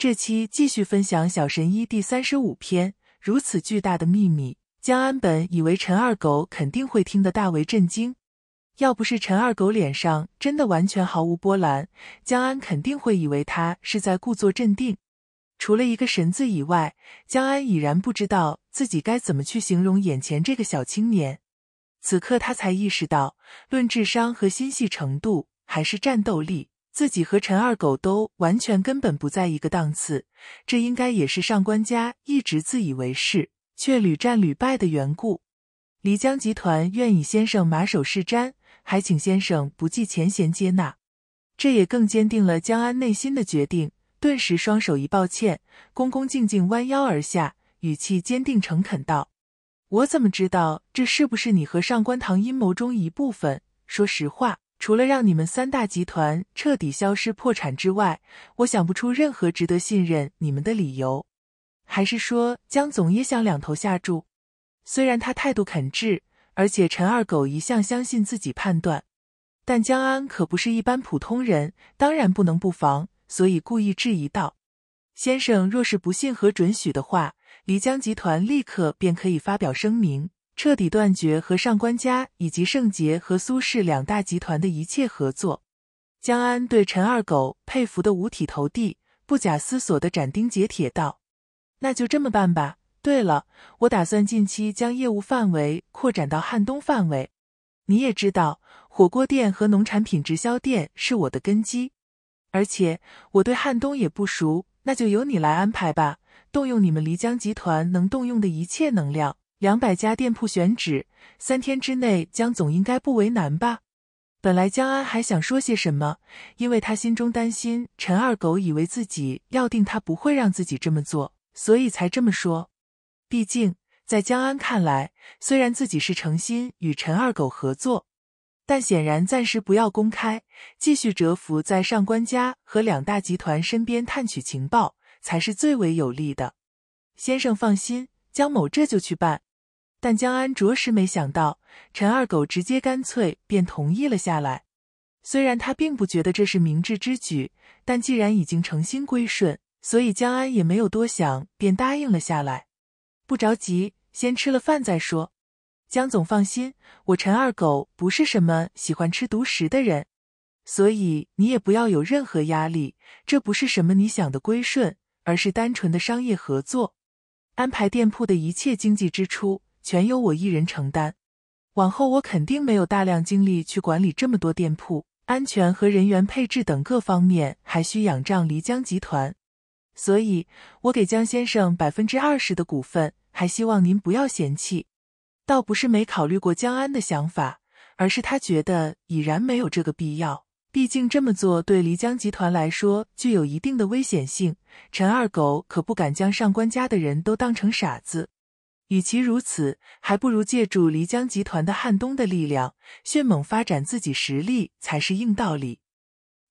这期继续分享《小神医》第三十五篇。如此巨大的秘密，江安本以为陈二狗肯定会听得大为震惊。要不是陈二狗脸上真的完全毫无波澜，江安肯定会以为他是在故作镇定。除了一个“神”字以外，江安已然不知道自己该怎么去形容眼前这个小青年。此刻他才意识到，论智商和心细程度，还是战斗力。自己和陈二狗都完全根本不在一个档次，这应该也是上官家一直自以为是却屡战屡败的缘故。漓江集团愿以先生马首是瞻，还请先生不计前嫌接纳。这也更坚定了江安内心的决定。顿时双手一抱歉，恭恭敬敬弯腰而下，语气坚定诚恳道：“我怎么知道这是不是你和上官堂阴谋中一部分？说实话。”除了让你们三大集团彻底消失、破产之外，我想不出任何值得信任你们的理由。还是说，江总也想两头下注？虽然他态度肯治，而且陈二狗一向相信自己判断，但江安可不是一般普通人，当然不能不防。所以故意质疑道：“先生若是不信和准许的话，漓江集团立刻便可以发表声明。”彻底断绝和上官家以及盛杰和苏氏两大集团的一切合作。江安对陈二狗佩服的五体投地，不假思索的斩钉截铁道：“那就这么办吧。对了，我打算近期将业务范围扩展到汉东范围。你也知道，火锅店和农产品直销店是我的根基，而且我对汉东也不熟，那就由你来安排吧，动用你们漓江集团能动用的一切能量。”两百家店铺选址，三天之内，江总应该不为难吧？本来江安还想说些什么，因为他心中担心陈二狗以为自己料定他不会让自己这么做，所以才这么说。毕竟在江安看来，虽然自己是诚心与陈二狗合作，但显然暂时不要公开，继续蛰伏在上官家和两大集团身边探取情报才是最为有利的。先生放心，江某这就去办。但江安着实没想到，陈二狗直接干脆便同意了下来。虽然他并不觉得这是明智之举，但既然已经诚心归顺，所以江安也没有多想，便答应了下来。不着急，先吃了饭再说。江总放心，我陈二狗不是什么喜欢吃独食的人，所以你也不要有任何压力。这不是什么你想的归顺，而是单纯的商业合作。安排店铺的一切经济支出。全由我一人承担，往后我肯定没有大量精力去管理这么多店铺，安全和人员配置等各方面还需仰仗漓江集团，所以，我给江先生百分之二十的股份，还希望您不要嫌弃。倒不是没考虑过江安的想法，而是他觉得已然没有这个必要，毕竟这么做对漓江集团来说具有一定的危险性。陈二狗可不敢将上官家的人都当成傻子。与其如此，还不如借助漓江集团的汉东的力量，迅猛发展自己实力才是硬道理。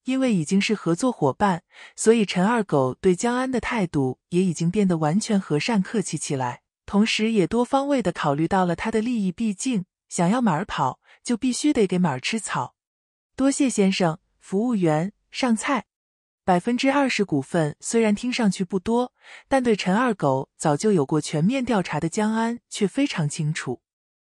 因为已经是合作伙伴，所以陈二狗对江安的态度也已经变得完全和善客气起来，同时也多方位的考虑到了他的利益。毕竟想要马儿跑，就必须得给马儿吃草。多谢先生，服务员上菜。百分之二十股份虽然听上去不多，但对陈二狗早就有过全面调查的江安却非常清楚。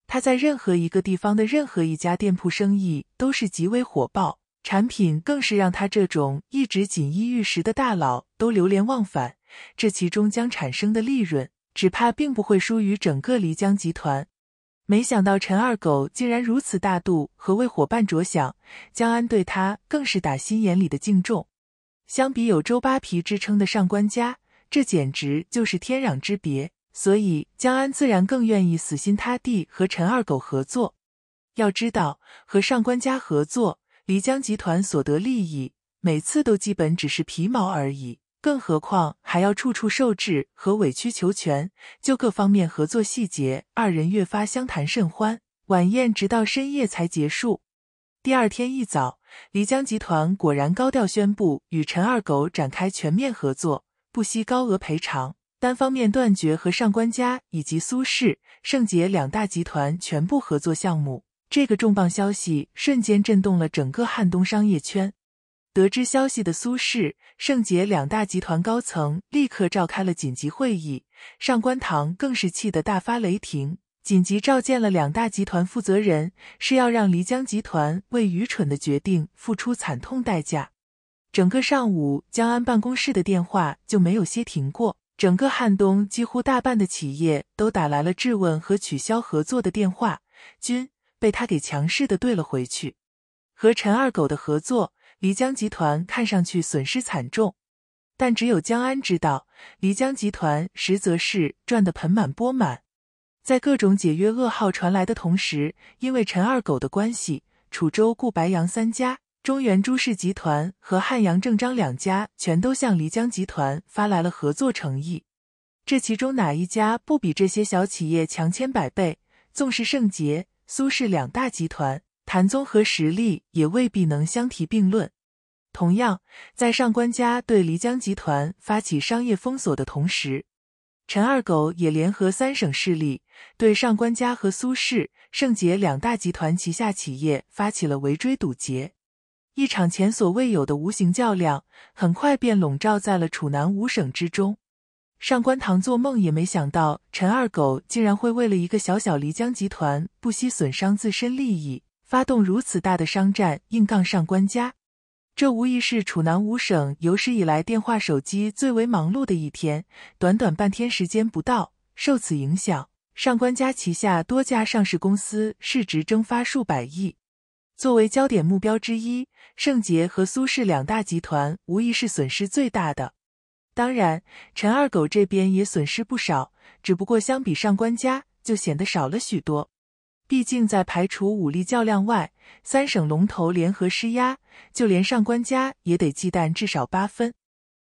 他在任何一个地方的任何一家店铺生意都是极为火爆，产品更是让他这种一直锦衣玉食的大佬都流连忘返。这其中将产生的利润，只怕并不会输于整个漓江集团。没想到陈二狗竟然如此大度和为伙伴着想，江安对他更是打心眼里的敬重。相比有“周扒皮”之称的上官家，这简直就是天壤之别。所以江安自然更愿意死心塌地和陈二狗合作。要知道，和上官家合作，漓江集团所得利益每次都基本只是皮毛而已，更何况还要处处受制和委曲求全。就各方面合作细节，二人越发相谈甚欢。晚宴直到深夜才结束。第二天一早。漓江集团果然高调宣布与陈二狗展开全面合作，不惜高额赔偿，单方面断绝和上官家以及苏氏、圣杰两大集团全部合作项目。这个重磅消息瞬间震动了整个汉东商业圈。得知消息的苏氏、圣杰两大集团高层立刻召开了紧急会议，上官堂更是气得大发雷霆。紧急召见了两大集团负责人，是要让漓江集团为愚蠢的决定付出惨痛代价。整个上午，江安办公室的电话就没有歇停过，整个汉东几乎大半的企业都打来了质问和取消合作的电话，均被他给强势的怼了回去。和陈二狗的合作，漓江集团看上去损失惨重，但只有江安知道，漓江集团实则是赚得盆满钵满。在各种解约噩耗传来的同时，因为陈二狗的关系，楚州顾白杨三家、中原朱氏集团和汉阳郑张两家，全都向漓江集团发来了合作诚意。这其中哪一家不比这些小企业强千百倍？纵是盛杰苏氏两大集团，谈综合实力也未必能相提并论。同样，在上官家对漓江集团发起商业封锁的同时，陈二狗也联合三省势力，对上官家和苏氏、盛杰两大集团旗下企业发起了围追堵截，一场前所未有的无形较量，很快便笼罩在了楚南五省之中。上官堂做梦也没想到，陈二狗竟然会为了一个小小漓江集团，不惜损伤自身利益，发动如此大的商战硬杠上官家。这无疑是楚南五省有史以来电话手机最为忙碌的一天。短短半天时间不到，受此影响，上官家旗下多家上市公司市值蒸发数百亿。作为焦点目标之一，圣杰和苏氏两大集团无疑是损失最大的。当然，陈二狗这边也损失不少，只不过相比上官家就显得少了许多。毕竟，在排除武力较量外，三省龙头联合施压，就连上官家也得忌惮至少八分。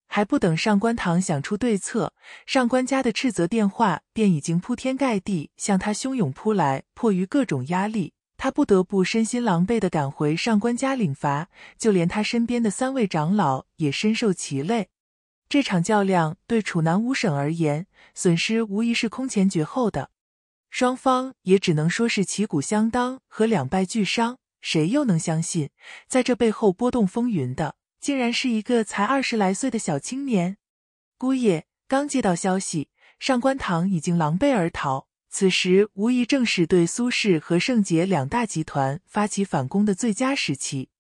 还不等上官堂想出对策，上官家的斥责电话便已经铺天盖地向他汹涌扑来。迫于各种压力，他不得不身心狼狈的赶回上官家领罚。就连他身边的三位长老也深受其累。这场较量对楚南五省而言，损失无疑是空前绝后的。双方也只能说是旗鼓相当和两败俱伤，谁又能相信，在这背后波动风云的，竟然是一个才二十来岁的小青年？姑爷刚接到消息，上官堂已经狼狈而逃，此时无疑正是对苏氏和圣杰两大集团发起反攻的最佳时期。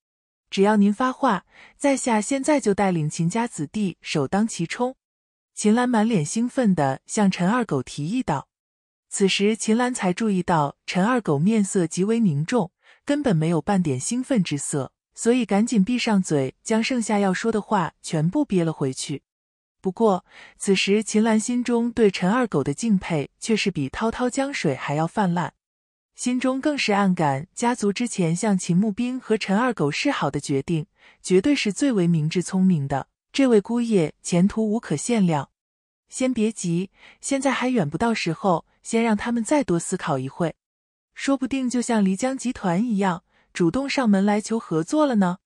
只要您发话，在下现在就带领秦家子弟首当其冲。秦岚满脸兴奋的向陈二狗提议道。此时秦岚才注意到陈二狗面色极为凝重，根本没有半点兴奋之色，所以赶紧闭上嘴，将剩下要说的话全部憋了回去。不过此时秦岚心中对陈二狗的敬佩却是比滔滔江水还要泛滥，心中更是暗感家族之前向秦牧兵和陈二狗示好的决定绝对是最为明智聪明的。这位姑爷前途无可限量。先别急，现在还远不到时候。先让他们再多思考一会，说不定就像漓江集团一样，主动上门来求合作了呢。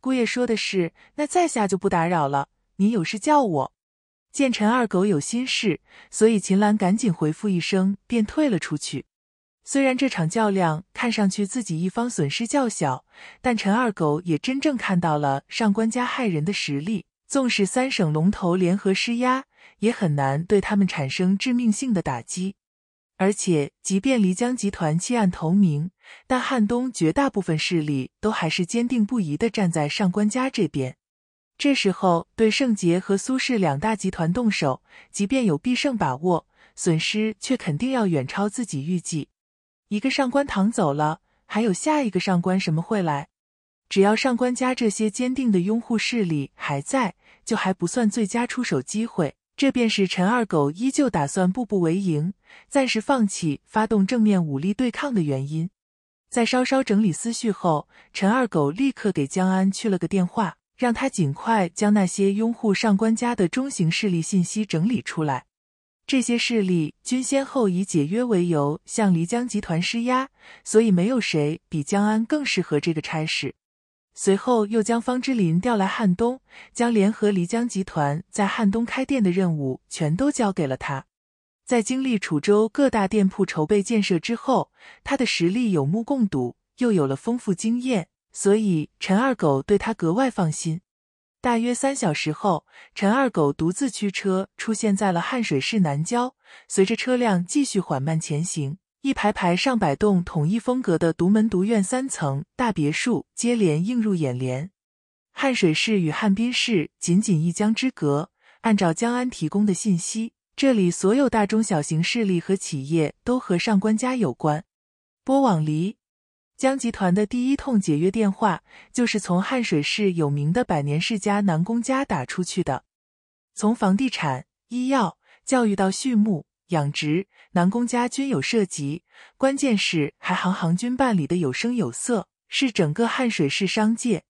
姑爷说的是，那在下就不打扰了，您有事叫我。见陈二狗有心事，所以秦岚赶紧回复一声，便退了出去。虽然这场较量看上去自己一方损失较小，但陈二狗也真正看到了上官家害人的实力，纵使三省龙头联合施压，也很难对他们产生致命性的打击。而且，即便漓江集团弃暗投明，但汉东绝大部分势力都还是坚定不移的站在上官家这边。这时候对圣洁和苏氏两大集团动手，即便有必胜把握，损失却肯定要远超自己预计。一个上官堂走了，还有下一个上官什么会来？只要上官家这些坚定的拥护势力还在，就还不算最佳出手机会。这便是陈二狗依旧打算步步为营，暂时放弃发动正面武力对抗的原因。在稍稍整理思绪后，陈二狗立刻给江安去了个电话，让他尽快将那些拥护上官家的中型势力信息整理出来。这些势力均先后以解约为由向漓江集团施压，所以没有谁比江安更适合这个差事。随后又将方之林调来汉东，将联合漓江集团在汉东开店的任务全都交给了他。在经历楚州各大店铺筹备建设之后，他的实力有目共睹，又有了丰富经验，所以陈二狗对他格外放心。大约三小时后，陈二狗独自驱车出现在了汉水市南郊。随着车辆继续缓慢前行。一排排上百栋统一风格的独门独院三层大别墅接连映入眼帘。汉水市与汉滨市仅仅一江之隔。按照江安提供的信息，这里所有大中小型势力和企业都和上官家有关。拨往离江集团的第一通解约电话，就是从汉水市有名的百年世家南宫家打出去的。从房地产、医药、教育到畜牧。养殖，南宫家均有涉及。关键是还行行均办理的有声有色，是整个汉水市商界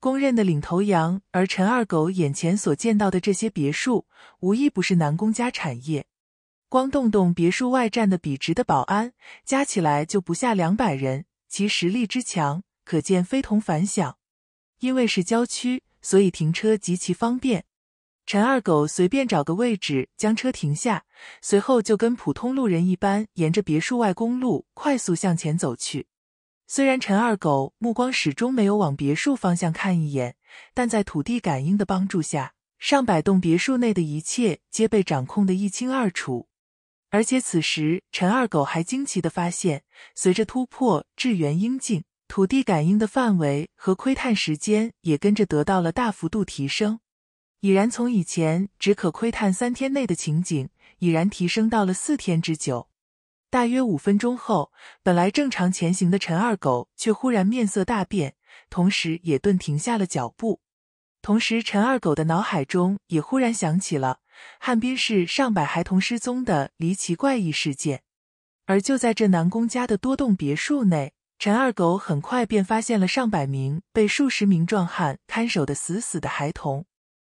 公认的领头羊。而陈二狗眼前所见到的这些别墅，无一不是南宫家产业。光洞洞别墅外站的笔直的保安，加起来就不下两百人，其实力之强，可见非同凡响。因为是郊区，所以停车极其方便。陈二狗随便找个位置将车停下，随后就跟普通路人一般，沿着别墅外公路快速向前走去。虽然陈二狗目光始终没有往别墅方向看一眼，但在土地感应的帮助下，上百栋别墅内的一切皆被掌控的一清二楚。而且此时，陈二狗还惊奇的发现，随着突破至元婴境，土地感应的范围和窥探时间也跟着得到了大幅度提升。已然从以前只可窥探三天内的情景，已然提升到了四天之久。大约五分钟后，本来正常前行的陈二狗却忽然面色大变，同时也顿停下了脚步。同时，陈二狗的脑海中也忽然想起了汉滨市上百孩童失踪的离奇怪异事件。而就在这南宫家的多栋别墅内，陈二狗很快便发现了上百名被数十名壮汉看守的死死的孩童。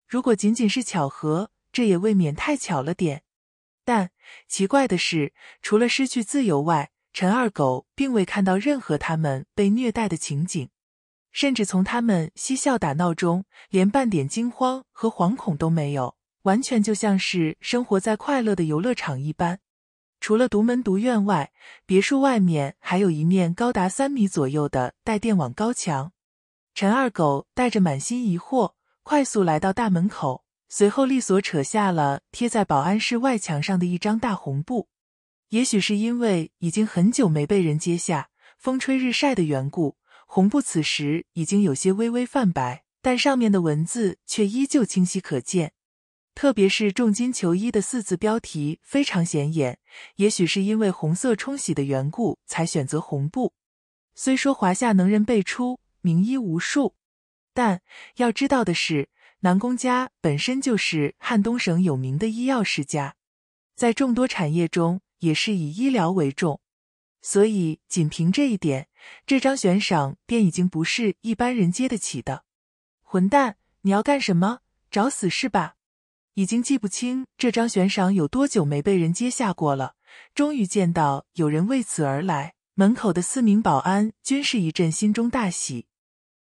如果仅仅是巧合，这也未免太巧了点。但奇怪的是，除了失去自由外，陈二狗并未看到任何他们被虐待的情景，甚至从他们嬉笑打闹中，连半点惊慌和惶恐都没有，完全就像是生活在快乐的游乐场一般。除了独门独院外，别墅外面还有一面高达三米左右的带电网高墙。陈二狗带着满心疑惑。快速来到大门口，随后利索扯下了贴在保安室外墙上的一张大红布。也许是因为已经很久没被人揭下，风吹日晒的缘故，红布此时已经有些微微泛白，但上面的文字却依旧清晰可见。特别是“重金求医”的四字标题非常显眼。也许是因为红色冲洗的缘故，才选择红布。虽说华夏能人辈出，名医无数。但要知道的是，南宫家本身就是汉东省有名的医药世家，在众多产业中也是以医疗为重，所以仅凭这一点，这张悬赏便已经不是一般人接得起的。混蛋，你要干什么？找死是吧？已经记不清这张悬赏有多久没被人接下过了，终于见到有人为此而来，门口的四名保安均是一阵心中大喜。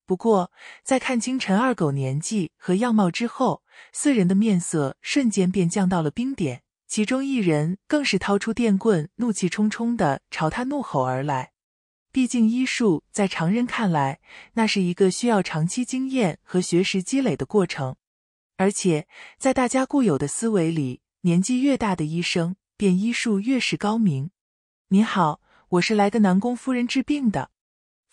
不过，在看清陈二狗年纪和样貌之后，四人的面色瞬间便降到了冰点，其中一人更是掏出电棍，怒气冲冲的朝他怒吼而来。毕竟医术在常人看来，那是一个需要长期经验和学识积累的过程，而且在大家固有的思维里，年纪越大的医生，便医术越是高明。您好，我是来个南宫夫人治病的。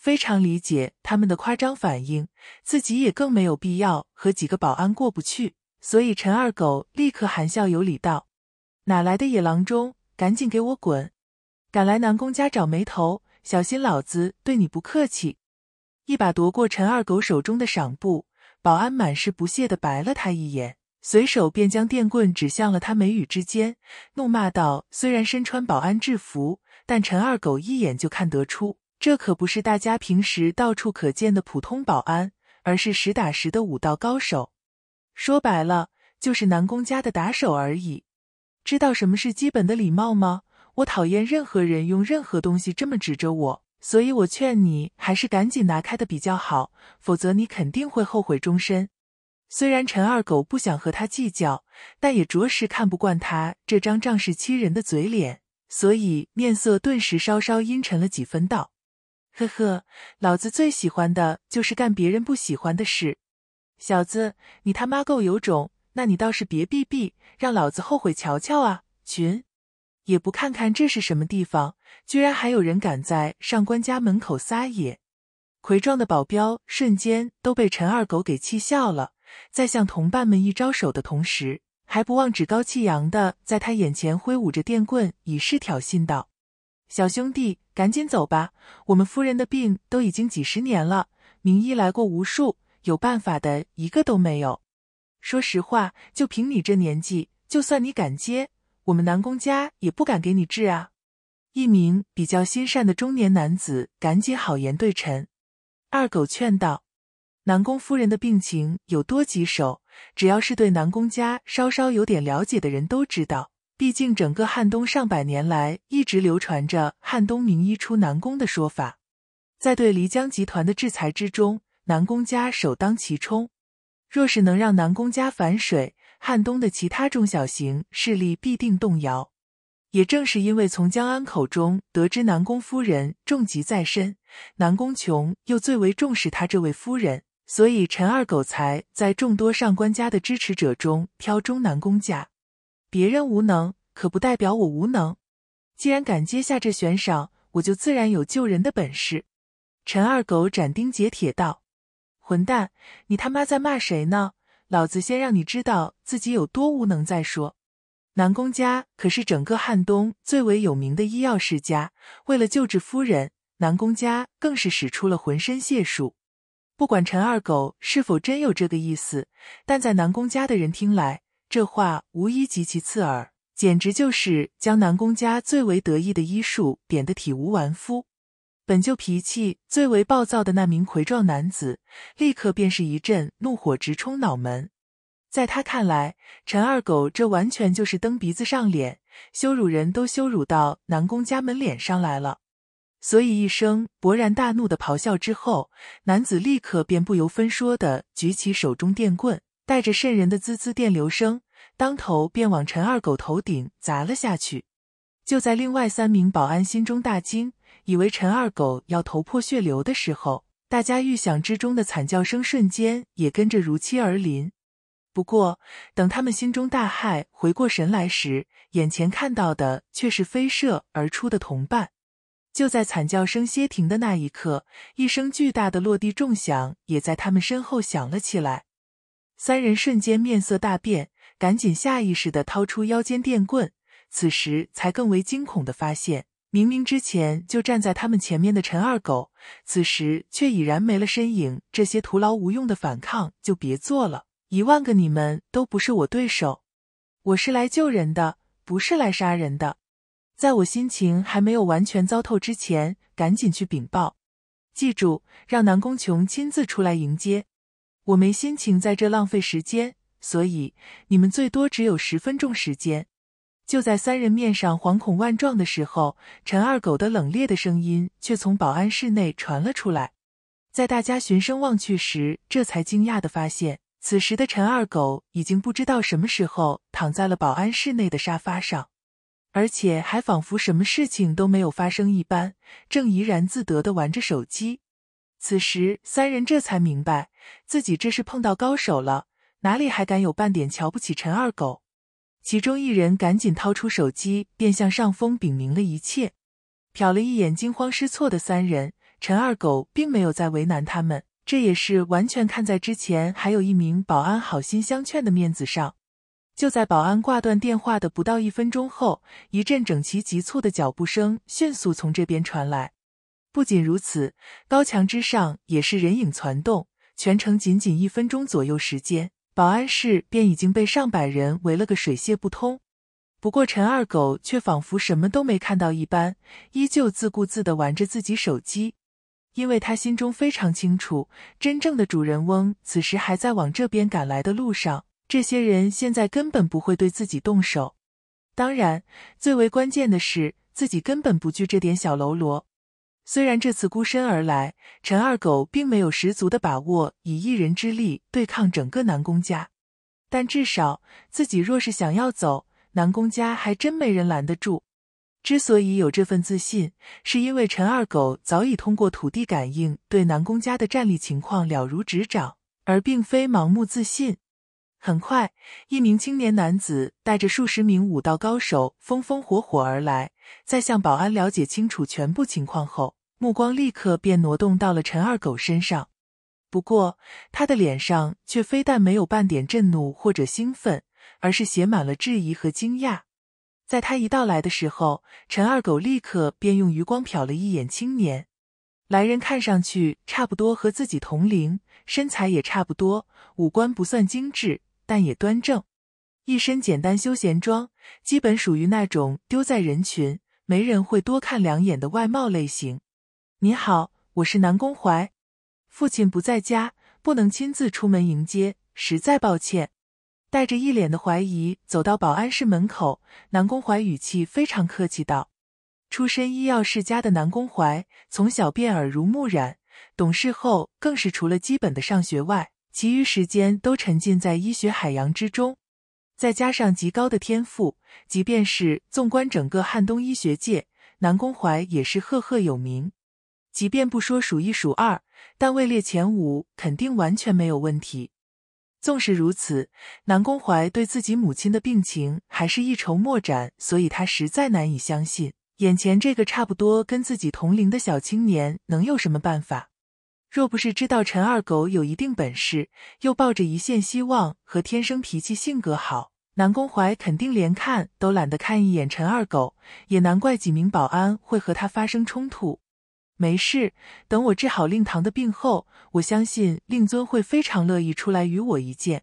非常理解他们的夸张反应，自己也更没有必要和几个保安过不去。所以陈二狗立刻含笑有礼道：“哪来的野郎中，赶紧给我滚！敢来南宫家找眉头，小心老子对你不客气！”一把夺过陈二狗手中的赏布，保安满是不屑的白了他一眼，随手便将电棍指向了他眉宇之间，怒骂道：“虽然身穿保安制服，但陈二狗一眼就看得出。”这可不是大家平时到处可见的普通保安，而是实打实的武道高手。说白了，就是南宫家的打手而已。知道什么是基本的礼貌吗？我讨厌任何人用任何东西这么指着我，所以我劝你还是赶紧拿开的比较好，否则你肯定会后悔终身。虽然陈二狗不想和他计较，但也着实看不惯他这张仗势欺人的嘴脸，所以面色顿时稍稍阴沉了几分，道。呵呵，老子最喜欢的就是干别人不喜欢的事。小子，你他妈够有种，那你倒是别避避，让老子后悔瞧瞧啊！群，也不看看这是什么地方，居然还有人敢在上官家门口撒野！魁壮的保镖瞬间都被陈二狗给气笑了，在向同伴们一招手的同时，还不忘趾高气扬的在他眼前挥舞着电棍，以示挑衅道。小兄弟，赶紧走吧！我们夫人的病都已经几十年了，名医来过无数，有办法的一个都没有。说实话，就凭你这年纪，就算你敢接，我们南宫家也不敢给你治啊！一名比较心善的中年男子赶紧好言对陈二狗劝道：“南宫夫人的病情有多棘手，只要是对南宫家稍稍有点了解的人都知道。”毕竟，整个汉东上百年来一直流传着汉东名医出南宫的说法。在对漓江集团的制裁之中，南宫家首当其冲。若是能让南宫家反水，汉东的其他中小型势力必定动摇。也正是因为从江安口中得知南宫夫人重疾在身，南宫琼又最为重视他这位夫人，所以陈二狗才在众多上官家的支持者中挑中南宫家。别人无能，可不代表我无能。既然敢接下这悬赏，我就自然有救人的本事。”陈二狗斩钉截铁道，“混蛋，你他妈在骂谁呢？老子先让你知道自己有多无能再说。”南宫家可是整个汉东最为有名的医药世家，为了救治夫人，南宫家更是使出了浑身解数。不管陈二狗是否真有这个意思，但在南宫家的人听来，这话无一极其刺耳，简直就是将南宫家最为得意的医术贬得体无完肤。本就脾气最为暴躁的那名魁壮男子，立刻便是一阵怒火直冲脑门。在他看来，陈二狗这完全就是蹬鼻子上脸，羞辱人都羞辱到南宫家门脸上来了。所以一声勃然大怒的咆哮之后，男子立刻便不由分说的举起手中电棍。带着渗人的滋滋电流声，当头便往陈二狗头顶砸了下去。就在另外三名保安心中大惊，以为陈二狗要头破血流的时候，大家预想之中的惨叫声瞬间也跟着如期而临。不过，等他们心中大骇回过神来时，眼前看到的却是飞射而出的同伴。就在惨叫声歇停的那一刻，一声巨大的落地重响也在他们身后响了起来。三人瞬间面色大变，赶紧下意识地掏出腰间电棍。此时才更为惊恐地发现，明明之前就站在他们前面的陈二狗，此时却已然没了身影。这些徒劳无用的反抗就别做了，一万个你们都不是我对手。我是来救人的，不是来杀人的。在我心情还没有完全糟透之前，赶紧去禀报，记住，让南宫琼亲自出来迎接。我没心情在这浪费时间，所以你们最多只有十分钟时间。就在三人面上惶恐万状的时候，陈二狗的冷冽的声音却从保安室内传了出来。在大家循声望去时，这才惊讶的发现，此时的陈二狗已经不知道什么时候躺在了保安室内的沙发上，而且还仿佛什么事情都没有发生一般，正怡然自得的玩着手机。此时，三人这才明白自己这是碰到高手了，哪里还敢有半点瞧不起陈二狗？其中一人赶紧掏出手机，便向上峰禀明了一切。瞟了一眼惊慌失措的三人，陈二狗并没有再为难他们，这也是完全看在之前还有一名保安好心相劝的面子上。就在保安挂断电话的不到一分钟后，一阵整齐急促的脚步声迅速从这边传来。不仅如此，高墙之上也是人影攒动。全程仅仅一分钟左右时间，保安室便已经被上百人围了个水泄不通。不过陈二狗却仿佛什么都没看到一般，依旧自顾自的玩着自己手机。因为他心中非常清楚，真正的主人翁此时还在往这边赶来的路上，这些人现在根本不会对自己动手。当然，最为关键的是，自己根本不惧这点小喽啰。虽然这次孤身而来，陈二狗并没有十足的把握以一人之力对抗整个南宫家，但至少自己若是想要走，南宫家还真没人拦得住。之所以有这份自信，是因为陈二狗早已通过土地感应对南宫家的战力情况了如指掌，而并非盲目自信。很快，一名青年男子带着数十名武道高手风风火火而来，在向保安了解清楚全部情况后。目光立刻便挪动到了陈二狗身上，不过他的脸上却非但没有半点震怒或者兴奋，而是写满了质疑和惊讶。在他一到来的时候，陈二狗立刻便用余光瞟了一眼青年，来人看上去差不多和自己同龄，身材也差不多，五官不算精致，但也端正，一身简单休闲装，基本属于那种丢在人群没人会多看两眼的外貌类型。你好，我是南宫怀，父亲不在家，不能亲自出门迎接，实在抱歉。带着一脸的怀疑走到保安室门口，南宫怀语气非常客气道：“出身医药世家的南宫怀，从小便耳濡目染，懂事后更是除了基本的上学外，其余时间都沉浸在医学海洋之中。再加上极高的天赋，即便是纵观整个汉东医学界，南宫怀也是赫赫有名。”即便不说数一数二，但位列前五肯定完全没有问题。纵使如此，南宫怀对自己母亲的病情还是一筹莫展，所以他实在难以相信眼前这个差不多跟自己同龄的小青年能有什么办法。若不是知道陈二狗有一定本事，又抱着一线希望和天生脾气性格好，南宫怀肯定连看都懒得看一眼陈二狗。也难怪几名保安会和他发生冲突。没事，等我治好令堂的病后，我相信令尊会非常乐意出来与我一见。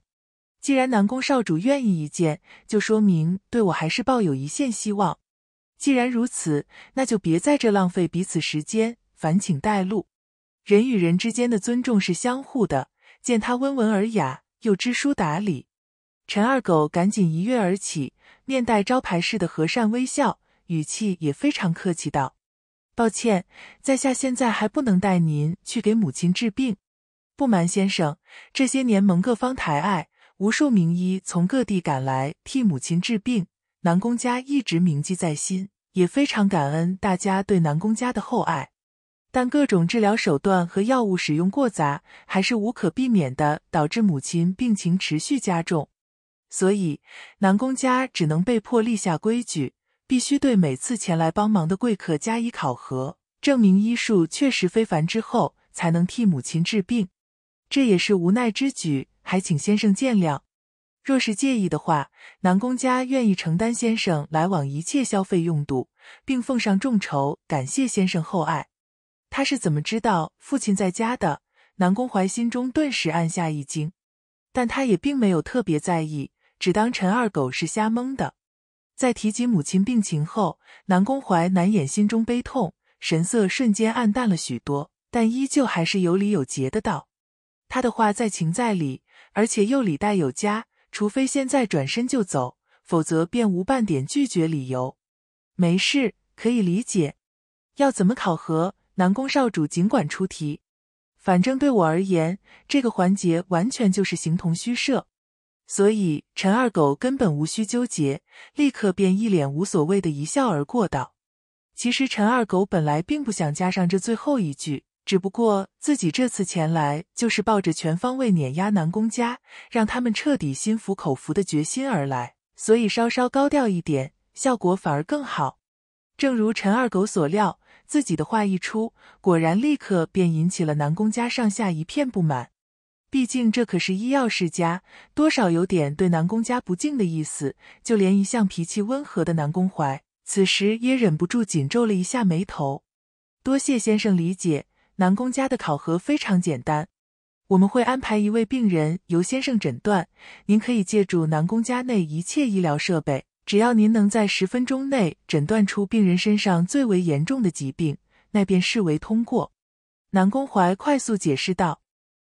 既然南宫少主愿意一见，就说明对我还是抱有一线希望。既然如此，那就别在这浪费彼此时间，烦请带路。人与人之间的尊重是相互的。见他温文尔雅又知书达理，陈二狗赶紧一跃而起，面带招牌式的和善微笑，语气也非常客气道。抱歉，在下现在还不能带您去给母亲治病。不瞒先生，这些年蒙各方抬爱，无数名医从各地赶来替母亲治病，南宫家一直铭记在心，也非常感恩大家对南宫家的厚爱。但各种治疗手段和药物使用过杂，还是无可避免的导致母亲病情持续加重，所以南宫家只能被迫立下规矩。必须对每次前来帮忙的贵客加以考核，证明医术确实非凡之后，才能替母亲治病。这也是无奈之举，还请先生见谅。若是介意的话，南宫家愿意承担先生来往一切消费用度，并奉上众筹，感谢先生厚爱。他是怎么知道父亲在家的？南宫怀心中顿时暗下一惊，但他也并没有特别在意，只当陈二狗是瞎蒙的。在提及母亲病情后，南宫怀难掩心中悲痛，神色瞬间暗淡了许多，但依旧还是有理有节的道：“他的话在情在理，而且又礼带有加，除非现在转身就走，否则便无半点拒绝理由。没事，可以理解。要怎么考核？南宫少主尽管出题，反正对我而言，这个环节完全就是形同虚设。”所以陈二狗根本无需纠结，立刻便一脸无所谓的一笑而过道：“其实陈二狗本来并不想加上这最后一句，只不过自己这次前来就是抱着全方位碾压南宫家，让他们彻底心服口服的决心而来，所以稍稍高调一点，效果反而更好。”正如陈二狗所料，自己的话一出，果然立刻便引起了南宫家上下一片不满。毕竟这可是医药世家，多少有点对南宫家不敬的意思。就连一向脾气温和的南宫怀，此时也忍不住紧皱了一下眉头。多谢先生理解，南宫家的考核非常简单，我们会安排一位病人由先生诊断，您可以借助南宫家内一切医疗设备，只要您能在十分钟内诊断出病人身上最为严重的疾病，那便视为通过。南宫怀快速解释道。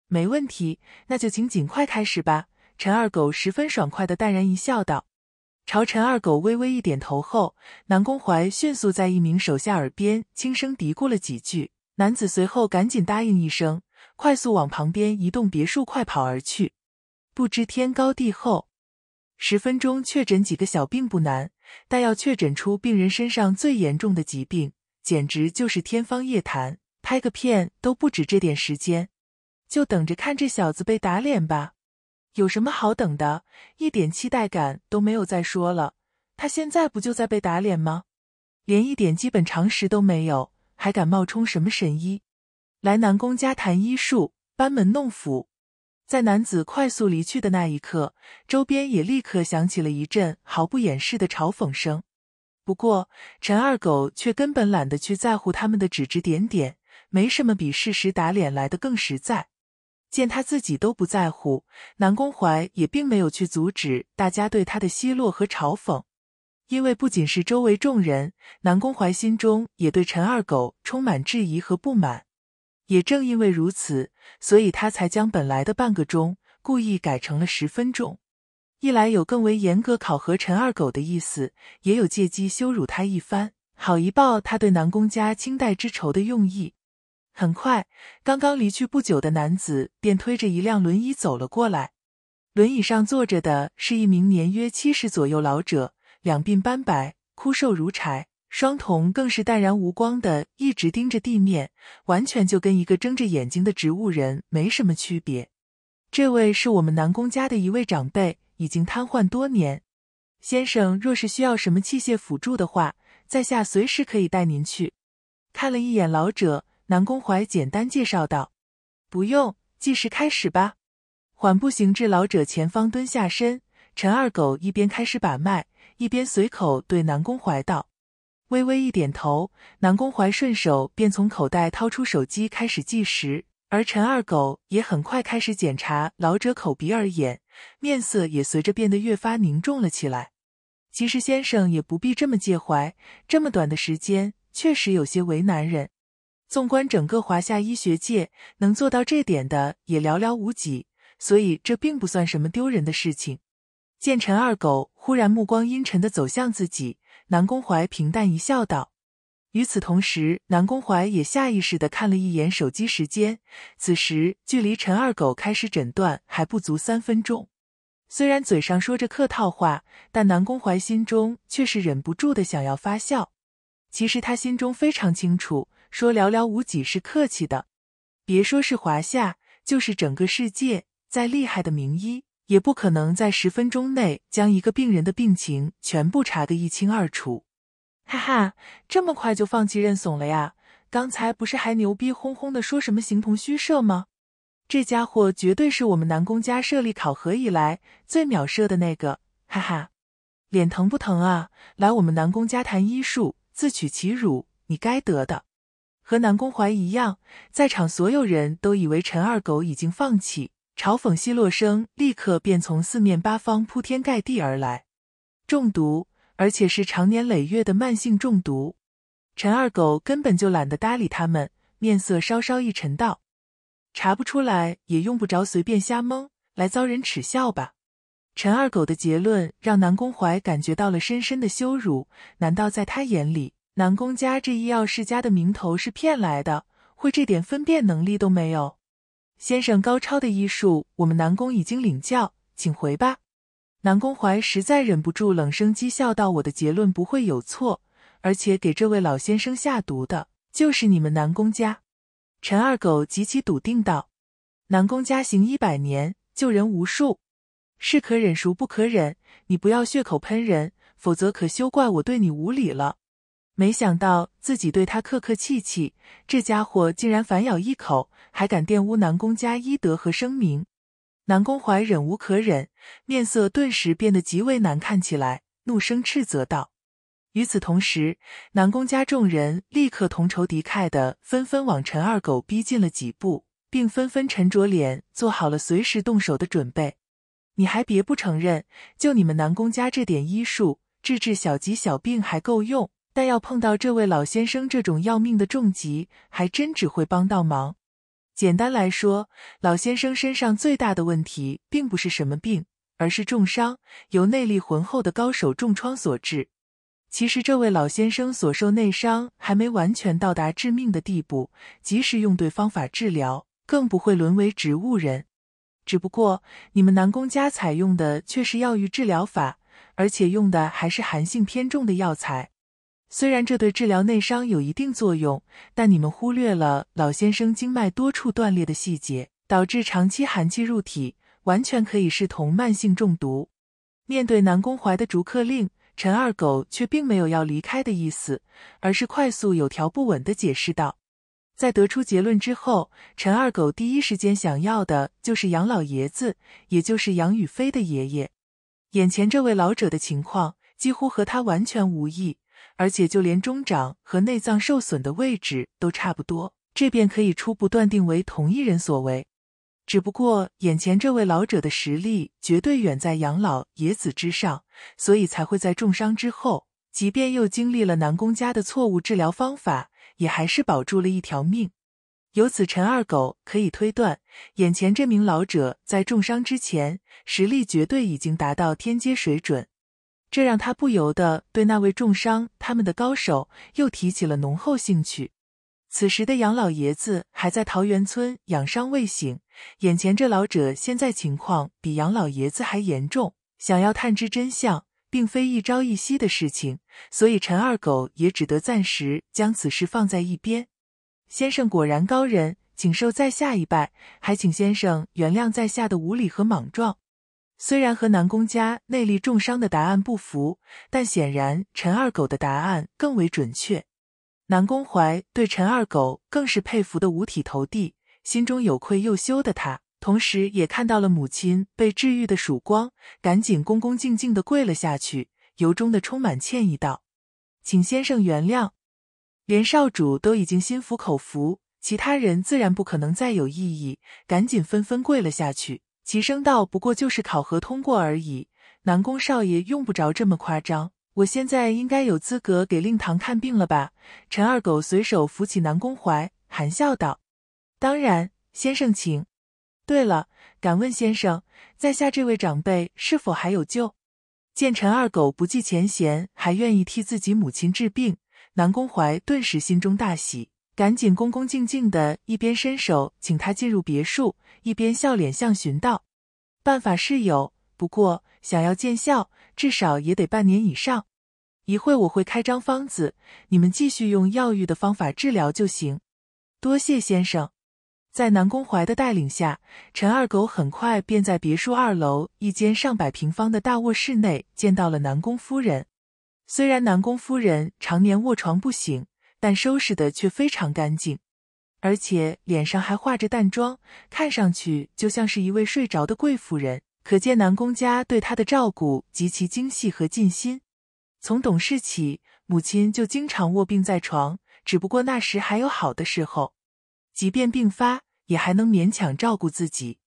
没问题，那就请尽快开始吧。陈二狗十分爽快的淡然一笑，道：“朝陈二狗微微一点头后，南宫怀迅速在一名手下耳边轻声嘀咕了几句。男子随后赶紧答应一声，快速往旁边一栋别墅快跑而去。不知天高地厚，十分钟确诊几个小病不难，但要确诊出病人身上最严重的疾病，简直就是天方夜谭。拍个片都不止这点时间。”就等着看这小子被打脸吧，有什么好等的？一点期待感都没有。再说了，他现在不就在被打脸吗？连一点基本常识都没有，还敢冒充什么神医？来南宫家谈医术，班门弄斧。在男子快速离去的那一刻，周边也立刻响起了一阵毫不掩饰的嘲讽声。不过，陈二狗却根本懒得去在乎他们的指指点点。没什么比事实打脸来的更实在。见他自己都不在乎，南宫怀也并没有去阻止大家对他的奚落和嘲讽，因为不仅是周围众人，南宫怀心中也对陈二狗充满质疑和不满。也正因为如此，所以他才将本来的半个钟故意改成了十分钟，一来有更为严格考核陈二狗的意思，也有借机羞辱他一番，好一报他对南宫家清代之仇的用意。很快，刚刚离去不久的男子便推着一辆轮椅走了过来。轮椅上坐着的是一名年约七十左右老者，两鬓斑白，枯瘦如柴，双瞳更是淡然无光的一直盯着地面，完全就跟一个睁着眼睛的植物人没什么区别。这位是我们南宫家的一位长辈，已经瘫痪多年。先生若是需要什么器械辅助的话，在下随时可以带您去。看了一眼老者。南宫怀简单介绍道：“不用计时开始吧。”缓步行至老者前方，蹲下身。陈二狗一边开始把脉，一边随口对南宫怀道：“微微一点头。”南宫怀顺手便从口袋掏出手机开始计时，而陈二狗也很快开始检查老者口鼻耳眼，面色也随着变得越发凝重了起来。其实先生也不必这么介怀，这么短的时间确实有些为难人。纵观整个华夏医学界，能做到这点的也寥寥无几，所以这并不算什么丢人的事情。见陈二狗忽然目光阴沉的走向自己，南宫怀平淡一笑道。与此同时，南宫怀也下意识的看了一眼手机时间，此时距离陈二狗开始诊断还不足三分钟。虽然嘴上说着客套话，但南宫怀心中却是忍不住的想要发笑。其实他心中非常清楚。说寥寥无几是客气的，别说是华夏，就是整个世界，再厉害的名医也不可能在十分钟内将一个病人的病情全部查个一清二楚。哈哈，这么快就放弃认怂了呀？刚才不是还牛逼哄哄的说什么形同虚设吗？这家伙绝对是我们南宫家设立考核以来最秒射的那个。哈哈，脸疼不疼啊？来我们南宫家谈医术，自取其辱，你该得的。和南宫怀一样，在场所有人都以为陈二狗已经放弃，嘲讽奚落声立刻便从四面八方铺天盖地而来。中毒，而且是长年累月的慢性中毒。陈二狗根本就懒得搭理他们，面色稍稍一沉道：“查不出来也用不着随便瞎蒙，来遭人耻笑吧。”陈二狗的结论让南宫怀感觉到了深深的羞辱。难道在他眼里？南宫家这医药世家的名头是骗来的，会这点分辨能力都没有。先生高超的医术，我们南宫已经领教，请回吧。南宫怀实在忍不住，冷声讥笑道：“我的结论不会有错，而且给这位老先生下毒的，就是你们南宫家。”陈二狗极其笃定道：“南宫家行一百年，救人无数，是可忍孰不可忍？你不要血口喷人，否则可休怪我对你无礼了。”没想到自己对他客客气气，这家伙竟然反咬一口，还敢玷污南宫家医德和声名。南宫怀忍无可忍，面色顿时变得极为难看，起来怒声斥责道。与此同时，南宫家众人立刻同仇敌忾的，纷纷往陈二狗逼近了几步，并纷纷沉着脸，做好了随时动手的准备。你还别不承认，就你们南宫家这点医术，治治小疾小病还够用。但要碰到这位老先生这种要命的重疾，还真只会帮倒忙。简单来说，老先生身上最大的问题，并不是什么病，而是重伤，由内力浑厚的高手重创所致。其实这位老先生所受内伤还没完全到达致命的地步，及时用对方法治疗，更不会沦为植物人。只不过你们南宫家采用的却是药浴治疗法，而且用的还是寒性偏重的药材。虽然这对治疗内伤有一定作用，但你们忽略了老先生经脉多处断裂的细节，导致长期寒气入体，完全可以视同慢性中毒。面对南宫怀的逐客令，陈二狗却并没有要离开的意思，而是快速有条不紊地解释道。在得出结论之后，陈二狗第一时间想要的就是杨老爷子，也就是杨雨飞的爷爷。眼前这位老者的情况几乎和他完全无异。而且就连中掌和内脏受损的位置都差不多，这便可以初步断定为同一人所为。只不过眼前这位老者的实力绝对远在养老野子之上，所以才会在重伤之后，即便又经历了南宫家的错误治疗方法，也还是保住了一条命。由此，陈二狗可以推断，眼前这名老者在重伤之前，实力绝对已经达到天阶水准。这让他不由得对那位重伤他们的高手又提起了浓厚兴趣。此时的杨老爷子还在桃源村养伤未醒，眼前这老者现在情况比杨老爷子还严重，想要探知真相，并非一朝一夕的事情，所以陈二狗也只得暂时将此事放在一边。先生果然高人，请受在下一拜，还请先生原谅在下的无礼和莽撞。虽然和南宫家内力重伤的答案不符，但显然陈二狗的答案更为准确。南宫怀对陈二狗更是佩服的五体投地，心中有愧又羞的他，同时也看到了母亲被治愈的曙光，赶紧恭恭敬敬的跪了下去，由衷的充满歉意道：“请先生原谅。”连少主都已经心服口服，其他人自然不可能再有异议，赶紧纷纷跪了下去。齐声道：“不过就是考核通过而已，南宫少爷用不着这么夸张。我现在应该有资格给令堂看病了吧？”陈二狗随手扶起南宫怀，含笑道：“当然，先生请。对了，敢问先生，在下这位长辈是否还有救？”见陈二狗不计前嫌，还愿意替自己母亲治病，南宫怀顿时心中大喜。赶紧恭恭敬敬的，一边伸手请他进入别墅，一边笑脸相询道：“办法是有，不过想要见效，至少也得半年以上。一会我会开张方子，你们继续用药浴的方法治疗就行。多谢先生。”在南宫怀的带领下，陈二狗很快便在别墅二楼一间上百平方的大卧室内见到了南宫夫人。虽然南宫夫人常年卧床不醒。但收拾的却非常干净，而且脸上还化着淡妆，看上去就像是一位睡着的贵妇人。可见南宫家对她的照顾极其精细和尽心。从懂事起，母亲就经常卧病在床，只不过那时还有好的时候，即便病发，也还能勉强照顾自己。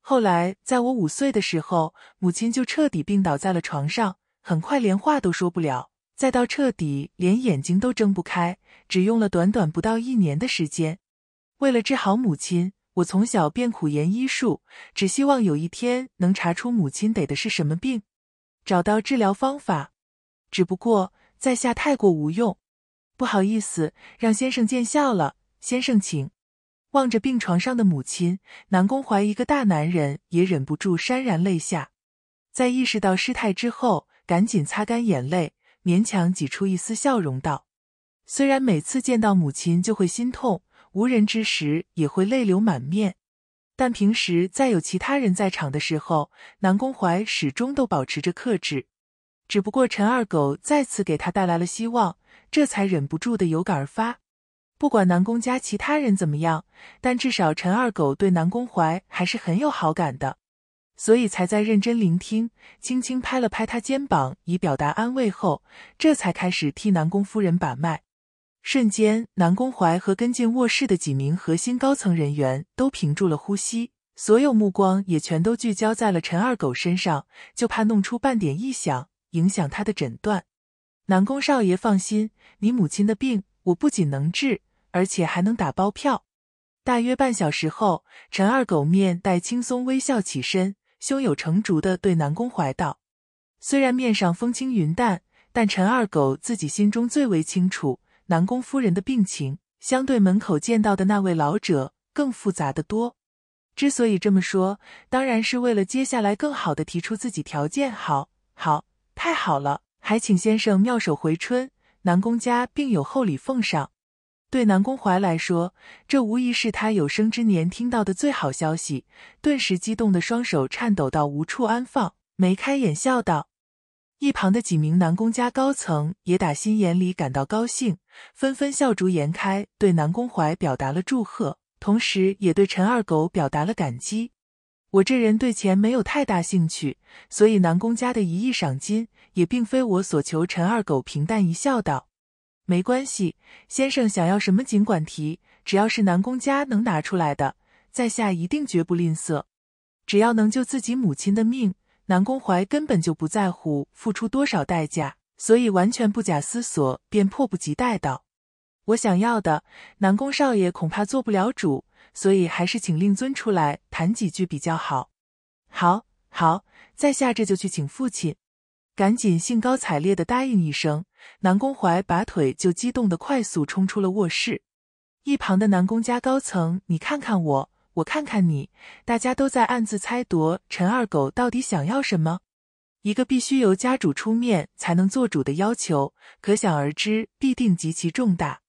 后来，在我五岁的时候，母亲就彻底病倒在了床上，很快连话都说不了。再到彻底连眼睛都睁不开，只用了短短不到一年的时间。为了治好母亲，我从小便苦研医术，只希望有一天能查出母亲得的是什么病，找到治疗方法。只不过在下太过无用，不好意思让先生见笑了。先生请。望着病床上的母亲，南宫怀一个大男人也忍不住潸然泪下，在意识到失态之后，赶紧擦干眼泪。勉强挤出一丝笑容道：“虽然每次见到母亲就会心痛，无人之时也会泪流满面，但平时再有其他人在场的时候，南宫怀始终都保持着克制。只不过陈二狗再次给他带来了希望，这才忍不住的有感而发。不管南宫家其他人怎么样，但至少陈二狗对南宫怀还是很有好感的。”所以才在认真聆听，轻轻拍了拍他肩膀以表达安慰后，这才开始替南宫夫人把脉。瞬间，南宫怀和跟进卧室的几名核心高层人员都屏住了呼吸，所有目光也全都聚焦在了陈二狗身上，就怕弄出半点异响，影响他的诊断。南宫少爷放心，你母亲的病我不仅能治，而且还能打包票。大约半小时后，陈二狗面带轻松微笑起身。胸有成竹的对南宫怀道：“虽然面上风轻云淡，但陈二狗自己心中最为清楚，南宫夫人的病情相对门口见到的那位老者更复杂的多。之所以这么说，当然是为了接下来更好的提出自己条件。好，好，太好了，还请先生妙手回春，南宫家定有厚礼奉上。”对南宫怀来说，这无疑是他有生之年听到的最好消息，顿时激动的双手颤抖到无处安放，眉开眼笑道。一旁的几名南宫家高层也打心眼里感到高兴，纷纷笑逐颜开，对南宫怀表达了祝贺，同时也对陈二狗表达了感激。我这人对钱没有太大兴趣，所以南宫家的一亿赏金也并非我所求。陈二狗平淡一笑道。没关系，先生想要什么尽管提，只要是南宫家能拿出来的，在下一定绝不吝啬。只要能救自己母亲的命，南宫怀根本就不在乎付出多少代价，所以完全不假思索便迫不及待道：“我想要的，南宫少爷恐怕做不了主，所以还是请令尊出来谈几句比较好。”“好，好，在下这就去请父亲。”赶紧兴高采烈的答应一声。南宫怀拔腿就激动的快速冲出了卧室，一旁的南宫家高层，你看看我，我看看你，大家都在暗自猜夺陈二狗到底想要什么，一个必须由家主出面才能做主的要求，可想而知必定极其重大。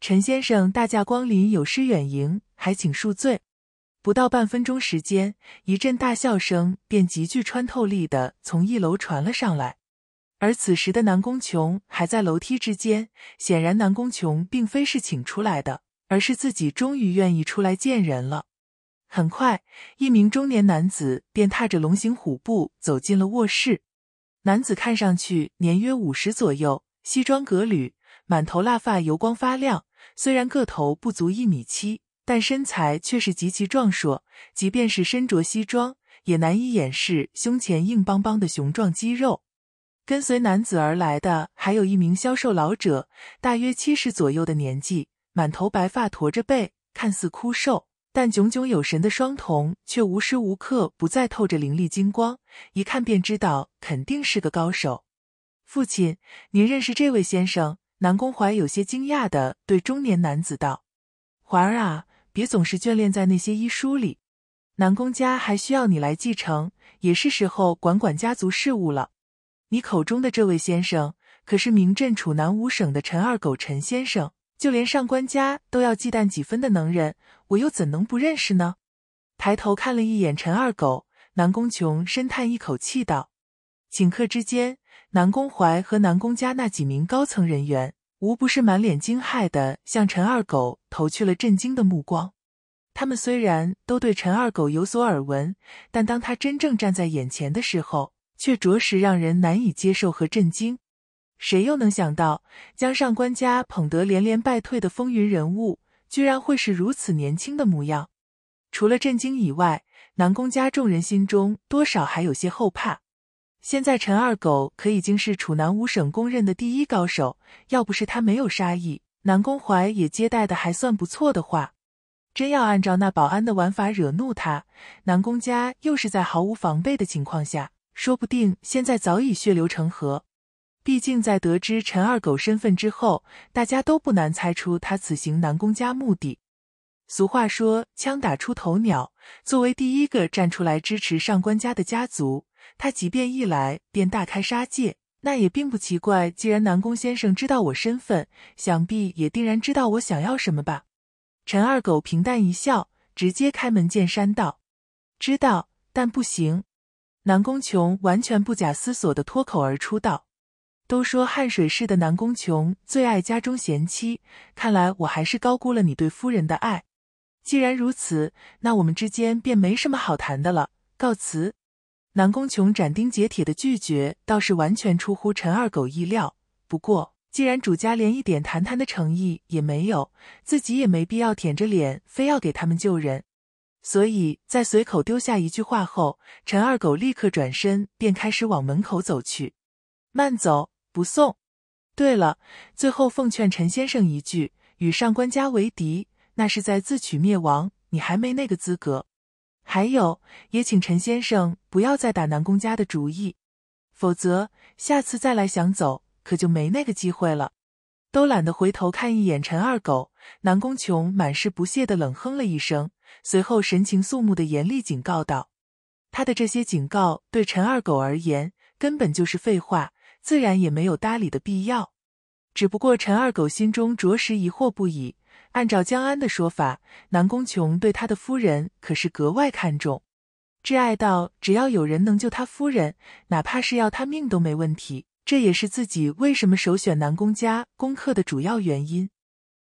陈先生大驾光临，有失远迎，还请恕罪。不到半分钟时间，一阵大笑声便极具穿透力的从一楼传了上来。而此时的南宫琼还在楼梯之间，显然南宫琼并非是请出来的，而是自己终于愿意出来见人了。很快，一名中年男子便踏着龙行虎步走进了卧室。男子看上去年约五十左右，西装革履，满头蜡发油光发亮。虽然个头不足一米七，但身材却是极其壮硕，即便是身着西装，也难以掩饰胸前硬邦邦的雄壮肌肉。跟随男子而来的还有一名消瘦老者，大约七十左右的年纪，满头白发，驼着背，看似枯瘦，但炯炯有神的双瞳却无时无刻不再透着凌厉金光，一看便知道肯定是个高手。父亲，您认识这位先生？南宫怀有些惊讶的对中年男子道：“怀儿啊，别总是眷恋在那些医书里，南宫家还需要你来继承，也是时候管管家族事务了。”你口中的这位先生，可是名震楚南五省的陈二狗陈先生，就连上官家都要忌惮几分的能人，我又怎能不认识呢？抬头看了一眼陈二狗，南宫琼深叹一口气道。顷刻之间，南宫怀和南宫家那几名高层人员，无不是满脸惊骇的向陈二狗投去了震惊的目光。他们虽然都对陈二狗有所耳闻，但当他真正站在眼前的时候。却着实让人难以接受和震惊。谁又能想到，将上官家捧得连连败退的风云人物，居然会是如此年轻的模样？除了震惊以外，南宫家众人心中多少还有些后怕。现在陈二狗可已经是楚南五省公认的第一高手，要不是他没有杀意，南宫怀也接待的还算不错的话，真要按照那保安的玩法惹怒他，南宫家又是在毫无防备的情况下。说不定现在早已血流成河。毕竟在得知陈二狗身份之后，大家都不难猜出他此行南宫家目的。俗话说，枪打出头鸟。作为第一个站出来支持上官家的家族，他即便一来便大开杀戒，那也并不奇怪。既然南宫先生知道我身份，想必也定然知道我想要什么吧？陈二狗平淡一笑，直接开门见山道：“知道，但不行。”南宫琼完全不假思索的脱口而出道：“都说汉水市的南宫琼最爱家中贤妻，看来我还是高估了你对夫人的爱。既然如此，那我们之间便没什么好谈的了，告辞。”南宫琼斩钉截铁的拒绝倒是完全出乎陈二狗意料。不过，既然主家连一点谈谈的诚意也没有，自己也没必要舔着脸非要给他们救人。所以在随口丢下一句话后，陈二狗立刻转身便开始往门口走去。慢走，不送。对了，最后奉劝陈先生一句：与上官家为敌，那是在自取灭亡。你还没那个资格。还有，也请陈先生不要再打南宫家的主意，否则下次再来想走，可就没那个机会了。都懒得回头看一眼陈二狗，南宫琼满是不屑的冷哼了一声，随后神情肃穆的严厉警告道：“他的这些警告对陈二狗而言根本就是废话，自然也没有搭理的必要。”只不过陈二狗心中着实疑惑不已。按照江安的说法，南宫琼对他的夫人可是格外看重，挚爱到只要有人能救他夫人，哪怕是要他命都没问题。这也是自己为什么首选南宫家攻克的主要原因。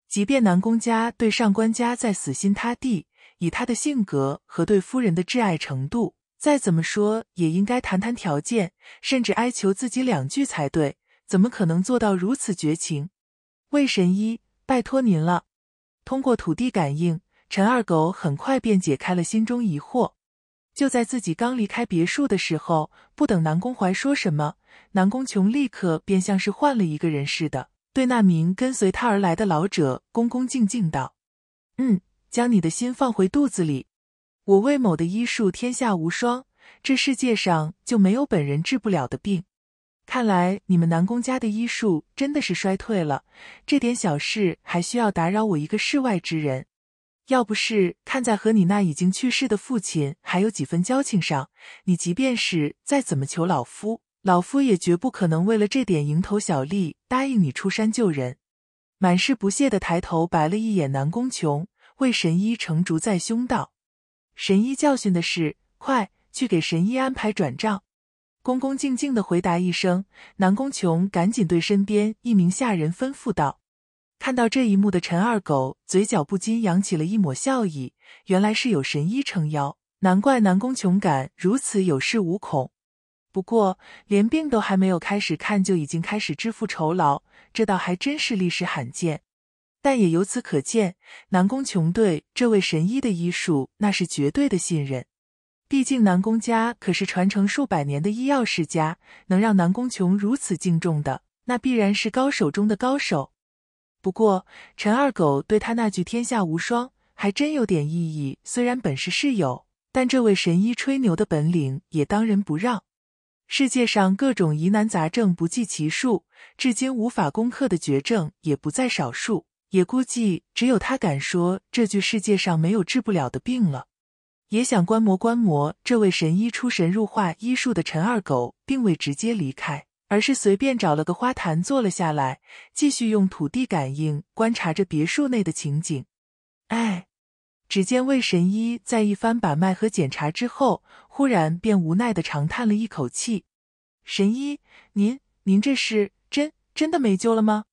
即便南宫家对上官家再死心塌地，以他的性格和对夫人的挚爱程度，再怎么说也应该谈谈条件，甚至哀求自己两句才对，怎么可能做到如此绝情？魏神医，拜托您了。通过土地感应，陈二狗很快便解开了心中疑惑。就在自己刚离开别墅的时候，不等南宫怀说什么，南宫琼立刻便像是换了一个人似的，对那名跟随他而来的老者恭恭敬敬道：“嗯，将你的心放回肚子里。我魏某的医术天下无双，这世界上就没有本人治不了的病。看来你们南宫家的医术真的是衰退了，这点小事还需要打扰我一个世外之人。”要不是看在和你那已经去世的父亲还有几分交情上，你即便是再怎么求老夫，老夫也绝不可能为了这点蝇头小利答应你出山救人。满是不屑的抬头白了一眼南宫琼，为神医成竹在胸道：“神医教训的是，快去给神医安排转账。”恭恭敬敬的回答一声，南宫琼赶紧对身边一名下人吩咐道。看到这一幕的陈二狗嘴角不禁扬起了一抹笑意。原来是有神医撑腰，难怪南宫琼敢如此有恃无恐。不过，连病都还没有开始看就已经开始支付酬劳，这倒还真是历史罕见。但也由此可见，南宫琼对这位神医的医术那是绝对的信任。毕竟南宫家可是传承数百年的医药世家，能让南宫琼如此敬重的，那必然是高手中的高手。不过，陈二狗对他那句“天下无双”还真有点意义。虽然本是室友，但这位神医吹牛的本领也当仁不让。世界上各种疑难杂症不计其数，至今无法攻克的绝症也不在少数，也估计只有他敢说这句“世界上没有治不了的病”了。也想观摩观摩这位神医出神入化医术的陈二狗，并未直接离开。而是随便找了个花坛坐了下来，继续用土地感应观察着别墅内的情景。哎，只见魏神医在一番把脉和检查之后，忽然便无奈的长叹了一口气：“神医，您您这是真真的没救了吗？”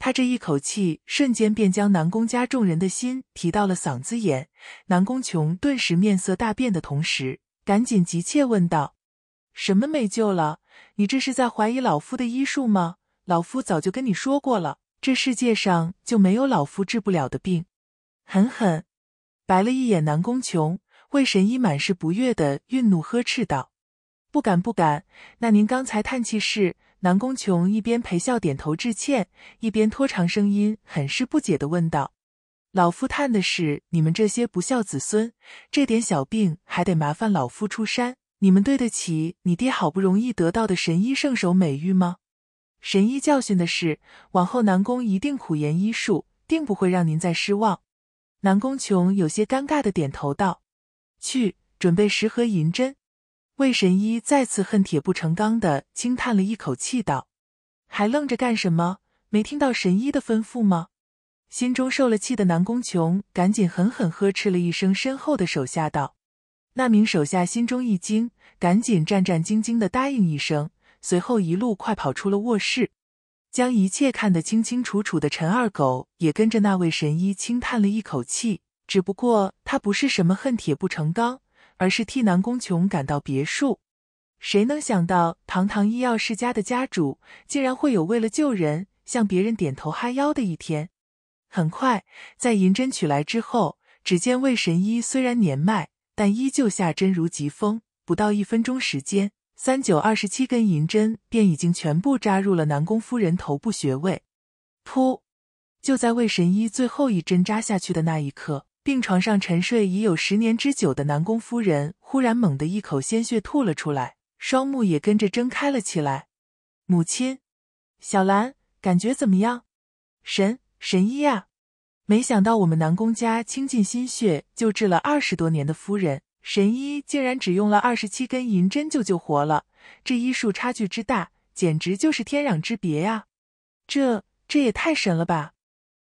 他这一口气瞬间便将南宫家众人的心提到了嗓子眼，南宫琼顿时面色大变的同时，赶紧急切问道。什么没救了？你这是在怀疑老夫的医术吗？老夫早就跟你说过了，这世界上就没有老夫治不了的病。狠狠白了一眼南宫琼，魏神医满是不悦的愠怒呵斥道：“不敢不敢。”那您刚才叹气是？南宫琼一边陪笑点头致歉，一边拖长声音，很是不解的问道：“老夫叹的是你们这些不孝子孙，这点小病还得麻烦老夫出山。”你们对得起你爹好不容易得到的神医圣手美誉吗？神医教训的是，往后南宫一定苦研医术，定不会让您再失望。南宫琼有些尴尬的点头道：“去，准备十盒银针。”魏神医再次恨铁不成钢的轻叹了一口气道：“还愣着干什么？没听到神医的吩咐吗？”心中受了气的南宫琼赶紧狠狠呵斥了一声身后的手下道。那名手下心中一惊，赶紧战战兢兢的答应一声，随后一路快跑出了卧室。将一切看得清清楚楚的陈二狗也跟着那位神医轻叹了一口气。只不过他不是什么恨铁不成钢，而是替南宫琼赶到别墅。谁能想到，堂堂医药世家的家主，竟然会有为了救人向别人点头哈腰的一天？很快，在银针取来之后，只见魏神医虽然年迈。但依旧下针如疾风，不到一分钟时间，三九二十七根银针便已经全部扎入了南宫夫人头部穴位。噗！就在魏神医最后一针扎下去的那一刻，病床上沉睡已有十年之久的南宫夫人忽然猛地一口鲜血吐了出来，双目也跟着睁开了起来。母亲，小兰，感觉怎么样？神神医啊！没想到我们南宫家倾尽心血救治了二十多年的夫人，神医竟然只用了二十七根银针就救活了，这医术差距之大，简直就是天壤之别呀！这这也太神了吧！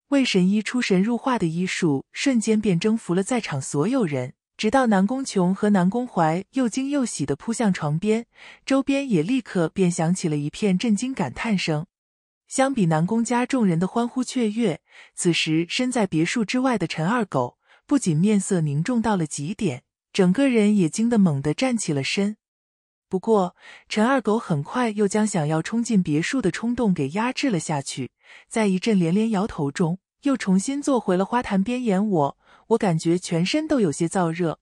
魏神医出神入化的医术，瞬间便征服了在场所有人，直到南宫琼和南宫怀又惊又喜地扑向床边，周边也立刻便响起了一片震惊感叹声。相比南宫家众人的欢呼雀跃，此时身在别墅之外的陈二狗不仅面色凝重到了极点，整个人也惊得猛地站起了身。不过，陈二狗很快又将想要冲进别墅的冲动给压制了下去，在一阵连连摇头中，又重新坐回了花坛边沿。我，我感觉全身都有些燥热，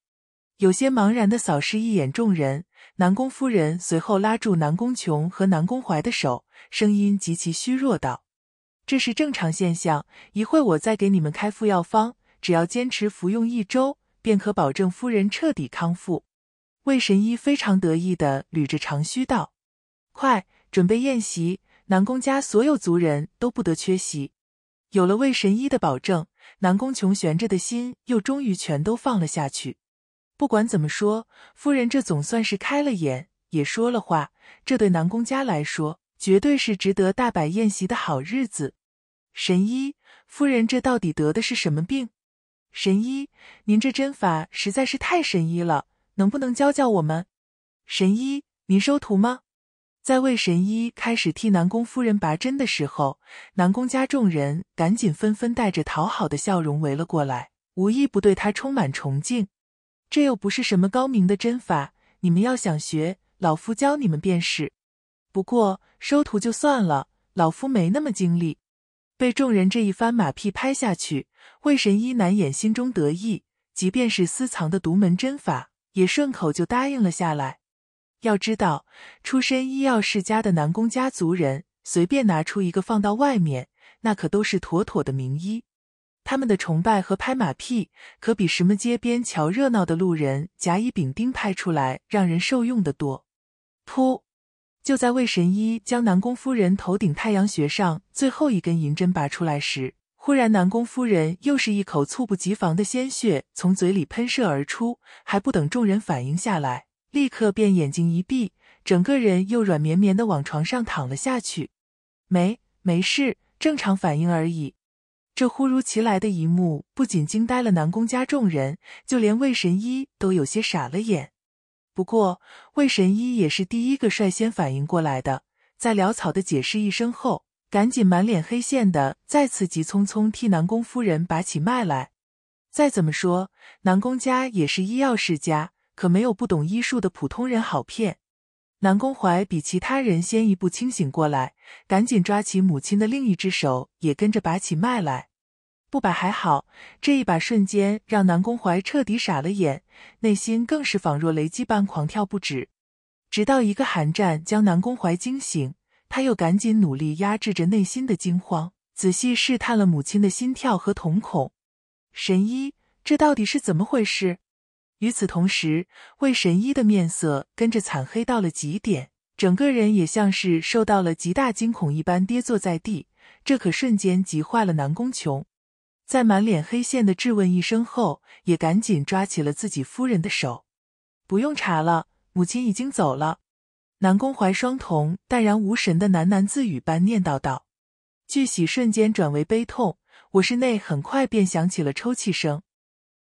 有些茫然的扫视一眼众人。南宫夫人随后拉住南宫琼和南宫怀的手，声音极其虚弱道：“这是正常现象，一会我再给你们开副药方，只要坚持服用一周，便可保证夫人彻底康复。”魏神医非常得意的捋着长须道：“快准备宴席，南宫家所有族人都不得缺席。”有了魏神医的保证，南宫琼悬着的心又终于全都放了下去。不管怎么说，夫人这总算是开了眼，也说了话。这对南宫家来说，绝对是值得大摆宴席的好日子。神医，夫人这到底得的是什么病？神医，您这针法实在是太神医了，能不能教教我们？神医，您收徒吗？在魏神医开始替南宫夫人拔针的时候，南宫家众人赶紧纷纷带着讨好的笑容围了过来，无一不对他充满崇敬。这又不是什么高明的针法，你们要想学，老夫教你们便是。不过收徒就算了，老夫没那么精力。被众人这一番马屁拍下去，魏神医难掩心中得意，即便是私藏的独门针法，也顺口就答应了下来。要知道，出身医药世家的南宫家族人，随便拿出一个放到外面，那可都是妥妥的名医。他们的崇拜和拍马屁，可比什么街边瞧热闹的路人甲乙丙丁拍出来让人受用的多。噗！就在魏神医将南宫夫人头顶太阳穴上最后一根银针拔出来时，忽然南宫夫人又是一口猝不及防的鲜血从嘴里喷射而出，还不等众人反应下来，立刻便眼睛一闭，整个人又软绵绵的往床上躺了下去。没没事，正常反应而已。这忽如其来的一幕不仅惊呆了南宫家众人，就连魏神医都有些傻了眼。不过魏神医也是第一个率先反应过来的，在潦草的解释一声后，赶紧满脸黑线的再次急匆匆替南宫夫人把起脉来。再怎么说，南宫家也是医药世家，可没有不懂医术的普通人好骗。南宫怀比其他人先一步清醒过来，赶紧抓起母亲的另一只手，也跟着把起脉来。不摆还好，这一把瞬间让南宫怀彻底傻了眼，内心更是仿若雷击般狂跳不止。直到一个寒战将南宫怀惊醒，他又赶紧努力压制着内心的惊慌，仔细试探了母亲的心跳和瞳孔。神医，这到底是怎么回事？与此同时，魏神医的面色跟着惨黑到了极点，整个人也像是受到了极大惊恐一般跌坐在地。这可瞬间急坏了南宫琼。在满脸黑线的质问一声后，也赶紧抓起了自己夫人的手。不用查了，母亲已经走了。南宫怀双瞳淡然无神的喃喃自语般念叨道：“巨喜瞬间转为悲痛，卧室内很快便响起了抽泣声。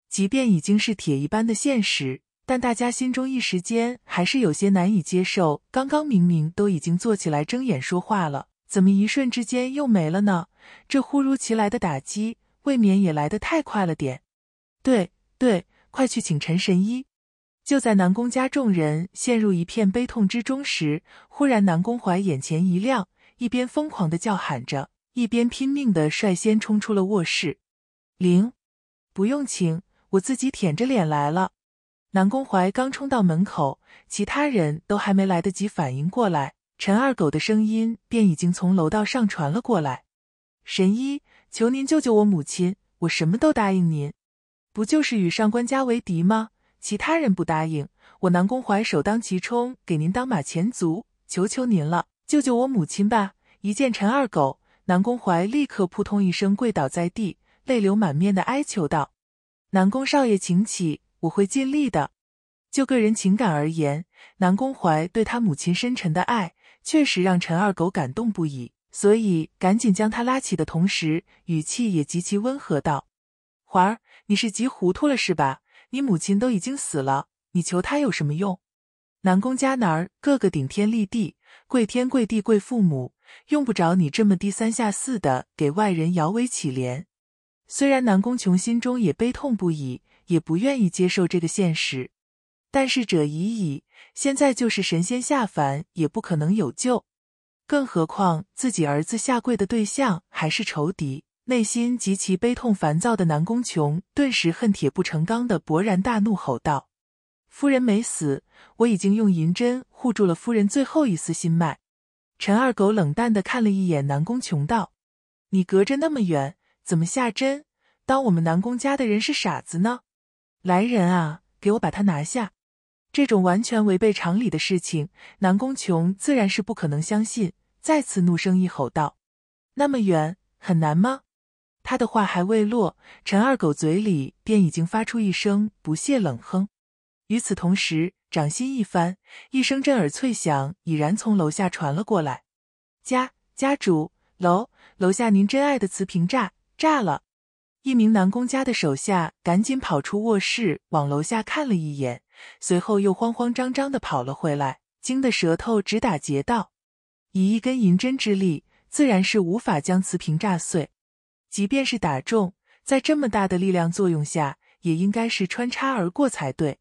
即便已经是铁一般的现实，但大家心中一时间还是有些难以接受。刚刚明明都已经坐起来、睁眼说话了，怎么一瞬之间又没了呢？这忽如其来的打击。”未免也来得太快了点，对对，快去请陈神医！就在南宫家众人陷入一片悲痛之中时，忽然南宫怀眼前一亮，一边疯狂的叫喊着，一边拼命的率先冲出了卧室。灵，不用请，我自己舔着脸来了。南宫怀刚冲到门口，其他人都还没来得及反应过来，陈二狗的声音便已经从楼道上传了过来。神医，求您救救我母亲，我什么都答应您。不就是与上官家为敌吗？其他人不答应，我南宫怀首当其冲，给您当马前卒。求求您了，救救我母亲吧！一见陈二狗，南宫怀立刻扑通一声跪倒在地，泪流满面的哀求道：“南宫少爷，请起，我会尽力的。”就个人情感而言，南宫怀对他母亲深沉的爱，确实让陈二狗感动不已。所以，赶紧将他拉起的同时，语气也极其温和道：“华儿，你是急糊涂了是吧？你母亲都已经死了，你求他有什么用？南宫家男儿个个顶天立地，跪天跪地跪父母，用不着你这么低三下四的给外人摇尾乞怜。虽然南宫琼心中也悲痛不已，也不愿意接受这个现实，但是者已矣，现在就是神仙下凡也不可能有救。”更何况自己儿子下跪的对象还是仇敌，内心极其悲痛烦躁的南宫琼顿时恨铁不成钢的勃然大怒，吼道：“夫人没死，我已经用银针护住了夫人最后一丝心脉。”陈二狗冷淡的看了一眼南宫琼，道：“你隔着那么远，怎么下针？当我们南宫家的人是傻子呢？”来人啊，给我把他拿下！这种完全违背常理的事情，南宫琼自然是不可能相信。再次怒声一吼道：“那么远，很难吗？”他的话还未落，陈二狗嘴里便已经发出一声不屑冷哼。与此同时，掌心一翻，一声震耳脆响已然从楼下传了过来：“家家主，楼楼下您珍爱的瓷瓶炸炸了。”一名南宫家的手下赶紧跑出卧室，往楼下看了一眼，随后又慌慌张张的跑了回来，惊得舌头直打结道：“以一根银针之力，自然是无法将瓷瓶炸碎，即便是打中，在这么大的力量作用下，也应该是穿插而过才对。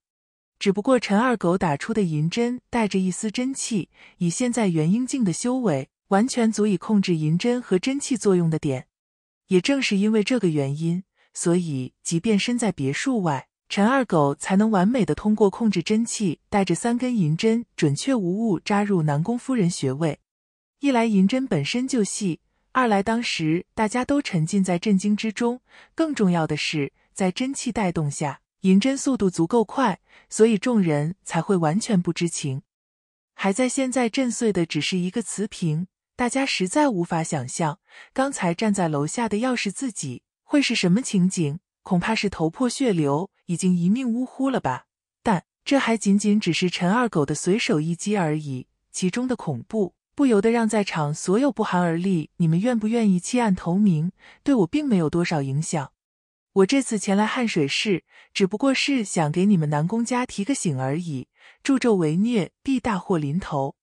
只不过陈二狗打出的银针带着一丝真气，以现在元婴境的修为，完全足以控制银针和真气作用的点。”也正是因为这个原因，所以即便身在别墅外，陈二狗才能完美的通过控制真气，带着三根银针，准确无误扎入南宫夫人穴位。一来银针本身就细，二来当时大家都沉浸在震惊之中，更重要的是，在真气带动下，银针速度足够快，所以众人才会完全不知情，还在现在震碎的只是一个瓷瓶。大家实在无法想象，刚才站在楼下的要是自己会是什么情景，恐怕是头破血流，已经一命呜呼了吧。但这还仅仅只是陈二狗的随手一击而已，其中的恐怖不由得让在场所有不寒而栗。你们愿不愿意弃暗投明，对我并没有多少影响。我这次前来汉水市，只不过是想给你们南宫家提个醒而已。助纣为虐，必大祸临头。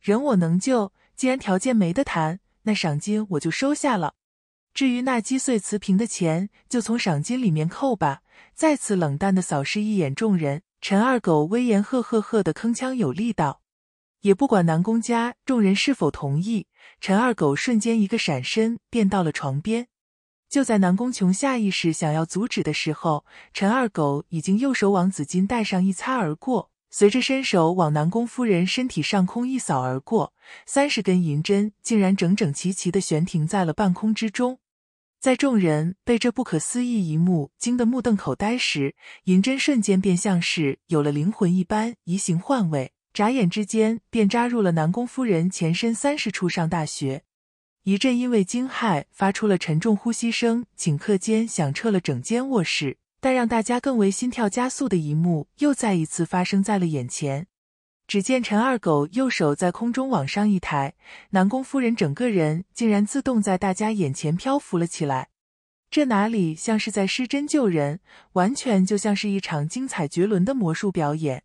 人我能救。既然条件没得谈，那赏金我就收下了。至于那击碎瓷瓶的钱，就从赏金里面扣吧。再次冷淡的扫视一眼众人，陈二狗威严赫赫赫的铿锵有力道：“也不管南宫家众人是否同意，陈二狗瞬间一个闪身便到了床边。就在南宫琼下意识想要阻止的时候，陈二狗已经右手往紫金带上一擦而过。”随着伸手往南宫夫人身体上空一扫而过，三十根银针竟然整整齐齐的悬停在了半空之中。在众人被这不可思议一幕惊得目瞪口呆时，银针瞬间便像是有了灵魂一般移形换位，眨眼之间便扎入了南宫夫人前身三十处上大学。一阵因为惊骇发出了沉重呼吸声，顷刻间响彻了整间卧室。但让大家更为心跳加速的一幕又再一次发生在了眼前。只见陈二狗右手在空中往上一抬，南宫夫人整个人竟然自动在大家眼前漂浮了起来。这哪里像是在施针救人，完全就像是一场精彩绝伦的魔术表演。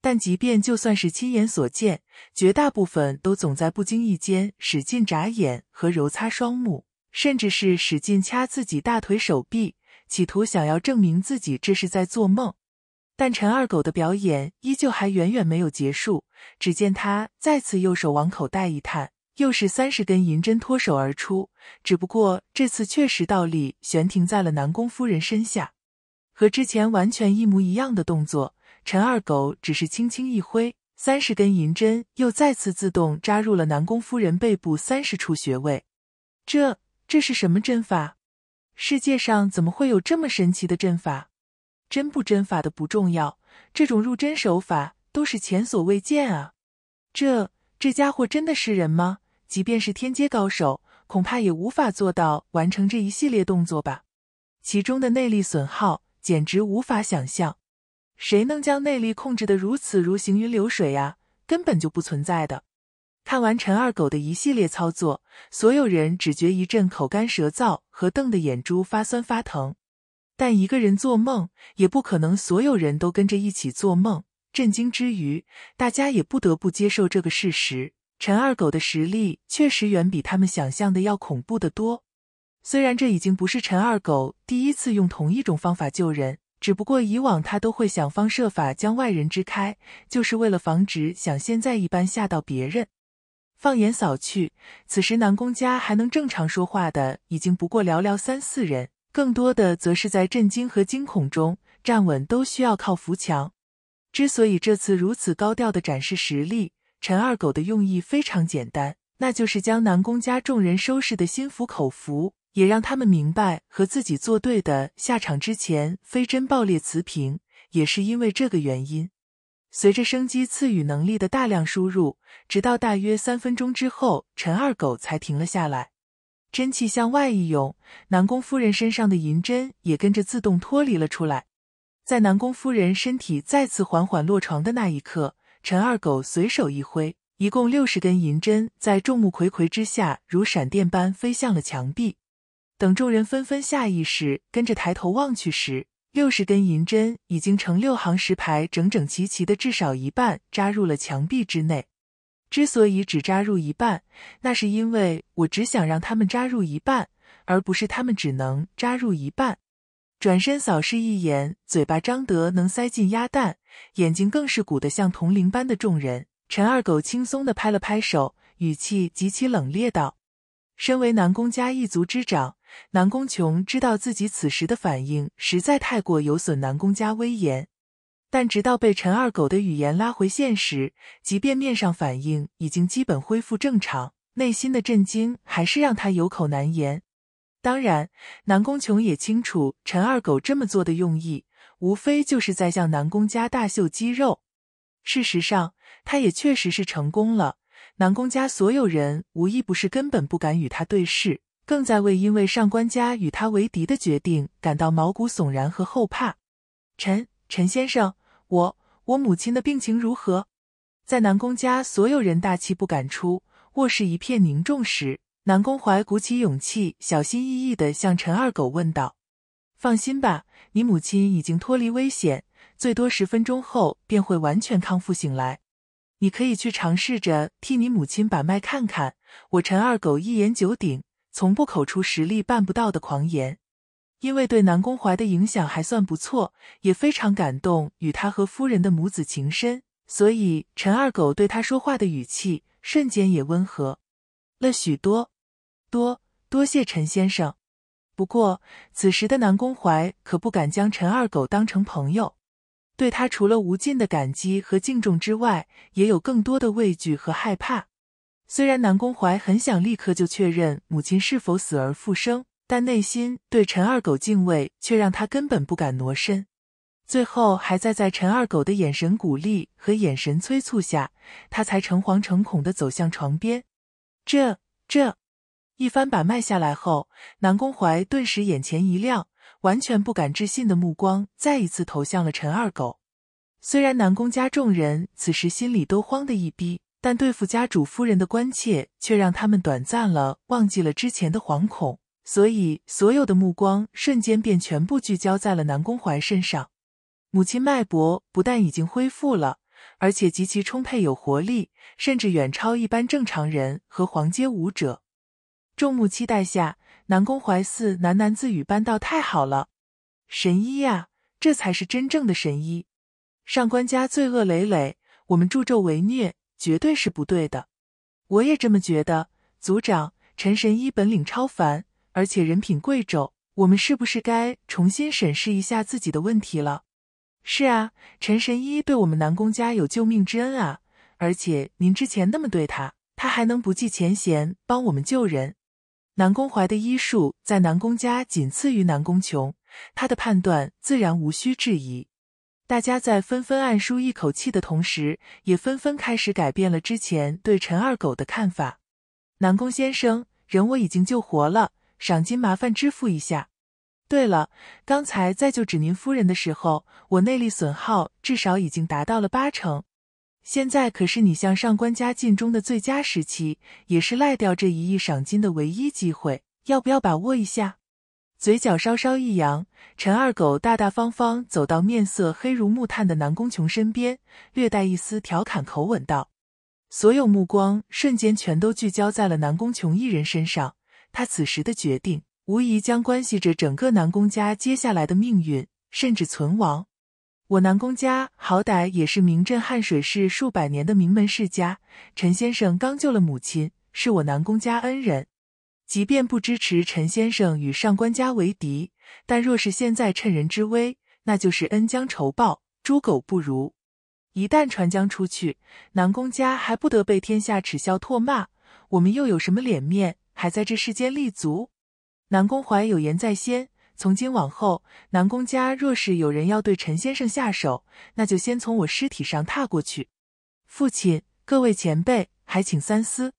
但即便就算是亲眼所见，绝大部分都总在不经意间使劲眨眼和揉擦双目，甚至是使劲掐自己大腿、手臂。企图想要证明自己这是在做梦，但陈二狗的表演依旧还远远没有结束。只见他再次右手往口袋一探，又是三十根银针脱手而出。只不过这次确实倒立悬停在了南宫夫人身下，和之前完全一模一样的动作。陈二狗只是轻轻一挥，三十根银针又再次自动扎入了南宫夫人背部三十处穴位。这这是什么针法？世界上怎么会有这么神奇的阵法？针不针法的不重要，这种入针手法都是前所未见啊！这这家伙真的是人吗？即便是天阶高手，恐怕也无法做到完成这一系列动作吧？其中的内力损耗简直无法想象，谁能将内力控制的如此如行云流水呀？根本就不存在的。看完陈二狗的一系列操作，所有人只觉一阵口干舌燥和瞪得眼珠发酸发疼。但一个人做梦也不可能，所有人都跟着一起做梦。震惊之余，大家也不得不接受这个事实：陈二狗的实力确实远比他们想象的要恐怖得多。虽然这已经不是陈二狗第一次用同一种方法救人，只不过以往他都会想方设法将外人支开，就是为了防止像现在一般吓到别人。放眼扫去，此时南宫家还能正常说话的，已经不过寥寥三四人，更多的则是在震惊和惊恐中站稳，都需要靠扶墙。之所以这次如此高调的展示实力，陈二狗的用意非常简单，那就是将南宫家众人收拾的心服口服，也让他们明白和自己作对的下场。之前非真爆裂瓷瓶，也是因为这个原因。随着生机赐予能力的大量输入，直到大约三分钟之后，陈二狗才停了下来。真气向外一涌，南宫夫人身上的银针也跟着自动脱离了出来。在南宫夫人身体再次缓缓落床的那一刻，陈二狗随手一挥，一共六十根银针在众目睽睽之下如闪电般飞向了墙壁。等众人纷纷下意识跟着抬头望去时，六十根银针已经成六行十排，整整齐齐的，至少一半扎入了墙壁之内。之所以只扎入一半，那是因为我只想让他们扎入一半，而不是他们只能扎入一半。转身扫视一眼，嘴巴张得能塞进鸭蛋，眼睛更是鼓得像铜铃般的众人，陈二狗轻松的拍了拍手，语气极其冷冽道：“身为南宫家一族之长。”南宫琼知道自己此时的反应实在太过有损南宫家威严，但直到被陈二狗的语言拉回现实，即便面上反应已经基本恢复正常，内心的震惊还是让他有口难言。当然，南宫琼也清楚陈二狗这么做的用意，无非就是在向南宫家大秀肌肉。事实上，他也确实是成功了，南宫家所有人无一不是根本不敢与他对视。更在为因为上官家与他为敌的决定感到毛骨悚然和后怕。陈陈先生，我我母亲的病情如何？在南宫家所有人大气不敢出，卧室一片凝重时，南宫怀鼓起勇气，小心翼翼的向陈二狗问道：“放心吧，你母亲已经脱离危险，最多十分钟后便会完全康复醒来。你可以去尝试着替你母亲把脉看看。我陈二狗一言九鼎。”从不口出实力办不到的狂言，因为对南宫怀的影响还算不错，也非常感动与他和夫人的母子情深，所以陈二狗对他说话的语气瞬间也温和了许多。多多谢陈先生，不过此时的南宫怀可不敢将陈二狗当成朋友，对他除了无尽的感激和敬重之外，也有更多的畏惧和害怕。虽然南宫怀很想立刻就确认母亲是否死而复生，但内心对陈二狗敬畏却让他根本不敢挪身。最后，还在在陈二狗的眼神鼓励和眼神催促下，他才诚惶诚恐的走向床边。这这一番把脉下来后，南宫怀顿时眼前一亮，完全不敢置信的目光再一次投向了陈二狗。虽然南宫家众人此时心里都慌得一逼。但对付家主夫人的关切，却让他们短暂了，忘记了之前的惶恐，所以所有的目光瞬间便全部聚焦在了南宫怀身上。母亲脉搏不但已经恢复了，而且极其充沛有活力，甚至远超一般正常人和黄阶武者。众目期待下，南宫怀似喃喃自语般道：“太好了，神医呀，这才是真正的神医！上官家罪恶累累，我们助纣为虐。”绝对是不对的，我也这么觉得。组长陈神医本领超凡，而且人品贵重，我们是不是该重新审视一下自己的问题了？是啊，陈神医对我们南宫家有救命之恩啊，而且您之前那么对他，他还能不计前嫌帮我们救人。南宫怀的医术在南宫家仅次于南宫琼，他的判断自然无需质疑。大家在纷纷暗舒一口气的同时，也纷纷开始改变了之前对陈二狗的看法。南宫先生，人我已经救活了，赏金麻烦支付一下。对了，刚才在救治您夫人的时候，我内力损耗至少已经达到了八成。现在可是你向上官家进忠的最佳时期，也是赖掉这一亿赏金的唯一机会，要不要把握一下？嘴角稍稍一扬，陈二狗大大方方走到面色黑如木炭的南宫琼身边，略带一丝调侃口吻道：“所有目光瞬间全都聚焦在了南宫琼一人身上。他此时的决定，无疑将关系着整个南宫家接下来的命运，甚至存亡。我南宫家好歹也是名震汉水市数百年的名门世家，陈先生刚救了母亲，是我南宫家恩人。”即便不支持陈先生与上官家为敌，但若是现在趁人之危，那就是恩将仇报，猪狗不如。一旦传将出去，南宫家还不得被天下耻笑唾骂？我们又有什么脸面还在这世间立足？南宫怀有言在先，从今往后，南宫家若是有人要对陈先生下手，那就先从我尸体上踏过去。父亲，各位前辈，还请三思。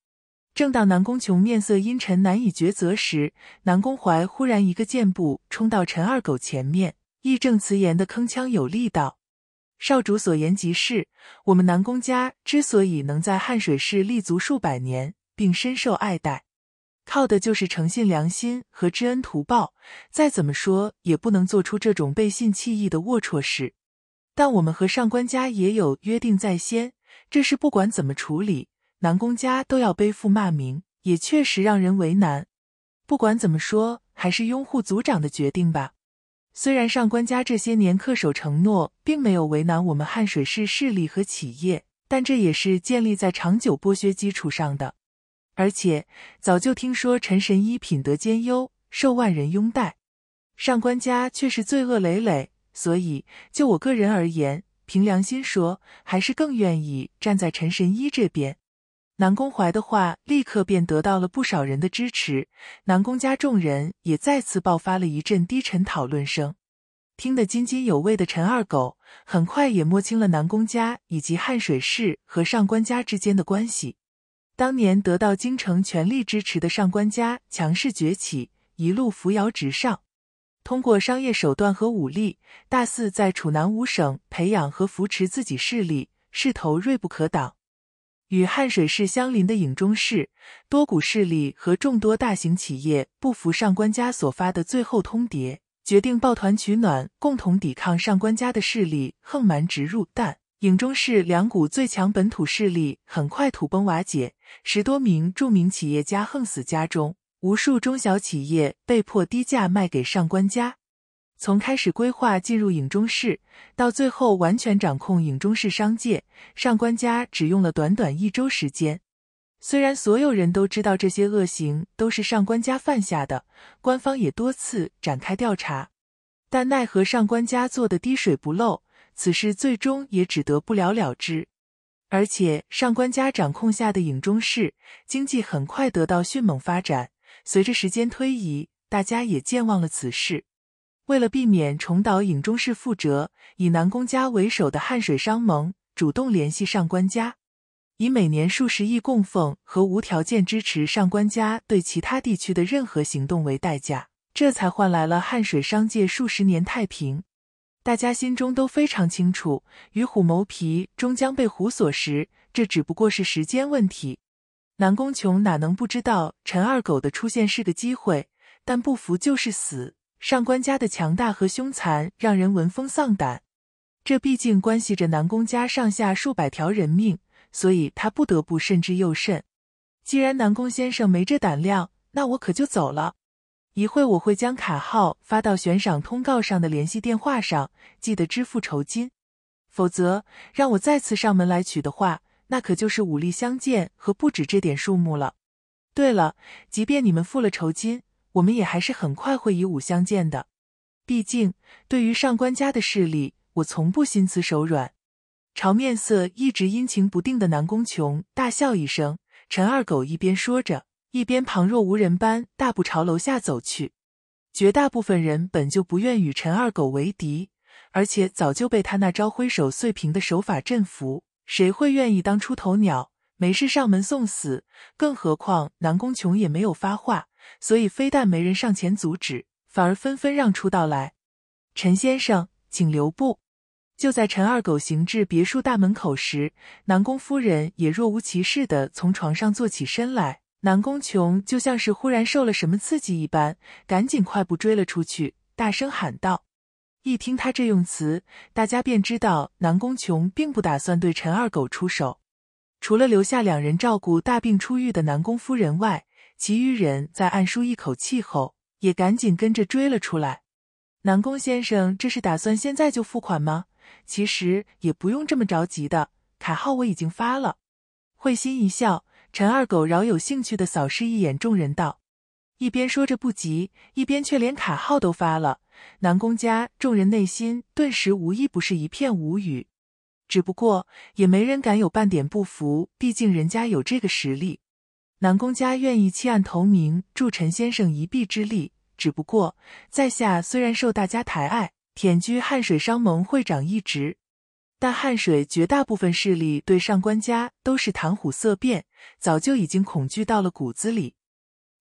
正当南宫琼面色阴沉、难以抉择时，南宫怀忽然一个箭步冲到陈二狗前面，义正辞严的铿锵有力道：“少主所言极是，我们南宫家之所以能在汉水市立足数百年，并深受爱戴，靠的就是诚信、良心和知恩图报。再怎么说，也不能做出这种背信弃义的龌龊事。但我们和上官家也有约定在先，这事不管怎么处理。”南宫家都要背负骂名，也确实让人为难。不管怎么说，还是拥护族长的决定吧。虽然上官家这些年恪守承诺，并没有为难我们汉水市势力和企业，但这也是建立在长久剥削基础上的。而且，早就听说陈神医品德兼优，受万人拥戴。上官家却是罪恶累累，所以就我个人而言，凭良心说，还是更愿意站在陈神医这边。南宫怀的话立刻便得到了不少人的支持，南宫家众人也再次爆发了一阵低沉讨论声。听得津津有味的陈二狗，很快也摸清了南宫家以及汉水市和上官家之间的关系。当年得到京城全力支持的上官家强势崛起，一路扶摇直上，通过商业手段和武力大肆在楚南五省培养和扶持自己势力，势头锐不可挡。与汉水市相邻的颍中市，多股势力和众多大型企业不服上官家所发的最后通牒，决定抱团取暖，共同抵抗上官家的势力横蛮植入。但颍中市两股最强本土势力很快土崩瓦解，十多名著名企业家横死家中，无数中小企业被迫低价卖给上官家。从开始规划进入影中市，到最后完全掌控影中市商界，上官家只用了短短一周时间。虽然所有人都知道这些恶行都是上官家犯下的，官方也多次展开调查，但奈何上官家做的滴水不漏，此事最终也只得不了了之。而且，上官家掌控下的影中市经济很快得到迅猛发展，随着时间推移，大家也健忘了此事。为了避免重蹈影中氏覆辙，以南宫家为首的汉水商盟主动联系上官家，以每年数十亿供奉和无条件支持上官家对其他地区的任何行动为代价，这才换来了汉水商界数十年太平。大家心中都非常清楚，与虎谋皮终将被虎所食，这只不过是时间问题。南宫琼哪能不知道陈二狗的出现是个机会，但不服就是死。上官家的强大和凶残让人闻风丧胆，这毕竟关系着南宫家上下数百条人命，所以他不得不慎之又慎。既然南宫先生没这胆量，那我可就走了。一会我会将卡号发到悬赏通告上的联系电话上，记得支付酬金，否则让我再次上门来取的话，那可就是武力相见和不止这点数目了。对了，即便你们付了酬金。我们也还是很快会以武相见的，毕竟对于上官家的势力，我从不心慈手软。朝面色一直阴晴不定的南宫琼大笑一声，陈二狗一边说着，一边旁若无人般大步朝楼下走去。绝大部分人本就不愿与陈二狗为敌，而且早就被他那招挥手碎屏的手法震服，谁会愿意当出头鸟？没事上门送死，更何况南宫琼也没有发话，所以非但没人上前阻止，反而纷纷让出道来。陈先生，请留步！就在陈二狗行至别墅大门口时，南宫夫人也若无其事的从床上坐起身来。南宫琼就像是忽然受了什么刺激一般，赶紧快步追了出去，大声喊道：“一听他这用词，大家便知道南宫琼并不打算对陈二狗出手。”除了留下两人照顾大病初愈的南宫夫人外，其余人在暗舒一口气后，也赶紧跟着追了出来。南宫先生，这是打算现在就付款吗？其实也不用这么着急的，卡号我已经发了。会心一笑，陈二狗饶有兴趣的扫视一眼众人道：“一边说着不急，一边却连卡号都发了。”南宫家众人内心顿时无一不是一片无语。只不过也没人敢有半点不服，毕竟人家有这个实力。南宫家愿意弃暗投明，助陈先生一臂之力。只不过在下虽然受大家抬爱，舔居汉水商盟会长一职，但汉水绝大部分势力对上官家都是谈虎色变，早就已经恐惧到了骨子里。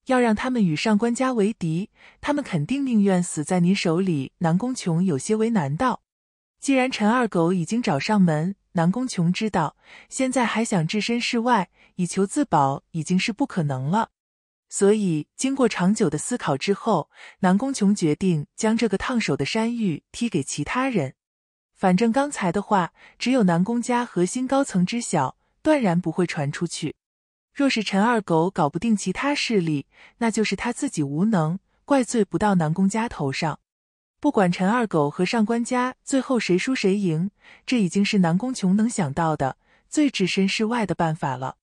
要让他们与上官家为敌，他们肯定宁愿死在您手里。南宫琼有些为难道。既然陈二狗已经找上门，南宫琼知道现在还想置身事外以求自保已经是不可能了。所以，经过长久的思考之后，南宫琼决定将这个烫手的山芋踢给其他人。反正刚才的话只有南宫家核心高层知晓，断然不会传出去。若是陈二狗搞不定其他势力，那就是他自己无能，怪罪不到南宫家头上。不管陈二狗和上官家最后谁输谁赢，这已经是南宫琼能想到的最置身事外的办法了。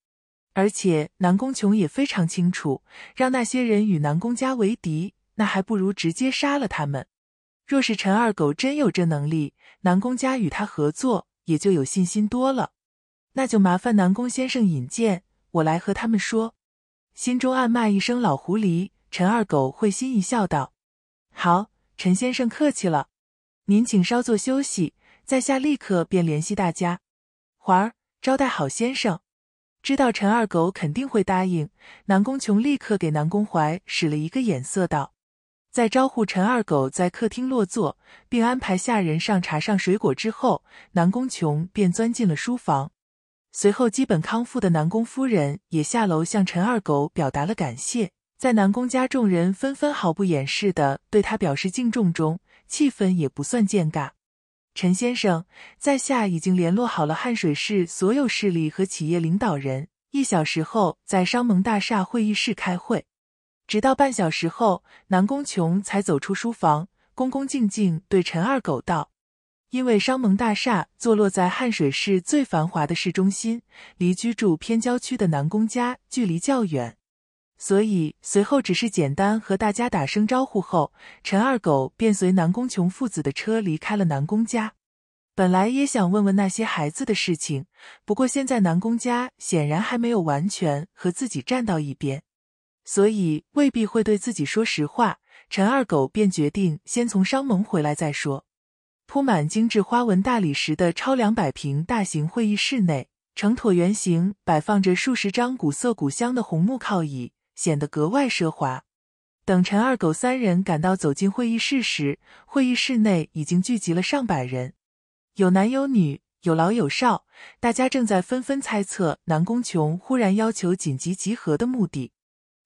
而且南宫琼也非常清楚，让那些人与南宫家为敌，那还不如直接杀了他们。若是陈二狗真有这能力，南宫家与他合作也就有信心多了。那就麻烦南宫先生引荐我来和他们说。心中暗骂一声老狐狸，陈二狗会心一笑，道：“好。”陈先生客气了，您请稍作休息，在下立刻便联系大家。环儿，招待好先生。知道陈二狗肯定会答应，南宫琼立刻给南宫怀使了一个眼色，道：“在招呼陈二狗在客厅落座，并安排下人上茶上水果之后，南宫琼便钻进了书房。随后，基本康复的南宫夫人也下楼向陈二狗表达了感谢。”在南宫家众人纷纷毫不掩饰地对他表示敬重中，气氛也不算尴尬。陈先生，在下已经联络好了汉水市所有势力和企业领导人，一小时后在商盟大厦会议室开会。直到半小时后，南宫琼才走出书房，恭恭敬敬对陈二狗道：“因为商盟大厦坐落在汉水市最繁华的市中心，离居住偏郊区的南宫家距离较远。”所以，随后只是简单和大家打声招呼后，陈二狗便随南宫琼父子的车离开了南宫家。本来也想问问那些孩子的事情，不过现在南宫家显然还没有完全和自己站到一边，所以未必会对自己说实话。陈二狗便决定先从商盟回来再说。铺满精致花纹大理石的超两百平大型会议室内，呈椭圆形摆放着数十张古色古香的红木靠椅。显得格外奢华。等陈二狗三人赶到，走进会议室时，会议室内已经聚集了上百人，有男有女，有老有少，大家正在纷纷猜测南宫琼忽然要求紧急集合的目的。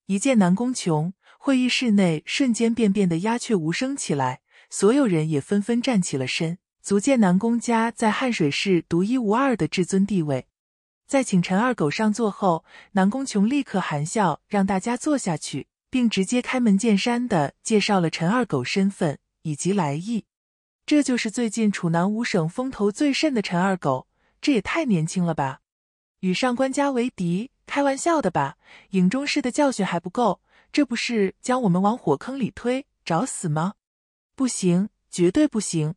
一见南宫琼，会议室内瞬间便变得鸦雀无声起来，所有人也纷纷站起了身，足见南宫家在汉水市独一无二的至尊地位。在请陈二狗上座后，南宫琼立刻含笑让大家坐下去，并直接开门见山的介绍了陈二狗身份以及来意。这就是最近楚南五省风头最盛的陈二狗，这也太年轻了吧！与上官家为敌，开玩笑的吧？影中式的教训还不够，这不是将我们往火坑里推，找死吗？不行，绝对不行！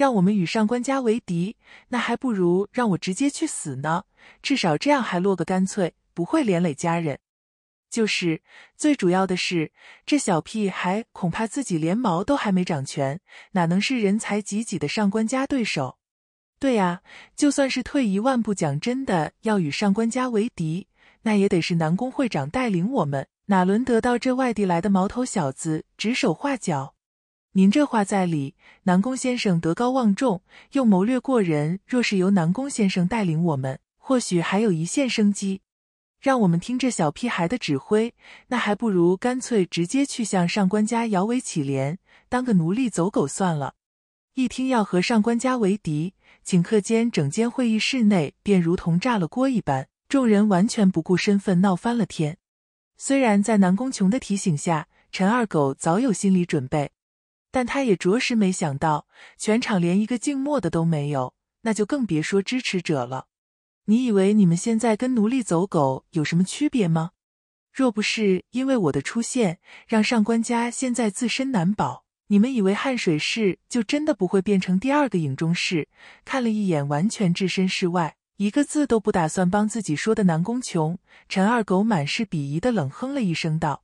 让我们与上官家为敌，那还不如让我直接去死呢。至少这样还落个干脆，不会连累家人。就是，最主要的是，这小屁孩恐怕自己连毛都还没长全，哪能是人才济济的上官家对手？对呀，就算是退一万步讲，真的要与上官家为敌，那也得是南宫会长带领我们，哪轮得到这外地来的毛头小子指手画脚？您这话在理，南宫先生德高望重，又谋略过人。若是由南宫先生带领我们，或许还有一线生机。让我们听这小屁孩的指挥，那还不如干脆直接去向上官家摇尾乞怜，当个奴隶走狗算了。一听要和上官家为敌，顷刻间整间会议室内便如同炸了锅一般，众人完全不顾身份，闹翻了天。虽然在南宫琼的提醒下，陈二狗早有心理准备。但他也着实没想到，全场连一个静默的都没有，那就更别说支持者了。你以为你们现在跟奴隶走狗有什么区别吗？若不是因为我的出现，让上官家现在自身难保，你们以为汉水市就真的不会变成第二个影中市？看了一眼完全置身事外，一个字都不打算帮自己说的南宫琼，陈二狗满是鄙夷的冷哼了一声道：“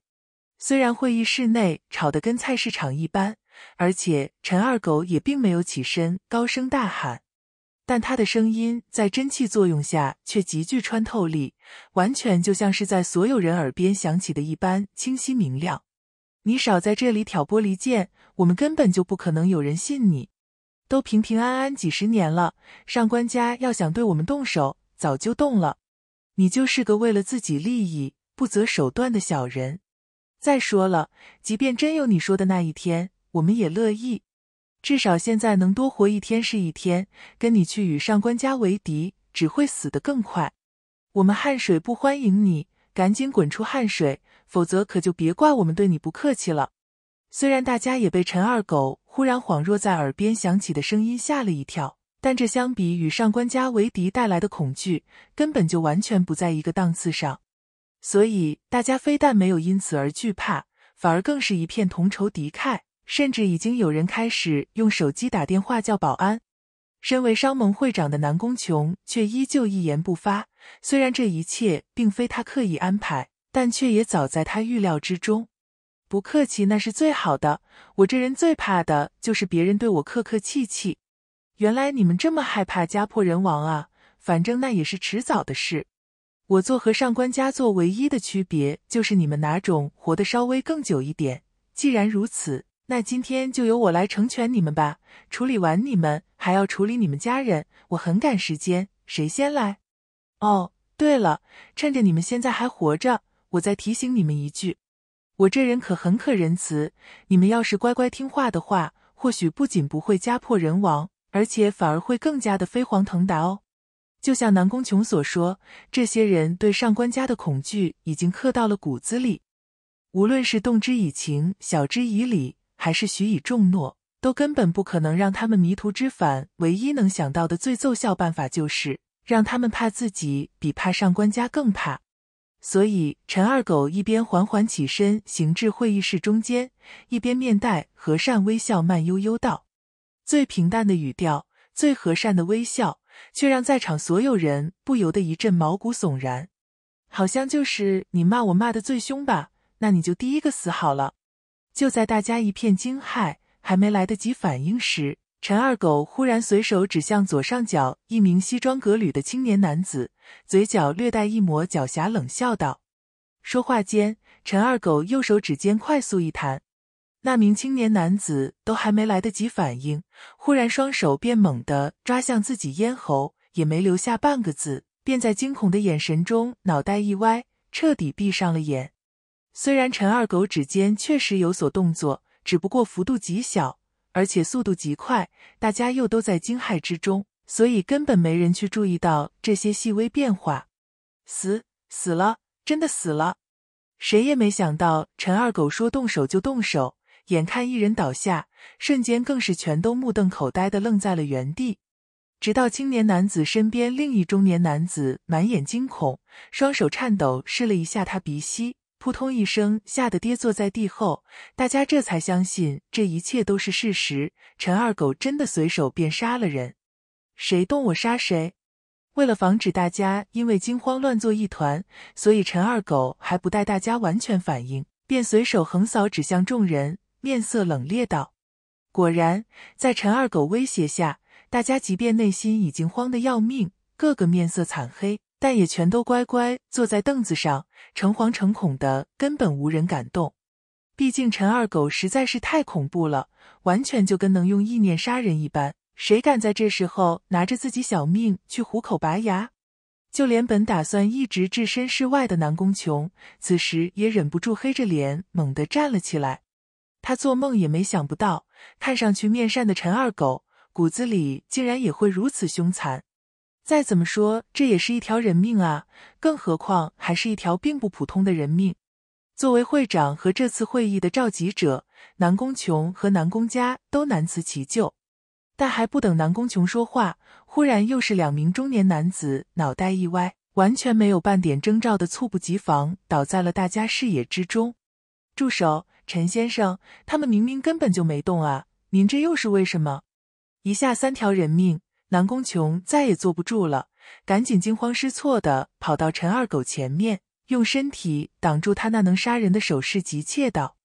虽然会议室内吵得跟菜市场一般。”而且陈二狗也并没有起身，高声大喊，但他的声音在真气作用下却极具穿透力，完全就像是在所有人耳边响起的一般清晰明亮。你少在这里挑拨离间，我们根本就不可能有人信你。都平平安安几十年了，上官家要想对我们动手，早就动了。你就是个为了自己利益不择手段的小人。再说了，即便真有你说的那一天。我们也乐意，至少现在能多活一天是一天。跟你去与上官家为敌，只会死得更快。我们汉水不欢迎你，赶紧滚出汉水，否则可就别怪我们对你不客气了。虽然大家也被陈二狗忽然恍若在耳边响起的声音吓了一跳，但这相比与上官家为敌带来的恐惧，根本就完全不在一个档次上。所以大家非但没有因此而惧怕，反而更是一片同仇敌忾。甚至已经有人开始用手机打电话叫保安。身为商盟会长的南宫琼却依旧一言不发。虽然这一切并非他刻意安排，但却也早在他预料之中。不客气那是最好的，我这人最怕的就是别人对我客客气气。原来你们这么害怕家破人亡啊？反正那也是迟早的事。我做和上官家做唯一的区别就是你们哪种活得稍微更久一点。既然如此。那今天就由我来成全你们吧。处理完你们，还要处理你们家人，我很赶时间。谁先来？哦，对了，趁着你们现在还活着，我再提醒你们一句：我这人可很可仁慈。你们要是乖乖听话的话，或许不仅不会家破人亡，而且反而会更加的飞黄腾达哦。就像南宫琼所说，这些人对上官家的恐惧已经刻到了骨子里。无论是动之以情，晓之以理。还是许以重诺，都根本不可能让他们迷途知返。唯一能想到的最奏效办法，就是让他们怕自己比怕上官家更怕。所以，陈二狗一边缓缓起身，行至会议室中间，一边面带和善微笑，慢悠悠道：“最平淡的语调，最和善的微笑，却让在场所有人不由得一阵毛骨悚然。好像就是你骂我骂的最凶吧？那你就第一个死好了。”就在大家一片惊骇，还没来得及反应时，陈二狗忽然随手指向左上角一名西装革履的青年男子，嘴角略带一抹狡黠，冷笑道。说话间，陈二狗右手指尖快速一弹，那名青年男子都还没来得及反应，忽然双手便猛地抓向自己咽喉，也没留下半个字，便在惊恐的眼神中，脑袋一歪，彻底闭上了眼。虽然陈二狗指尖确实有所动作，只不过幅度极小，而且速度极快，大家又都在惊骇之中，所以根本没人去注意到这些细微变化。死死了，真的死了！谁也没想到陈二狗说动手就动手，眼看一人倒下，瞬间更是全都目瞪口呆的愣在了原地。直到青年男子身边另一中年男子满眼惊恐，双手颤抖试了一下他鼻息。扑通一声，吓得跌坐在地后，大家这才相信这一切都是事实。陈二狗真的随手便杀了人，谁动我杀谁！为了防止大家因为惊慌乱作一团，所以陈二狗还不待大家完全反应，便随手横扫指向众人，面色冷冽道：“果然，在陈二狗威胁下，大家即便内心已经慌得要命，个个面色惨黑。”但也全都乖乖坐在凳子上，诚惶诚恐的，根本无人敢动。毕竟陈二狗实在是太恐怖了，完全就跟能用意念杀人一般，谁敢在这时候拿着自己小命去虎口拔牙？就连本打算一直置身事外的南宫琼，此时也忍不住黑着脸猛地站了起来。他做梦也没想不到，看上去面善的陈二狗，骨子里竟然也会如此凶残。再怎么说，这也是一条人命啊！更何况还是一条并不普通的人命。作为会长和这次会议的召集者，南宫琼和南宫家都难辞其咎。但还不等南宫琼说话，忽然又是两名中年男子脑袋一歪，完全没有半点征兆的猝不及防倒在了大家视野之中。助手，陈先生，他们明明根本就没动啊！您这又是为什么？一下三条人命！南宫琼再也坐不住了，赶紧惊慌失措的跑到陈二狗前面，用身体挡住他那能杀人的手势，急切道：“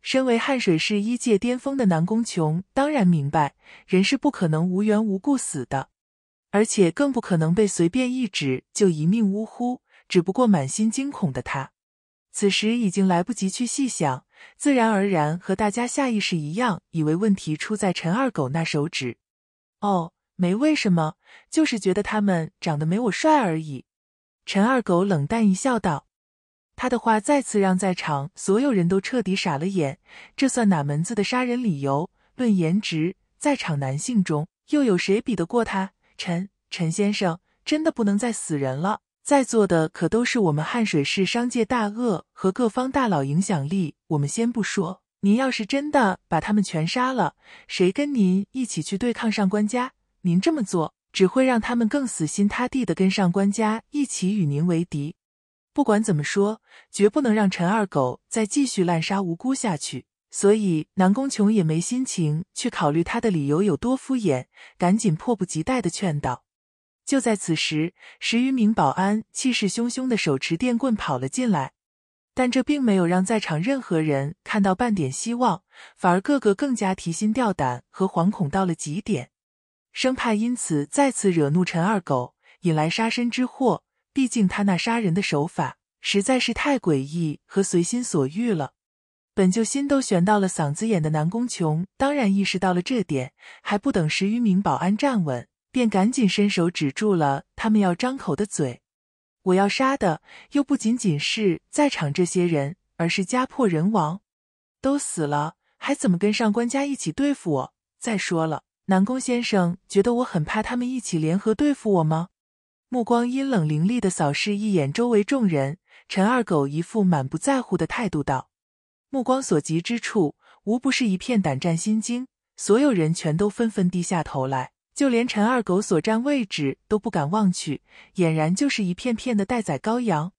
身为汉水市医界巅峰的南宫琼，当然明白人是不可能无缘无故死的，而且更不可能被随便一指就一命呜呼。只不过满心惊恐的他，此时已经来不及去细想，自然而然和大家下意识一样，以为问题出在陈二狗那手指。”哦。没为什么，就是觉得他们长得没我帅而已。”陈二狗冷淡一笑，道：“他的话再次让在场所有人都彻底傻了眼。这算哪门子的杀人理由？论颜值，在场男性中又有谁比得过他？陈陈先生，真的不能再死人了。在座的可都是我们汉水市商界大鳄和各方大佬，影响力我们先不说，您要是真的把他们全杀了，谁跟您一起去对抗上官家？”您这么做只会让他们更死心塌地的跟上官家一起与您为敌。不管怎么说，绝不能让陈二狗再继续滥杀无辜下去。所以南宫琼也没心情去考虑他的理由有多敷衍，赶紧迫不及待的劝道。就在此时，十余名保安气势汹汹的手持电棍跑了进来，但这并没有让在场任何人看到半点希望，反而个个更加提心吊胆和惶恐到了极点。生怕因此再次惹怒陈二狗，引来杀身之祸。毕竟他那杀人的手法实在是太诡异和随心所欲了。本就心都悬到了嗓子眼的南宫琼，当然意识到了这点。还不等十余名保安站稳，便赶紧伸手止住了他们要张口的嘴。我要杀的又不仅仅是在场这些人，而是家破人亡，都死了还怎么跟上官家一起对付我？再说了。南宫先生觉得我很怕他们一起联合对付我吗？目光阴冷凌厉的扫视一眼周围众人，陈二狗一副满不在乎的态度道：“目光所及之处，无不是一片胆战心惊，所有人全都纷纷低下头来，就连陈二狗所站位置都不敢望去，俨然就是一片片的待宰羔羊。”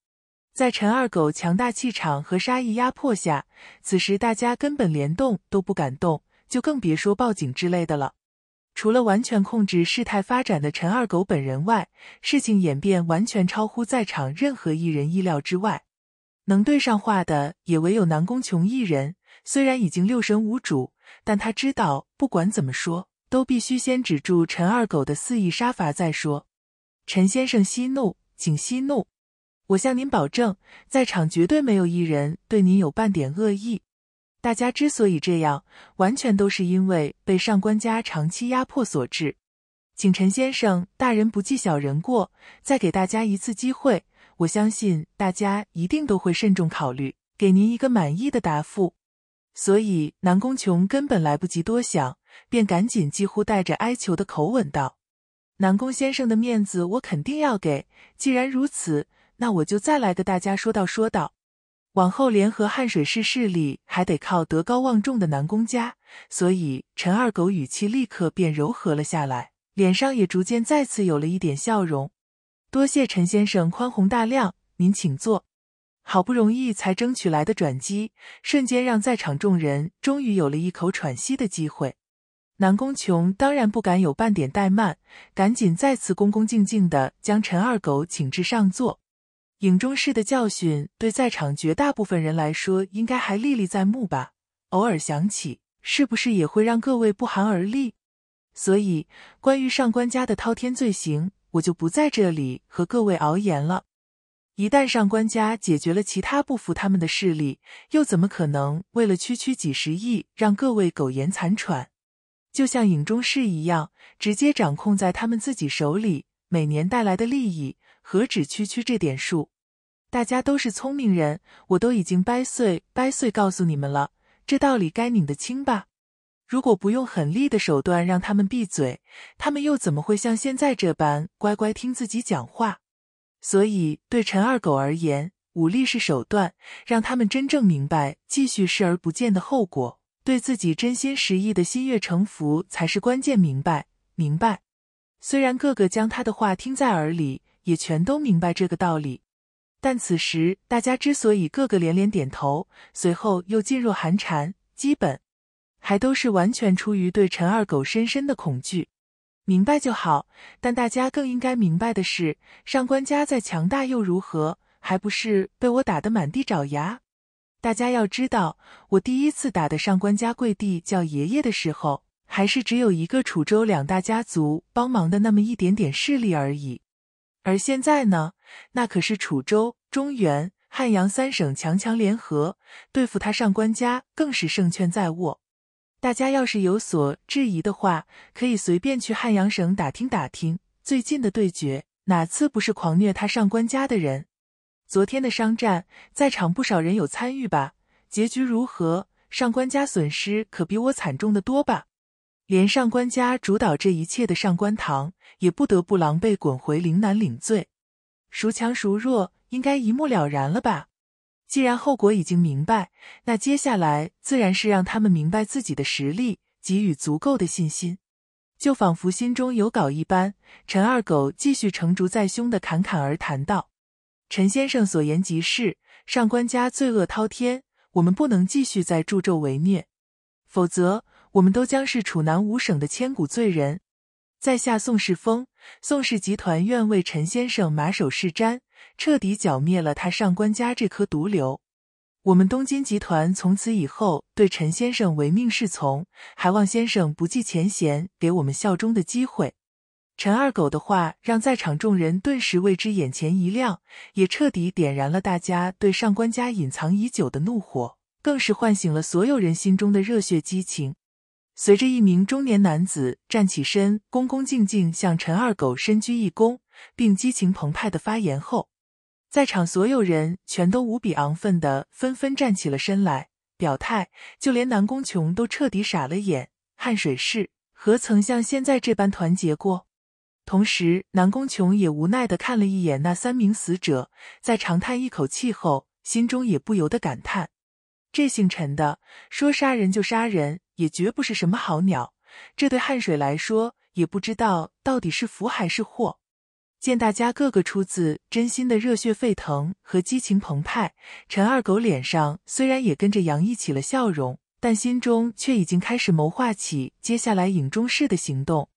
在陈二狗强大气场和杀意压迫下，此时大家根本连动都不敢动，就更别说报警之类的了。除了完全控制事态发展的陈二狗本人外，事情演变完全超乎在场任何一人意料之外。能对上话的也唯有南宫琼一人。虽然已经六神无主，但他知道，不管怎么说，都必须先止住陈二狗的肆意杀伐再说。陈先生息怒，请息怒，我向您保证，在场绝对没有一人对您有半点恶意。大家之所以这样，完全都是因为被上官家长期压迫所致。请陈先生大人不计小人过，再给大家一次机会，我相信大家一定都会慎重考虑，给您一个满意的答复。所以南宫琼根本来不及多想，便赶紧几乎带着哀求的口吻道：“南宫先生的面子我肯定要给，既然如此，那我就再来跟大家说道说道。”往后联合汉水市势力，还得靠德高望重的南宫家，所以陈二狗语气立刻便柔和了下来，脸上也逐渐再次有了一点笑容。多谢陈先生宽宏大量，您请坐。好不容易才争取来的转机，瞬间让在场众人终于有了一口喘息的机会。南宫琼当然不敢有半点怠慢，赶紧再次恭恭敬敬的将陈二狗请至上座。影中市的教训，对在场绝大部分人来说，应该还历历在目吧？偶尔想起，是不是也会让各位不寒而栗？所以，关于上官家的滔天罪行，我就不在这里和各位熬言了。一旦上官家解决了其他不服他们的势力，又怎么可能为了区区几十亿，让各位苟延残喘？就像影中市一样，直接掌控在他们自己手里，每年带来的利益，何止区区这点数？大家都是聪明人，我都已经掰碎掰碎告诉你们了，这道理该拧得清吧？如果不用狠力的手段让他们闭嘴，他们又怎么会像现在这般乖乖听自己讲话？所以，对陈二狗而言，武力是手段，让他们真正明白继续视而不见的后果，对自己真心实意的心悦诚服才是关键。明白，明白。虽然个个将他的话听在耳里，也全都明白这个道理。但此时，大家之所以个个连连点头，随后又噤若寒蝉，基本还都是完全出于对陈二狗深深的恐惧。明白就好，但大家更应该明白的是，上官家再强大又如何，还不是被我打得满地找牙？大家要知道，我第一次打得上官家跪地叫爷爷的时候，还是只有一个楚州两大家族帮忙的那么一点点势力而已。而现在呢，那可是楚州、中原、汉阳三省强强联合，对付他上官家更是胜券在握。大家要是有所质疑的话，可以随便去汉阳省打听打听，最近的对决哪次不是狂虐他上官家的人？昨天的商战，在场不少人有参与吧？结局如何？上官家损失可比我惨重的多吧？连上官家主导这一切的上官堂也不得不狼狈滚回岭南领罪，孰强孰弱，应该一目了然了吧？既然后果已经明白，那接下来自然是让他们明白自己的实力，给予足够的信心。就仿佛心中有稿一般，陈二狗继续成竹在胸的侃侃而谈道：“陈先生所言极是，上官家罪恶滔天，我们不能继续再助纣为虐，否则……”我们都将是楚南五省的千古罪人。在下宋世峰，宋氏集团愿为陈先生马首是瞻，彻底剿灭了他上官家这颗毒瘤。我们东金集团从此以后对陈先生唯命是从，还望先生不计前嫌，给我们效忠的机会。陈二狗的话让在场众人顿时为之眼前一亮，也彻底点燃了大家对上官家隐藏已久的怒火，更是唤醒了所有人心中的热血激情。随着一名中年男子站起身，恭恭敬敬向陈二狗深鞠一躬，并激情澎湃的发言后，在场所有人全都无比昂奋的纷纷站起了身来表态，就连南宫琼都彻底傻了眼，汉水市何曾像现在这般团结过？同时，南宫琼也无奈的看了一眼那三名死者，在长叹一口气后，心中也不由得感叹：这姓陈的说杀人就杀人。也绝不是什么好鸟，这对汉水来说也不知道到底是福还是祸。见大家个个出自真心的热血沸腾和激情澎湃，陈二狗脸上虽然也跟着洋溢起了笑容，但心中却已经开始谋划起接下来影中市的行动。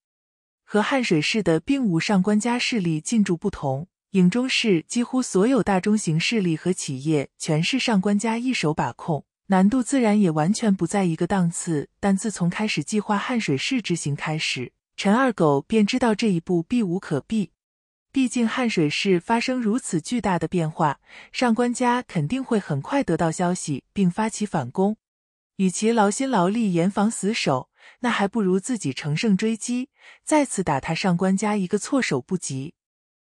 和汉水市的并无上官家势力进驻不同，影中市几乎所有大中型势力和企业全是上官家一手把控。难度自然也完全不在一个档次。但自从开始计划汉水市之行开始，陈二狗便知道这一步避无可避。毕竟汉水市发生如此巨大的变化，上官家肯定会很快得到消息并发起反攻。与其劳心劳力严防死守，那还不如自己乘胜追击，再次打他上官家一个措手不及。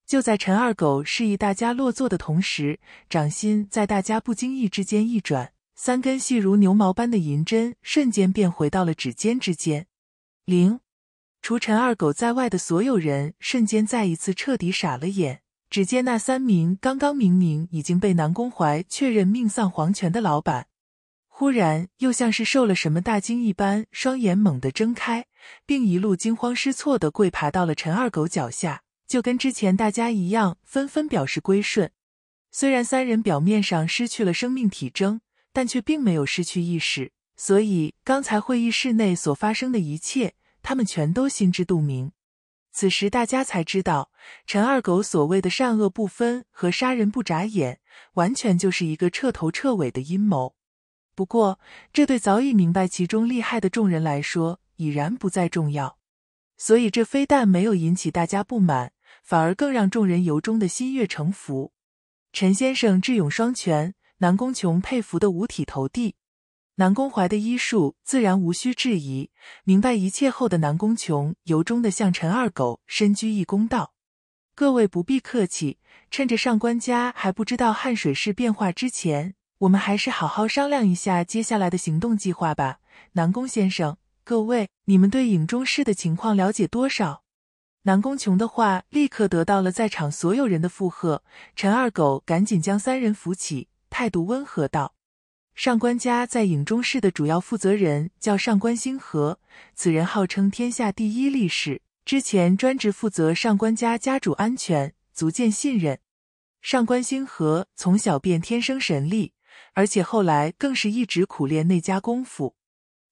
就在陈二狗示意大家落座的同时，掌心在大家不经意之间一转。三根细如牛毛般的银针瞬间便回到了指尖之间。零，除陈二狗在外的所有人瞬间再一次彻底傻了眼。只见那三名刚刚明明已经被南宫怀确认命丧黄泉的老板，忽然又像是受了什么大惊一般，双眼猛地睁开，并一路惊慌失措的跪爬到了陈二狗脚下，就跟之前大家一样，纷纷表示归顺。虽然三人表面上失去了生命体征。但却并没有失去意识，所以刚才会议室内所发生的一切，他们全都心知肚明。此时大家才知道，陈二狗所谓的善恶不分和杀人不眨眼，完全就是一个彻头彻尾的阴谋。不过，这对早已明白其中利害的众人来说，已然不再重要。所以，这非但没有引起大家不满，反而更让众人由衷的心悦诚服。陈先生智勇双全。南宫琼佩服的五体投地，南宫怀的医术自然无需质疑。明白一切后的南宫琼由衷的向陈二狗深鞠一躬道：“各位不必客气，趁着上官家还不知道汉水市变化之前，我们还是好好商量一下接下来的行动计划吧。”南宫先生，各位，你们对影中市的情况了解多少？南宫琼的话立刻得到了在场所有人的附和。陈二狗赶紧将三人扶起。态度温和道：“上官家在影中市的主要负责人叫上官星河，此人号称天下第一力士，之前专职负责上官家家主安全，足见信任。上官星河从小便天生神力，而且后来更是一直苦练内家功夫。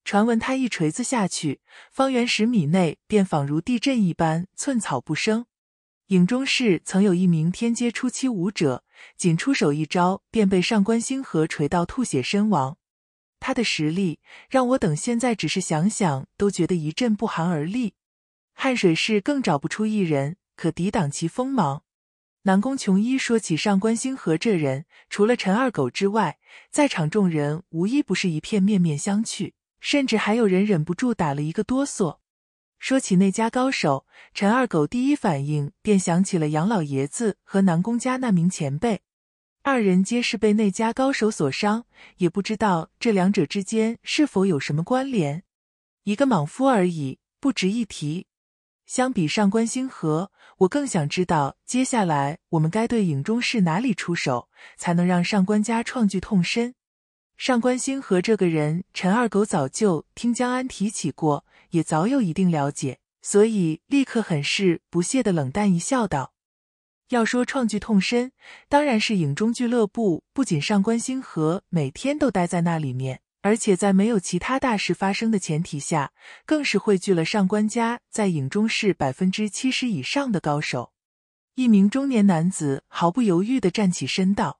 传闻他一锤子下去，方圆十米内便仿如地震一般，寸草不生。”影中市曾有一名天阶初期武者，仅出手一招便被上官星河锤到吐血身亡。他的实力让我等现在只是想想都觉得一阵不寒而栗。汉水市更找不出一人可抵挡其锋芒。南宫琼一说起上官星河这人，除了陈二狗之外，在场众人无一不是一片面面相觑，甚至还有人忍不住打了一个哆嗦。说起那家高手，陈二狗第一反应便想起了杨老爷子和南宫家那名前辈，二人皆是被那家高手所伤，也不知道这两者之间是否有什么关联。一个莽夫而已，不值一提。相比上官星河，我更想知道接下来我们该对影中市哪里出手，才能让上官家创巨痛深。上官星河这个人，陈二狗早就听江安提起过。也早有一定了解，所以立刻很是不屑的冷淡一笑道：“要说创剧痛深，当然是影中俱乐部。不仅上官星河每天都待在那里面，而且在没有其他大事发生的前提下，更是汇聚了上官家在影中市百分之七十以上的高手。”一名中年男子毫不犹豫的站起身道。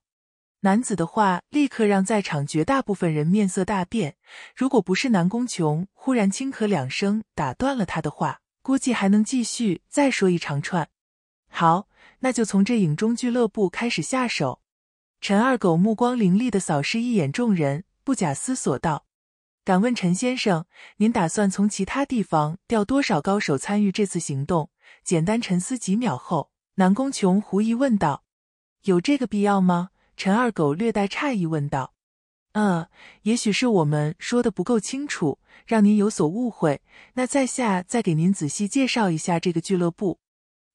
男子的话立刻让在场绝大部分人面色大变，如果不是南宫琼忽然轻咳两声打断了他的话，估计还能继续再说一长串。好，那就从这影中俱乐部开始下手。陈二狗目光凌厉的扫视一眼众人，不假思索道：“敢问陈先生，您打算从其他地方调多少高手参与这次行动？”简单沉思几秒后，南宫琼狐疑问道：“有这个必要吗？”陈二狗略带诧异问道：“嗯，也许是我们说的不够清楚，让您有所误会。那在下再给您仔细介绍一下这个俱乐部。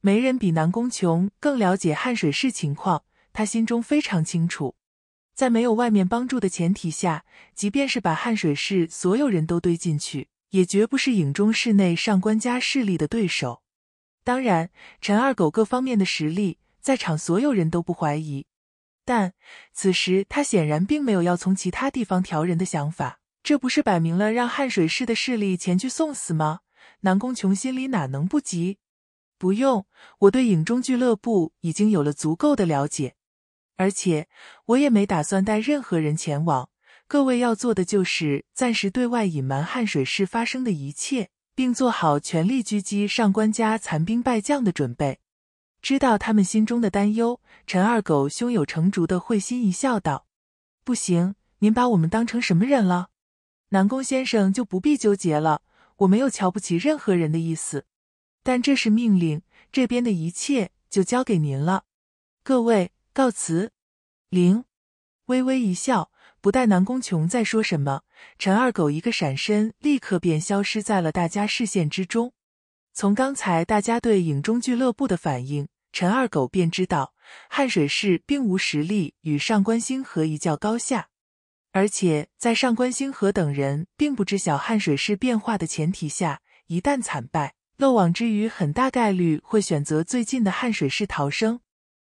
没人比南宫琼更了解汉水市情况，他心中非常清楚，在没有外面帮助的前提下，即便是把汉水市所有人都堆进去，也绝不是影中市内上官家势力的对手。当然，陈二狗各方面的实力，在场所有人都不怀疑。”但此时他显然并没有要从其他地方调人的想法，这不是摆明了让汉水市的势力前去送死吗？南宫琼心里哪能不急？不用，我对影中俱乐部已经有了足够的了解，而且我也没打算带任何人前往。各位要做的就是暂时对外隐瞒汉水市发生的一切，并做好全力狙击上官家残兵败将的准备。知道他们心中的担忧，陈二狗胸有成竹的会心一笑，道：“不行，您把我们当成什么人了？南宫先生就不必纠结了，我没有瞧不起任何人的意思。但这是命令，这边的一切就交给您了。各位，告辞。”零微微一笑，不待南宫琼再说什么，陈二狗一个闪身，立刻便消失在了大家视线之中。从刚才大家对影中俱乐部的反应，陈二狗便知道汉水市并无实力与上官星河一较高下，而且在上官星河等人并不知晓汉水市变化的前提下，一旦惨败，漏网之鱼很大概率会选择最近的汉水市逃生。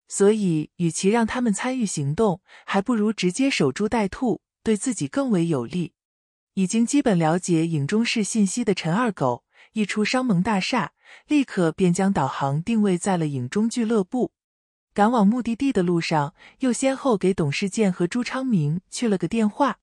所以，与其让他们参与行动，还不如直接守株待兔，对自己更为有利。已经基本了解影中市信息的陈二狗。一出商盟大厦，立刻便将导航定位在了影中俱乐部。赶往目的地的路上，又先后给董世健和朱昌明去了个电话。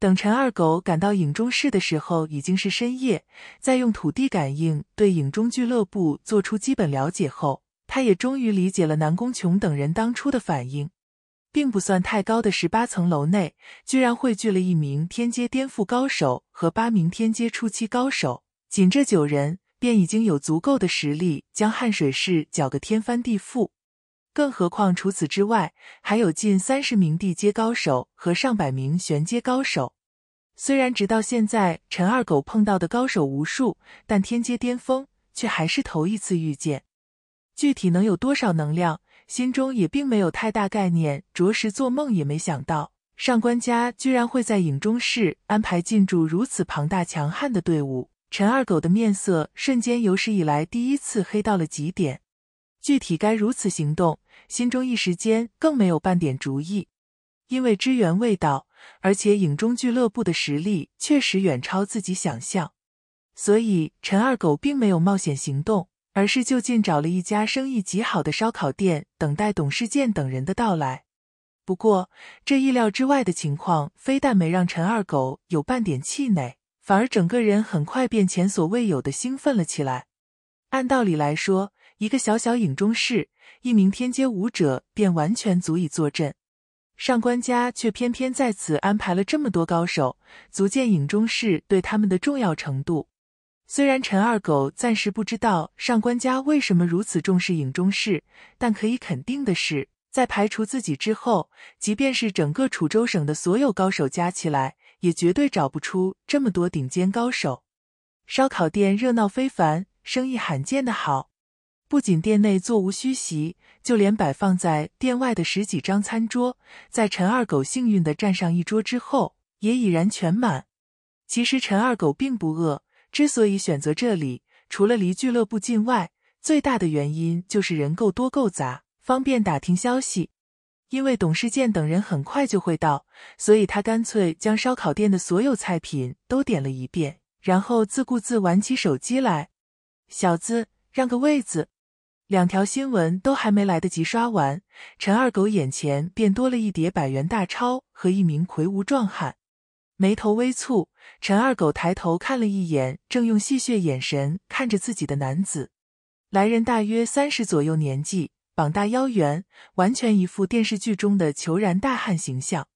等陈二狗赶到影中市的时候，已经是深夜。在用土地感应对影中俱乐部做出基本了解后，他也终于理解了南宫琼等人当初的反应。并不算太高的十八层楼内，居然汇聚了一名天阶颠覆高手和八名天阶初期高手。仅这九人便已经有足够的实力将汉水市搅个天翻地覆，更何况除此之外还有近三十名地阶高手和上百名玄阶高手。虽然直到现在陈二狗碰到的高手无数，但天阶巅峰却还是头一次遇见。具体能有多少能量，心中也并没有太大概念，着实做梦也没想到上官家居然会在影中市安排进驻如此庞大强悍的队伍。陈二狗的面色瞬间有史以来第一次黑到了极点，具体该如此行动，心中一时间更没有半点主意。因为支援未到，而且影中俱乐部的实力确实远超自己想象，所以陈二狗并没有冒险行动，而是就近找了一家生意极好的烧烤店，等待董世健等人的到来。不过，这意料之外的情况非但没让陈二狗有半点气馁。反而，整个人很快便前所未有的兴奋了起来。按道理来说，一个小小影中士，一名天阶武者便完全足以坐镇。上官家却偏偏在此安排了这么多高手，足见影中士对他们的重要程度。虽然陈二狗暂时不知道上官家为什么如此重视影中士，但可以肯定的是，在排除自己之后，即便是整个楚州省的所有高手加起来。也绝对找不出这么多顶尖高手。烧烤店热闹非凡，生意罕见的好。不仅店内座无虚席，就连摆放在店外的十几张餐桌，在陈二狗幸运的站上一桌之后，也已然全满。其实陈二狗并不饿，之所以选择这里，除了离俱乐部近外，最大的原因就是人够多够杂，方便打听消息。因为董世健等人很快就会到，所以他干脆将烧烤店的所有菜品都点了一遍，然后自顾自玩起手机来。小子，让个位子。两条新闻都还没来得及刷完，陈二狗眼前便多了一叠百元大钞和一名魁梧壮汉。眉头微蹙，陈二狗抬头看了一眼正用戏谑眼神看着自己的男子。来人大约三十左右年纪。膀大腰圆，完全一副电视剧中的虬髯大汉形象。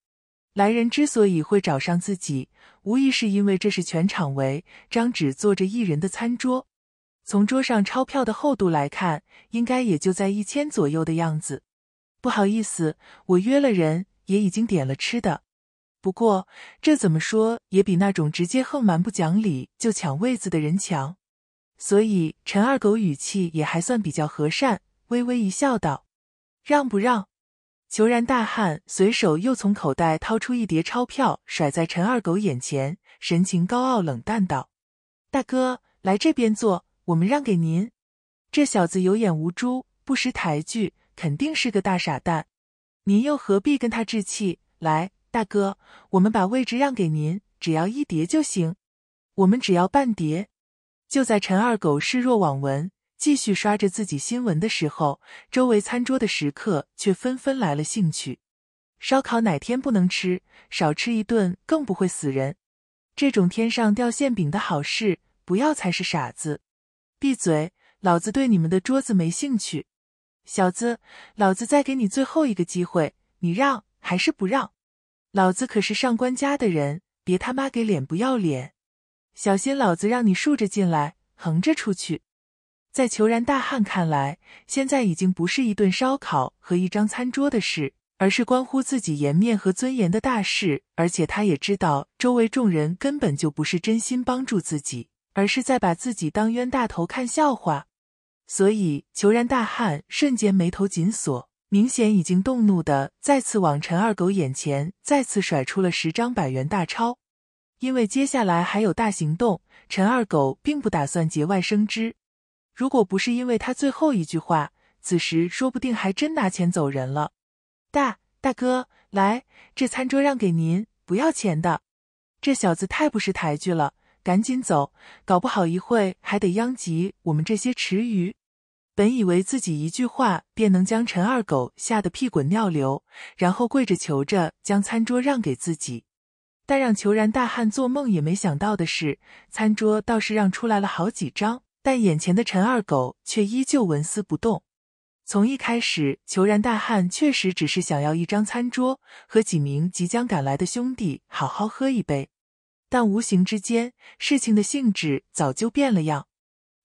来人之所以会找上自己，无疑是因为这是全场围张纸坐着一人的餐桌。从桌上钞票的厚度来看，应该也就在一千左右的样子。不好意思，我约了人，也已经点了吃的。不过这怎么说也比那种直接横蛮不讲理就抢位子的人强。所以陈二狗语气也还算比较和善。微微一笑，道：“让不让？”虬髯大汉随手又从口袋掏出一叠钞票，甩在陈二狗眼前，神情高傲冷淡道：“大哥，来这边坐，我们让给您。这小子有眼无珠，不识抬举，肯定是个大傻蛋。您又何必跟他置气？来，大哥，我们把位置让给您，只要一叠就行。我们只要半叠。”就在陈二狗视若罔闻。继续刷着自己新闻的时候，周围餐桌的食客却纷纷来了兴趣。烧烤哪天不能吃？少吃一顿更不会死人。这种天上掉馅饼的好事，不要才是傻子。闭嘴！老子对你们的桌子没兴趣。小子，老子再给你最后一个机会，你让还是不让？老子可是上官家的人，别他妈给脸不要脸，小心老子让你竖着进来，横着出去。在裘然大汉看来，现在已经不是一顿烧烤和一张餐桌的事，而是关乎自己颜面和尊严的大事。而且他也知道，周围众人根本就不是真心帮助自己，而是在把自己当冤大头看笑话。所以，裘然大汉瞬间眉头紧锁，明显已经动怒的，再次往陈二狗眼前再次甩出了十张百元大钞。因为接下来还有大行动，陈二狗并不打算节外生枝。如果不是因为他最后一句话，此时说不定还真拿钱走人了。大大哥，来，这餐桌让给您，不要钱的。这小子太不识抬举了，赶紧走，搞不好一会还得殃及我们这些池鱼。本以为自己一句话便能将陈二狗吓得屁滚尿流，然后跪着求着将餐桌让给自己，但让求然大汉做梦也没想到的是，餐桌倒是让出来了好几张。但眼前的陈二狗却依旧纹丝不动。从一开始，裘然大汉确实只是想要一张餐桌和几名即将赶来的兄弟好好喝一杯。但无形之间，事情的性质早就变了样。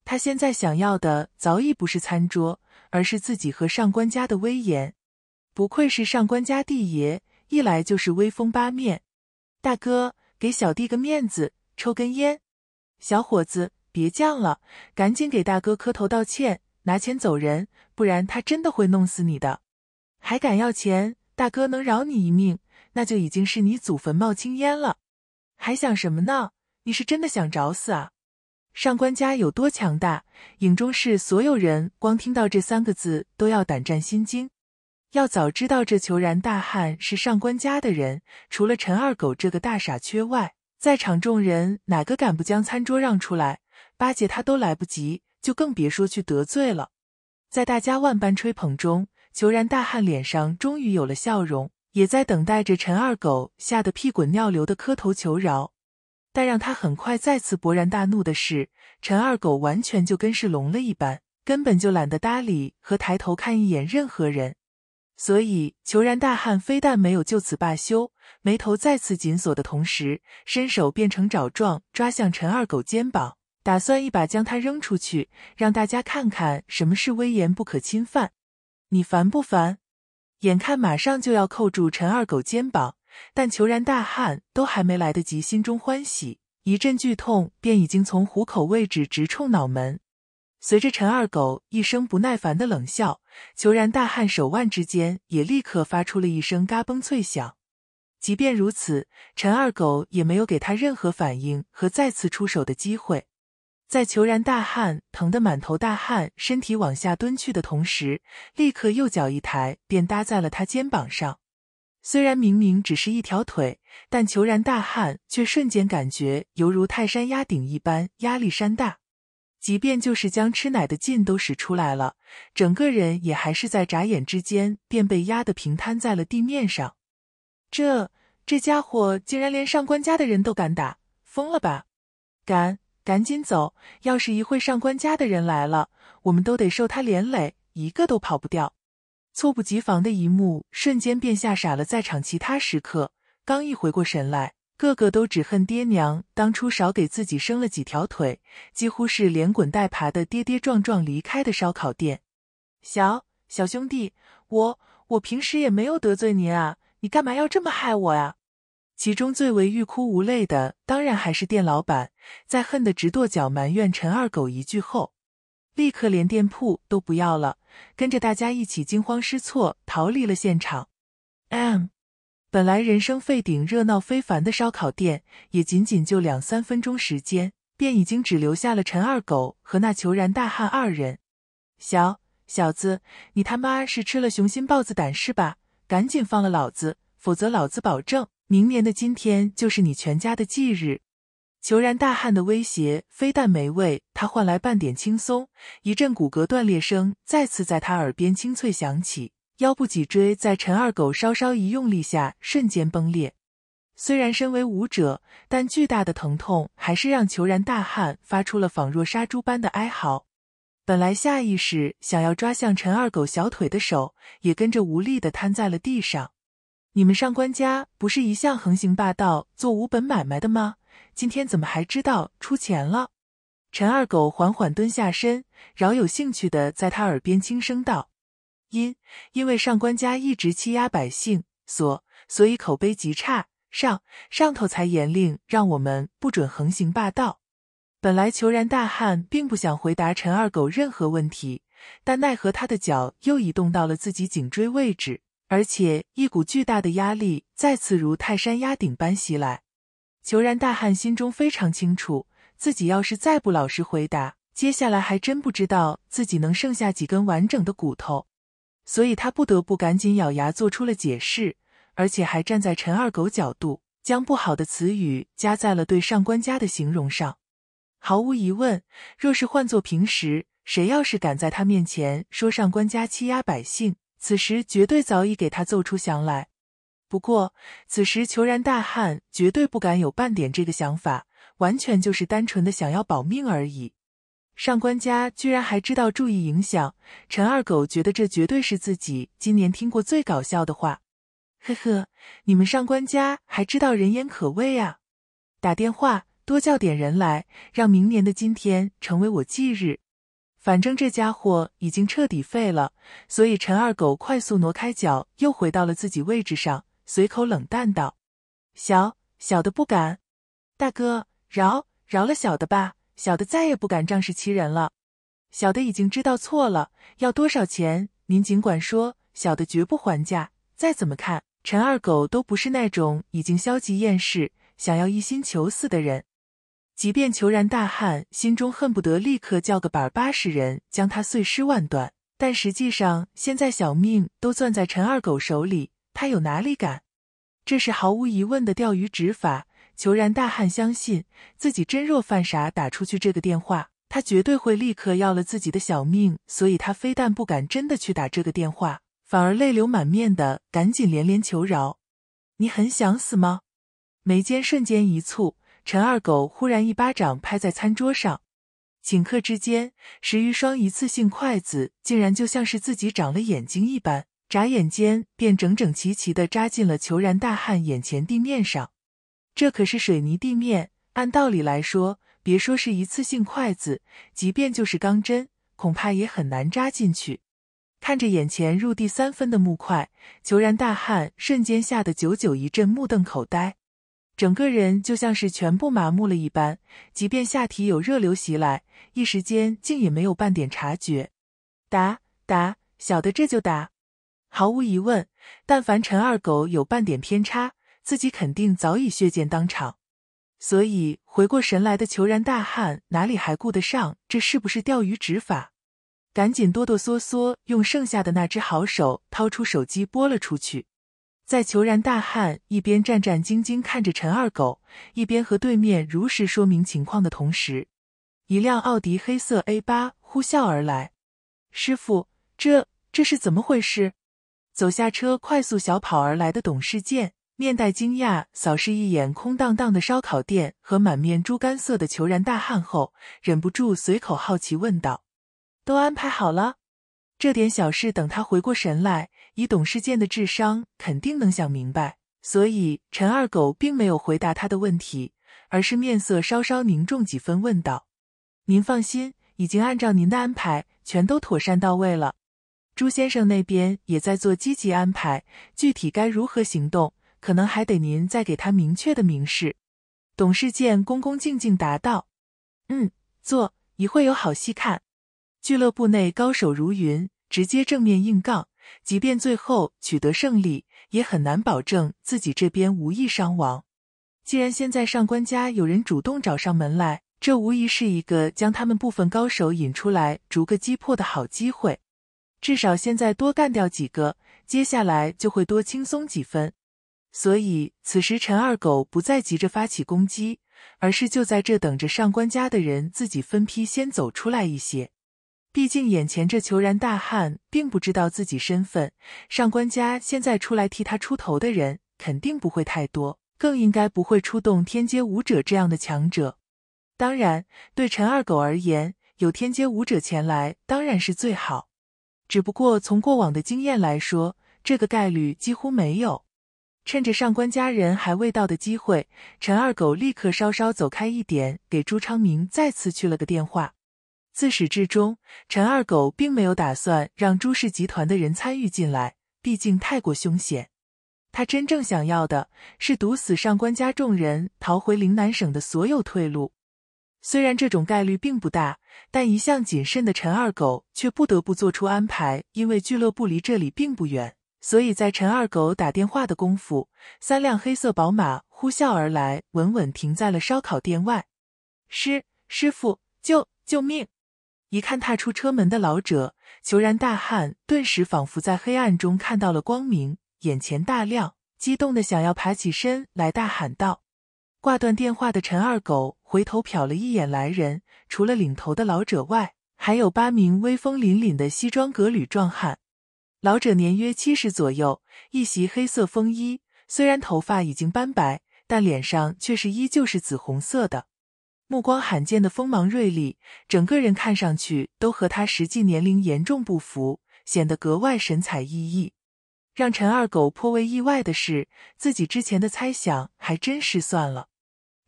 他现在想要的早已不是餐桌，而是自己和上官家的威严。不愧是上官家帝爷，一来就是威风八面。大哥，给小弟个面子，抽根烟。小伙子。别犟了，赶紧给大哥磕头道歉，拿钱走人，不然他真的会弄死你的！还敢要钱？大哥能饶你一命，那就已经是你祖坟冒青烟了！还想什么呢？你是真的想找死啊？上官家有多强大？影中是所有人，光听到这三个字都要胆战心惊。要早知道这裘然大汉是上官家的人，除了陈二狗这个大傻缺外，在场众人哪个敢不将餐桌让出来？巴结他都来不及，就更别说去得罪了。在大家万般吹捧中，裘然大汉脸上终于有了笑容，也在等待着陈二狗吓得屁滚尿流的磕头求饶。但让他很快再次勃然大怒的是，陈二狗完全就跟是聋了一般，根本就懒得搭理和抬头看一眼任何人。所以，裘然大汉非但没有就此罢休，眉头再次紧锁的同时，伸手变成爪状抓向陈二狗肩膀。打算一把将他扔出去，让大家看看什么是威严不可侵犯。你烦不烦？眼看马上就要扣住陈二狗肩膀，但裘然大汉都还没来得及心中欢喜，一阵剧痛便已经从虎口位置直冲脑门。随着陈二狗一声不耐烦的冷笑，裘然大汉手腕之间也立刻发出了一声嘎嘣脆响。即便如此，陈二狗也没有给他任何反应和再次出手的机会。在裘然大汗疼得满头大汗、身体往下蹲去的同时，立刻右脚一抬，便搭在了他肩膀上。虽然明明只是一条腿，但裘然大汗却瞬间感觉犹如泰山压顶一般压力山大。即便就是将吃奶的劲都使出来了，整个人也还是在眨眼之间便被压得平摊在了地面上。这这家伙竟然连上官家的人都敢打，疯了吧？敢！赶紧走！要是一会上官家的人来了，我们都得受他连累，一个都跑不掉。猝不及防的一幕，瞬间便吓傻了在场其他食客。刚一回过神来，个个都只恨爹娘当初少给自己生了几条腿，几乎是连滚带爬的跌跌撞撞离开的烧烤店。小小兄弟，我我平时也没有得罪您啊，你干嘛要这么害我呀？其中最为欲哭无泪的，当然还是店老板，在恨得直跺脚埋怨陈二狗一句后，立刻连店铺都不要了，跟着大家一起惊慌失措逃离了现场。M，本来人声沸鼎、热闹非凡的烧烤店，也仅仅就两三分钟时间，便已经只留下了陈二狗和那虬髯大汉二人。小小子，你他妈是吃了雄心豹子胆是吧？赶紧放了老子，否则老子保证！明年的今天就是你全家的忌日。虬然大汉的威胁非但没为他换来半点轻松，一阵骨骼断裂声再次在他耳边清脆响起，腰部脊椎在陈二狗稍稍一用力下瞬间崩裂。虽然身为武者，但巨大的疼痛还是让虬然大汉发出了仿若杀猪般的哀嚎。本来下意识想要抓向陈二狗小腿的手也跟着无力的瘫在了地上。你们上官家不是一向横行霸道、做无本买卖的吗？今天怎么还知道出钱了？陈二狗缓缓蹲下身，饶有兴趣的在他耳边轻声道：“因因为上官家一直欺压百姓，所所以口碑极差，上上头才严令让我们不准横行霸道。”本来裘然大汉并不想回答陈二狗任何问题，但奈何他的脚又移动到了自己颈椎位置。而且，一股巨大的压力再次如泰山压顶般袭来，裘然大汉心中非常清楚，自己要是再不老实回答，接下来还真不知道自己能剩下几根完整的骨头，所以他不得不赶紧咬牙做出了解释，而且还站在陈二狗角度，将不好的词语加在了对上官家的形容上。毫无疑问，若是换做平时，谁要是敢在他面前说上官家欺压百姓。此时绝对早已给他奏出降来，不过此时裘然大汉绝对不敢有半点这个想法，完全就是单纯的想要保命而已。上官家居然还知道注意影响，陈二狗觉得这绝对是自己今年听过最搞笑的话。呵呵，你们上官家还知道人言可畏啊？打电话，多叫点人来，让明年的今天成为我忌日。反正这家伙已经彻底废了，所以陈二狗快速挪开脚，又回到了自己位置上，随口冷淡道：“小小的不敢，大哥饶饶了小的吧，小的再也不敢仗势欺人了。小的已经知道错了，要多少钱您尽管说，小的绝不还价。再怎么看，陈二狗都不是那种已经消极厌世、想要一心求死的人。”即便裘然大汉心中恨不得立刻叫个百八十人将他碎尸万段，但实际上现在小命都攥在陈二狗手里，他有哪里敢？这是毫无疑问的钓鱼执法。裘然大汉相信，自己真若犯傻打出去这个电话，他绝对会立刻要了自己的小命。所以他非但不敢真的去打这个电话，反而泪流满面的赶紧连连求饶：“你很想死吗？”眉间瞬间一蹙。陈二狗忽然一巴掌拍在餐桌上，顷刻之间，十余双一次性筷子竟然就像是自己长了眼睛一般，眨眼间便整整齐齐的扎进了裘然大汉眼前地面上。这可是水泥地面，按道理来说，别说是一次性筷子，即便就是钢针，恐怕也很难扎进去。看着眼前入地三分的木块，裘然大汉瞬间吓得久久一阵目瞪口呆。整个人就像是全部麻木了一般，即便下体有热流袭来，一时间竟也没有半点察觉。答答，小的这就答。毫无疑问，但凡陈二狗有半点偏差，自己肯定早已血溅当场。所以回过神来的虬髯大汉哪里还顾得上这是不是钓鱼执法，赶紧哆哆嗦嗦用剩下的那只好手掏出手机拨了出去。在裘然大汉一边战战兢兢看着陈二狗，一边和对面如实说明情况的同时，一辆奥迪黑色 A 八呼啸而来。师傅，这这是怎么回事？走下车，快速小跑而来的董事健面带惊讶，扫视一眼空荡荡的烧烤店和满面猪肝色的裘然大汉后，忍不住随口好奇问道：“都安排好了？”这点小事，等他回过神来，以董事健的智商，肯定能想明白。所以，陈二狗并没有回答他的问题，而是面色稍稍凝重几分，问道：“您放心，已经按照您的安排，全都妥善到位了。朱先生那边也在做积极安排，具体该如何行动，可能还得您再给他明确的明示。”董事健恭恭敬敬答道：“嗯，坐，一会有好戏看。”俱乐部内高手如云，直接正面硬杠，即便最后取得胜利，也很难保证自己这边无一伤亡。既然现在上官家有人主动找上门来，这无疑是一个将他们部分高手引出来，逐个击破的好机会。至少现在多干掉几个，接下来就会多轻松几分。所以此时陈二狗不再急着发起攻击，而是就在这等着上官家的人自己分批先走出来一些。毕竟，眼前这虬髯大汉并不知道自己身份。上官家现在出来替他出头的人，肯定不会太多，更应该不会出动天阶武者这样的强者。当然，对陈二狗而言，有天阶武者前来当然是最好。只不过，从过往的经验来说，这个概率几乎没有。趁着上官家人还未到的机会，陈二狗立刻稍稍走开一点，给朱昌明再次去了个电话。自始至终，陈二狗并没有打算让朱氏集团的人参与进来，毕竟太过凶险。他真正想要的是毒死上官家众人，逃回灵南省的所有退路。虽然这种概率并不大，但一向谨慎的陈二狗却不得不做出安排。因为俱乐部离这里并不远，所以在陈二狗打电话的功夫，三辆黑色宝马呼啸而来，稳稳停在了烧烤店外。师师傅，救救命！一看踏出车门的老者，虬髯大汉顿时仿佛在黑暗中看到了光明，眼前大亮，激动的想要爬起身来，大喊道：“挂断电话的陈二狗回头瞟了一眼来人，除了领头的老者外，还有八名威风凛凛的西装革履壮汉。老者年约七十左右，一袭黑色风衣，虽然头发已经斑白，但脸上却是依旧是紫红色的。”目光罕见的锋芒锐利，整个人看上去都和他实际年龄严重不符，显得格外神采奕奕。让陈二狗颇为意外的是，自己之前的猜想还真失算了。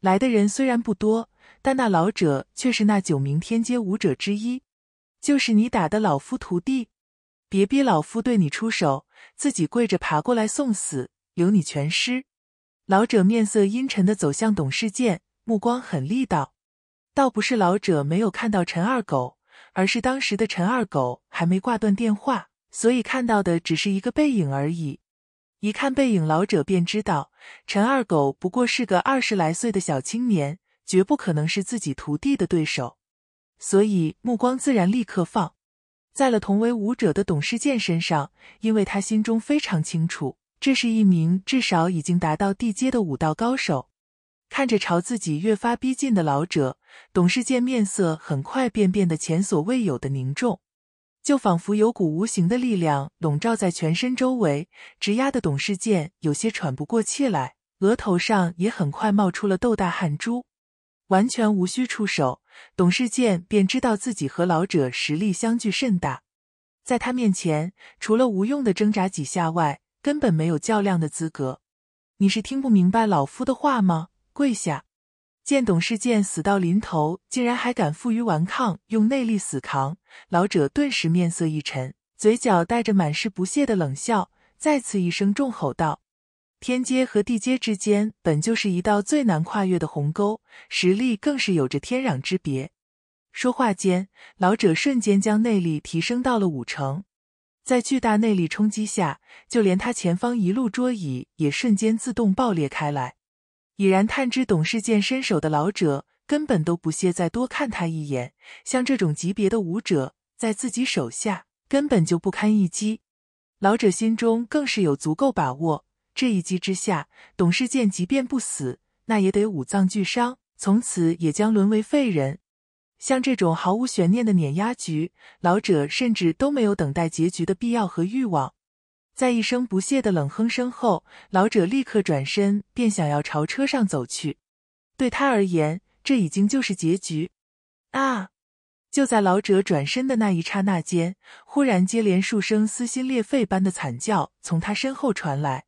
来的人虽然不多，但那老者却是那九名天阶武者之一，就是你打的老夫徒弟。别逼老夫对你出手，自己跪着爬过来送死，留你全尸。老者面色阴沉的走向董事建，目光狠厉道。倒不是老者没有看到陈二狗，而是当时的陈二狗还没挂断电话，所以看到的只是一个背影而已。一看背影，老者便知道陈二狗不过是个二十来岁的小青年，绝不可能是自己徒弟的对手，所以目光自然立刻放在了同为武者的董世健身上，因为他心中非常清楚，这是一名至少已经达到地阶的武道高手。看着朝自己越发逼近的老者，董事健面色很快便变得前所未有的凝重，就仿佛有股无形的力量笼罩在全身周围，直压的董事健有些喘不过气来，额头上也很快冒出了豆大汗珠。完全无需出手，董事健便知道自己和老者实力相距甚大，在他面前，除了无用的挣扎几下外，根本没有较量的资格。你是听不明白老夫的话吗？跪下！见董世健死到临头，竟然还敢负隅顽抗，用内力死扛，老者顿时面色一沉，嘴角带着满是不屑的冷笑，再次一声重吼道：“天阶和地阶之间，本就是一道最难跨越的鸿沟，实力更是有着天壤之别。”说话间，老者瞬间将内力提升到了五成，在巨大内力冲击下，就连他前方一路桌椅也瞬间自动爆裂开来。已然探知董事建身手的老者，根本都不屑再多看他一眼。像这种级别的武者，在自己手下根本就不堪一击。老者心中更是有足够把握，这一击之下，董事建即便不死，那也得五脏俱伤，从此也将沦为废人。像这种毫无悬念的碾压局，老者甚至都没有等待结局的必要和欲望。在一声不屑的冷哼声后，老者立刻转身，便想要朝车上走去。对他而言，这已经就是结局。啊！就在老者转身的那一刹那间，忽然接连数声撕心裂肺般的惨叫从他身后传来。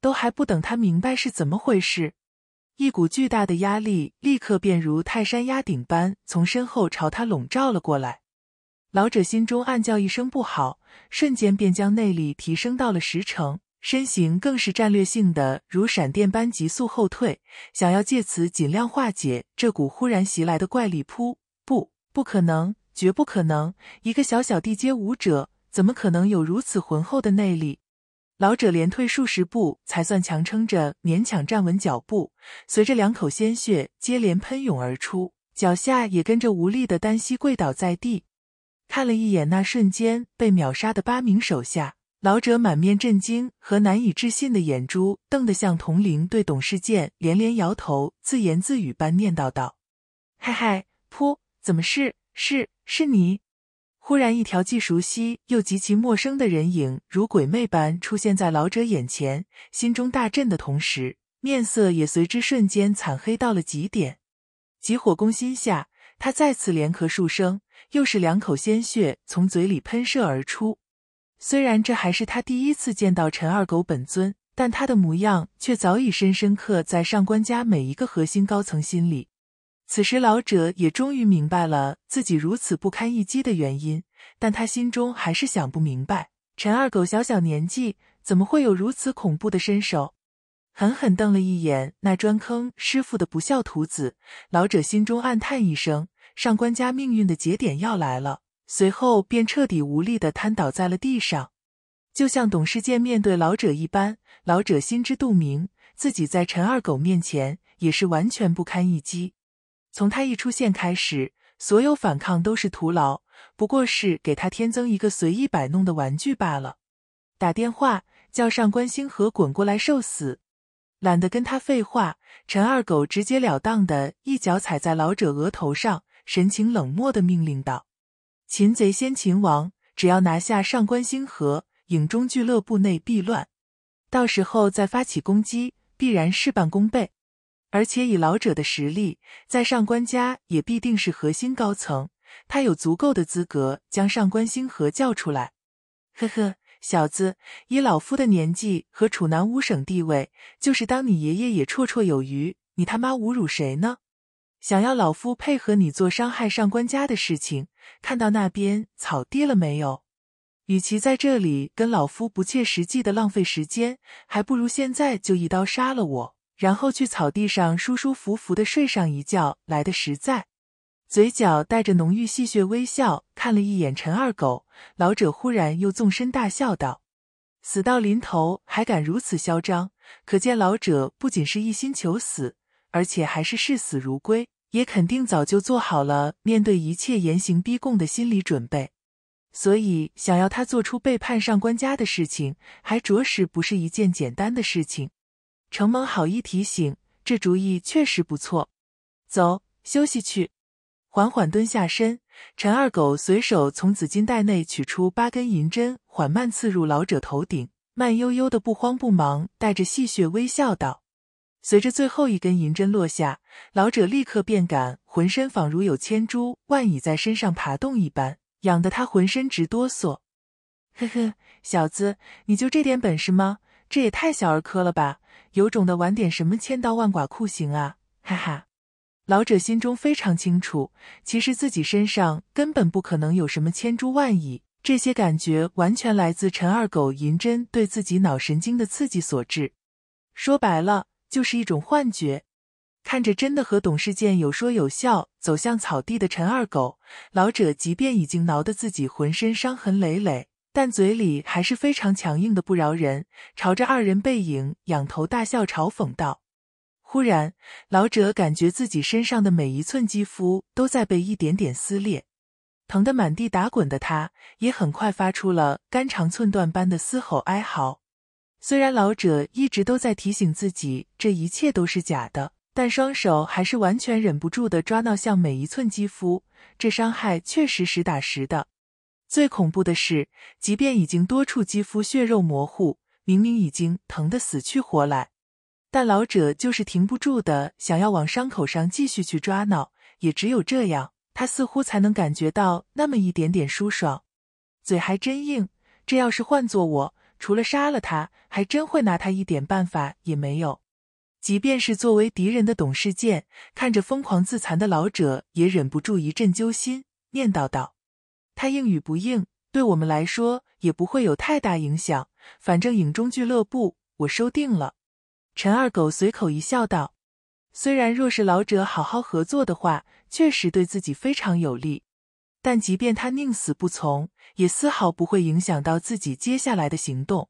都还不等他明白是怎么回事，一股巨大的压力立刻便如泰山压顶般从身后朝他笼罩了过来。老者心中暗叫一声不好，瞬间便将内力提升到了十成，身形更是战略性的如闪电般急速后退，想要借此尽量化解这股忽然袭来的怪力。扑不，不可能，绝不可能！一个小小地阶武者，怎么可能有如此浑厚的内力？老者连退数十步，才算强撑着勉强站稳脚步，随着两口鲜血接连喷涌而出，脚下也跟着无力的单膝跪倒在地。看了一眼那瞬间被秒杀的八名手下，老者满面震惊和难以置信的眼珠瞪得像铜铃，对董世健连连摇头，自言自语般念叨道：“嘿嘿，噗，怎么是是是你？”忽然，一条既熟悉又极其陌生的人影如鬼魅般出现在老者眼前，心中大震的同时，面色也随之瞬间惨黑到了极点。急火攻心下，他再次连咳数声。又是两口鲜血从嘴里喷射而出，虽然这还是他第一次见到陈二狗本尊，但他的模样却早已深深刻在上官家每一个核心高层心里。此时老者也终于明白了自己如此不堪一击的原因，但他心中还是想不明白，陈二狗小小年纪怎么会有如此恐怖的身手？狠狠瞪了一眼那专坑师傅的不孝徒子，老者心中暗叹一声。上官家命运的节点要来了，随后便彻底无力的瘫倒在了地上，就像董世健面对老者一般。老者心知肚明，自己在陈二狗面前也是完全不堪一击。从他一出现开始，所有反抗都是徒劳，不过是给他添增一个随意摆弄的玩具罢了。打电话叫上官星河滚过来受死，懒得跟他废话。陈二狗直截了当的一脚踩在老者额头上。神情冷漠的命令道：“擒贼先擒王，只要拿下上官星河，影中俱乐部内必乱，到时候再发起攻击，必然事半功倍。而且以老者的实力，在上官家也必定是核心高层，他有足够的资格将上官星河叫出来。”“呵呵，小子，以老夫的年纪和楚南五省地位，就是当你爷爷也绰绰有余。你他妈侮辱谁呢？”想要老夫配合你做伤害上官家的事情，看到那边草地了没有？与其在这里跟老夫不切实际的浪费时间，还不如现在就一刀杀了我，然后去草地上舒舒服服的睡上一觉来的实在。嘴角带着浓郁戏谑微笑，看了一眼陈二狗，老者忽然又纵身大笑道：“死到临头还敢如此嚣张，可见老者不仅是一心求死，而且还是视死如归。”也肯定早就做好了面对一切严刑逼供的心理准备，所以想要他做出背叛上官家的事情，还着实不是一件简单的事情。承蒙好意提醒，这主意确实不错。走，休息去。缓缓蹲下身，陈二狗随手从紫金袋内取出八根银针，缓慢刺入老者头顶，慢悠悠的不慌不忙，带着戏谑微笑道。随着最后一根银针落下，老者立刻便感浑身仿如有千蛛万蚁在身上爬动一般，痒得他浑身直哆嗦。呵呵，小子，你就这点本事吗？这也太小儿科了吧！有种的玩点什么千刀万剐酷刑啊！哈哈。老者心中非常清楚，其实自己身上根本不可能有什么千蛛万蚁，这些感觉完全来自陈二狗银针对自己脑神经的刺激所致。说白了。就是一种幻觉，看着真的和董世健有说有笑走向草地的陈二狗，老者即便已经挠得自己浑身伤痕累累，但嘴里还是非常强硬的不饶人，朝着二人背影仰头大笑嘲讽道。忽然，老者感觉自己身上的每一寸肌肤都在被一点点撕裂，疼得满地打滚的他，也很快发出了肝肠寸断般的嘶吼哀嚎。虽然老者一直都在提醒自己这一切都是假的，但双手还是完全忍不住的抓挠向每一寸肌肤，这伤害确实实打实的。最恐怖的是，即便已经多处肌肤血肉模糊，明明已经疼得死去活来，但老者就是停不住的想要往伤口上继续去抓挠，也只有这样，他似乎才能感觉到那么一点点舒爽。嘴还真硬，这要是换做我。除了杀了他，还真会拿他一点办法也没有。即便是作为敌人的董事剑，看着疯狂自残的老者，也忍不住一阵揪心，念叨道：“他硬与不硬，对我们来说也不会有太大影响。反正影中俱乐部，我收定了。”陈二狗随口一笑道：“虽然若是老者好好合作的话，确实对自己非常有利。”但即便他宁死不从，也丝毫不会影响到自己接下来的行动。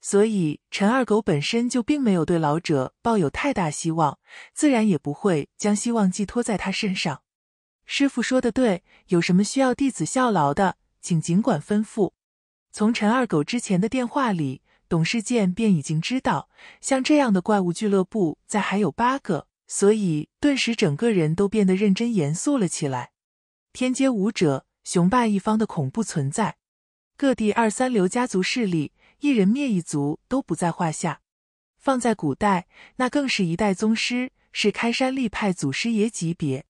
所以，陈二狗本身就并没有对老者抱有太大希望，自然也不会将希望寄托在他身上。师傅说的对，有什么需要弟子效劳的，请尽管吩咐。从陈二狗之前的电话里，董事健便已经知道，像这样的怪物俱乐部在还有八个，所以顿时整个人都变得认真严肃了起来。天阶武者，雄霸一方的恐怖存在，各地二三流家族势力，一人灭一族都不在话下。放在古代，那更是一代宗师，是开山立派祖师爷级别。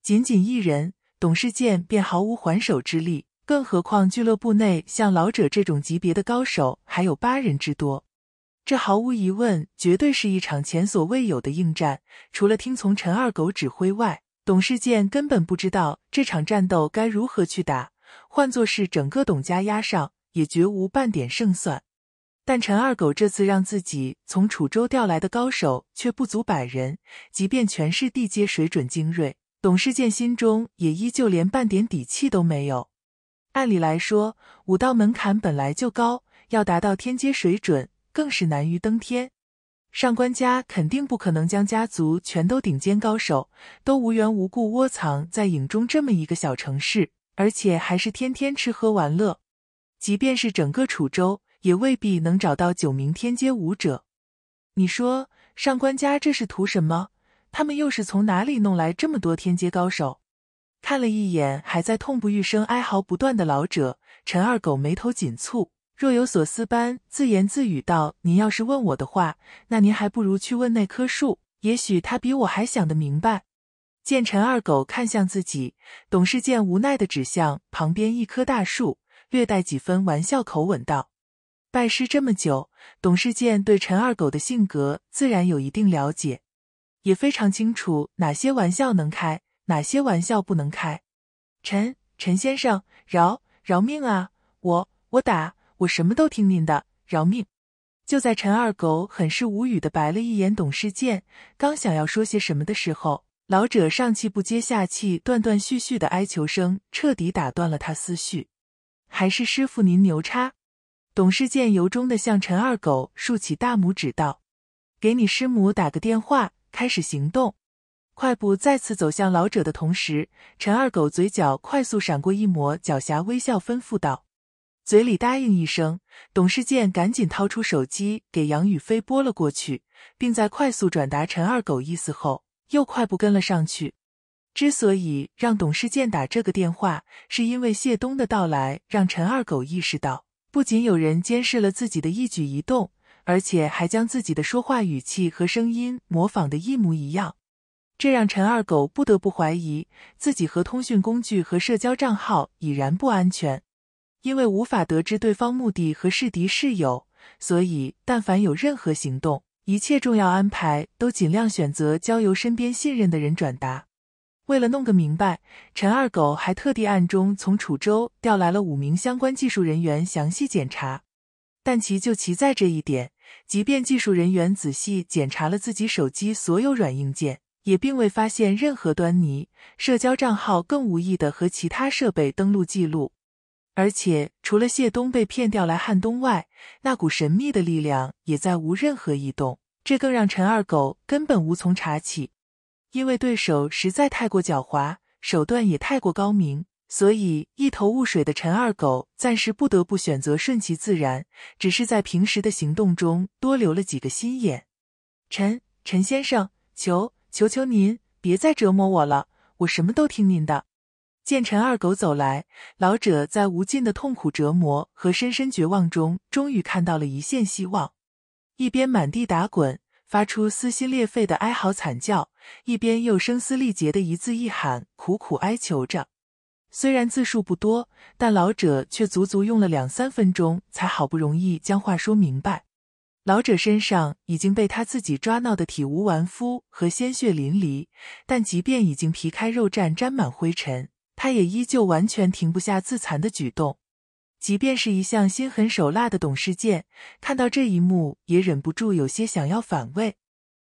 仅仅一人，董事建便毫无还手之力，更何况俱乐部内像老者这种级别的高手还有八人之多。这毫无疑问，绝对是一场前所未有的硬战。除了听从陈二狗指挥外，董世健根本不知道这场战斗该如何去打，换作是整个董家压上，也绝无半点胜算。但陈二狗这次让自己从楚州调来的高手却不足百人，即便全是地阶水准精锐，董世健心中也依旧连半点底气都没有。按理来说，武道门槛本来就高，要达到天阶水准，更是难于登天。上官家肯定不可能将家族全都顶尖高手都无缘无故窝藏在影中这么一个小城市，而且还是天天吃喝玩乐。即便是整个楚州，也未必能找到九名天阶武者。你说上官家这是图什么？他们又是从哪里弄来这么多天阶高手？看了一眼还在痛不欲生、哀嚎不断的老者，陈二狗眉头紧蹙。若有所思般自言自语道：“您要是问我的话，那您还不如去问那棵树，也许他比我还想得明白。”见陈二狗看向自己，董事健无奈的指向旁边一棵大树，略带几分玩笑口吻道：“拜师这么久，董事健对陈二狗的性格自然有一定了解，也非常清楚哪些玩笑能开，哪些玩笑不能开。”陈陈先生，饶饶命啊！我我打。我什么都听您的，饶命！就在陈二狗很是无语的白了一眼董事健，刚想要说些什么的时候，老者上气不接下气，断断续续的哀求声彻底打断了他思绪。还是师傅您牛叉！董事健由衷的向陈二狗竖起大拇指道：“给你师母打个电话，开始行动。”快步再次走向老者的同时，陈二狗嘴角快速闪过一抹狡黠微笑，吩咐道。嘴里答应一声，董世建赶紧掏出手机给杨宇飞拨了过去，并在快速转达陈二狗意思后，又快步跟了上去。之所以让董世建打这个电话，是因为谢东的到来让陈二狗意识到，不仅有人监视了自己的一举一动，而且还将自己的说话语气和声音模仿的一模一样，这让陈二狗不得不怀疑自己和通讯工具和社交账号已然不安全。因为无法得知对方目的和是敌是友，所以但凡有任何行动，一切重要安排都尽量选择交由身边信任的人转达。为了弄个明白，陈二狗还特地暗中从楚州调来了五名相关技术人员详细检查。但其就其在这一点，即便技术人员仔细检查了自己手机所有软硬件，也并未发现任何端倪。社交账号更无意的和其他设备登录记录。而且，除了谢东被骗调来汉东外，那股神秘的力量也再无任何异动，这更让陈二狗根本无从查起。因为对手实在太过狡猾，手段也太过高明，所以一头雾水的陈二狗暂时不得不选择顺其自然，只是在平时的行动中多留了几个心眼。陈陈先生，求求求您别再折磨我了，我什么都听您的。见陈二狗走来，老者在无尽的痛苦折磨和深深绝望中，终于看到了一线希望。一边满地打滚，发出撕心裂肺的哀嚎惨叫，一边又声嘶力竭的一字一喊，苦苦哀求着。虽然字数不多，但老者却足足用了两三分钟，才好不容易将话说明白。老者身上已经被他自己抓挠得体无完肤和鲜血淋漓，但即便已经皮开肉绽，沾满灰尘。他也依旧完全停不下自残的举动，即便是一向心狠手辣的董事剑，看到这一幕也忍不住有些想要反胃。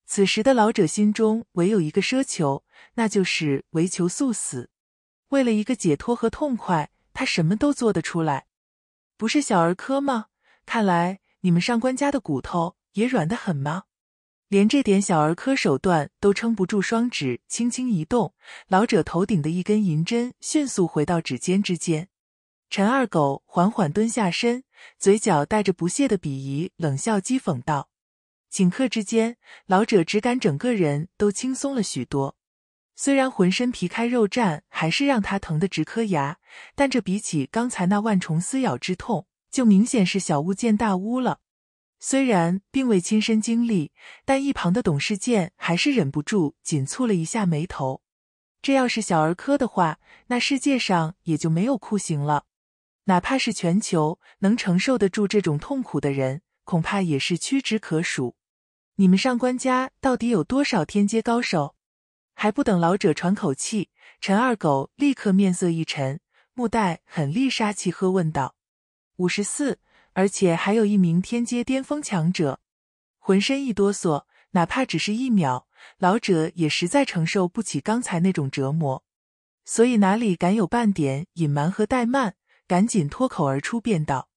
此时的老者心中唯有一个奢求，那就是唯求速死。为了一个解脱和痛快，他什么都做得出来。不是小儿科吗？看来你们上官家的骨头也软得很吗？连这点小儿科手段都撑不住，双指轻轻一动，老者头顶的一根银针迅速回到指尖之间。陈二狗缓缓蹲下身，嘴角带着不屑的鄙夷，冷笑讥讽道：“顷刻之间，老者只感整个人都轻松了许多。虽然浑身皮开肉绽，还是让他疼得直磕牙，但这比起刚才那万虫撕咬之痛，就明显是小巫见大巫了。”虽然并未亲身经历，但一旁的董事健还是忍不住紧蹙了一下眉头。这要是小儿科的话，那世界上也就没有酷刑了。哪怕是全球能承受得住这种痛苦的人，恐怕也是屈指可数。你们上官家到底有多少天阶高手？还不等老者喘口气，陈二狗立刻面色一沉，目带狠厉杀气，呵问道：“五十四。”而且还有一名天阶巅峰强者，浑身一哆嗦，哪怕只是一秒，老者也实在承受不起刚才那种折磨，所以哪里敢有半点隐瞒和怠慢，赶紧脱口而出便道。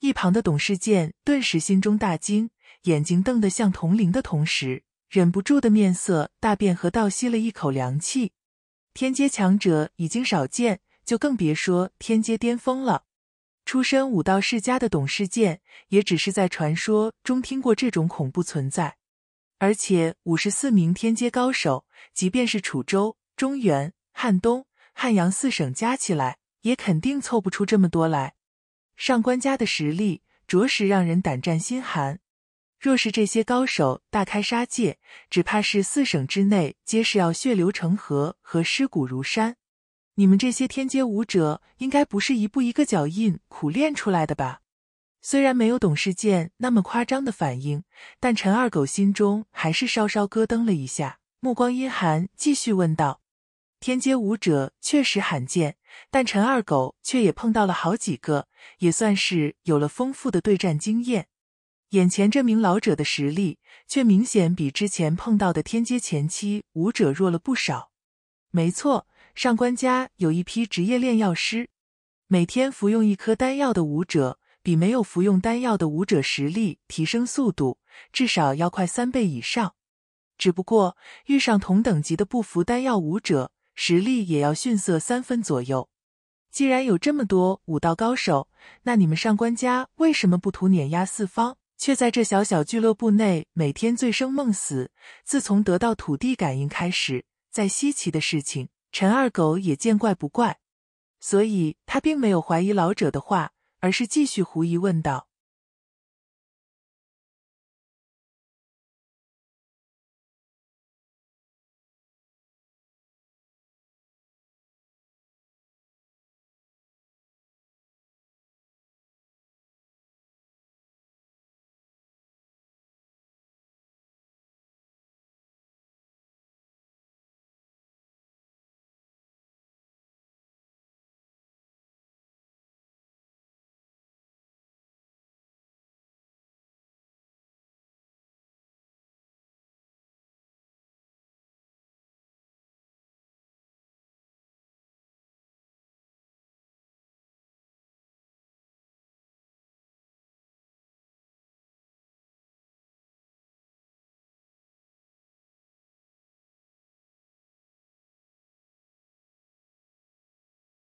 一旁的董世健顿时心中大惊，眼睛瞪得像铜铃的同时，忍不住的面色大变和倒吸了一口凉气。天阶强者已经少见，就更别说天阶巅峰了。出身武道世家的董事建，也只是在传说中听过这种恐怖存在。而且五十四名天阶高手，即便是楚州、中原、汉东、汉阳四省加起来，也肯定凑不出这么多来。上官家的实力，着实让人胆战心寒。若是这些高手大开杀戒，只怕是四省之内皆是要血流成河和尸骨如山。你们这些天阶武者，应该不是一步一个脚印苦练出来的吧？虽然没有董事件那么夸张的反应，但陈二狗心中还是稍稍咯噔了一下，目光阴寒，继续问道：“天阶武者确实罕见，但陈二狗却也碰到了好几个，也算是有了丰富的对战经验。眼前这名老者的实力，却明显比之前碰到的天阶前期武者弱了不少。没错。”上官家有一批职业炼药师，每天服用一颗丹药的武者，比没有服用丹药的武者实力提升速度至少要快三倍以上。只不过遇上同等级的不服丹药武者，实力也要逊色三分左右。既然有这么多武道高手，那你们上官家为什么不图碾压四方，却在这小小俱乐部内每天醉生梦死？自从得到土地感应开始，再稀奇的事情。陈二狗也见怪不怪，所以他并没有怀疑老者的话，而是继续狐疑问道。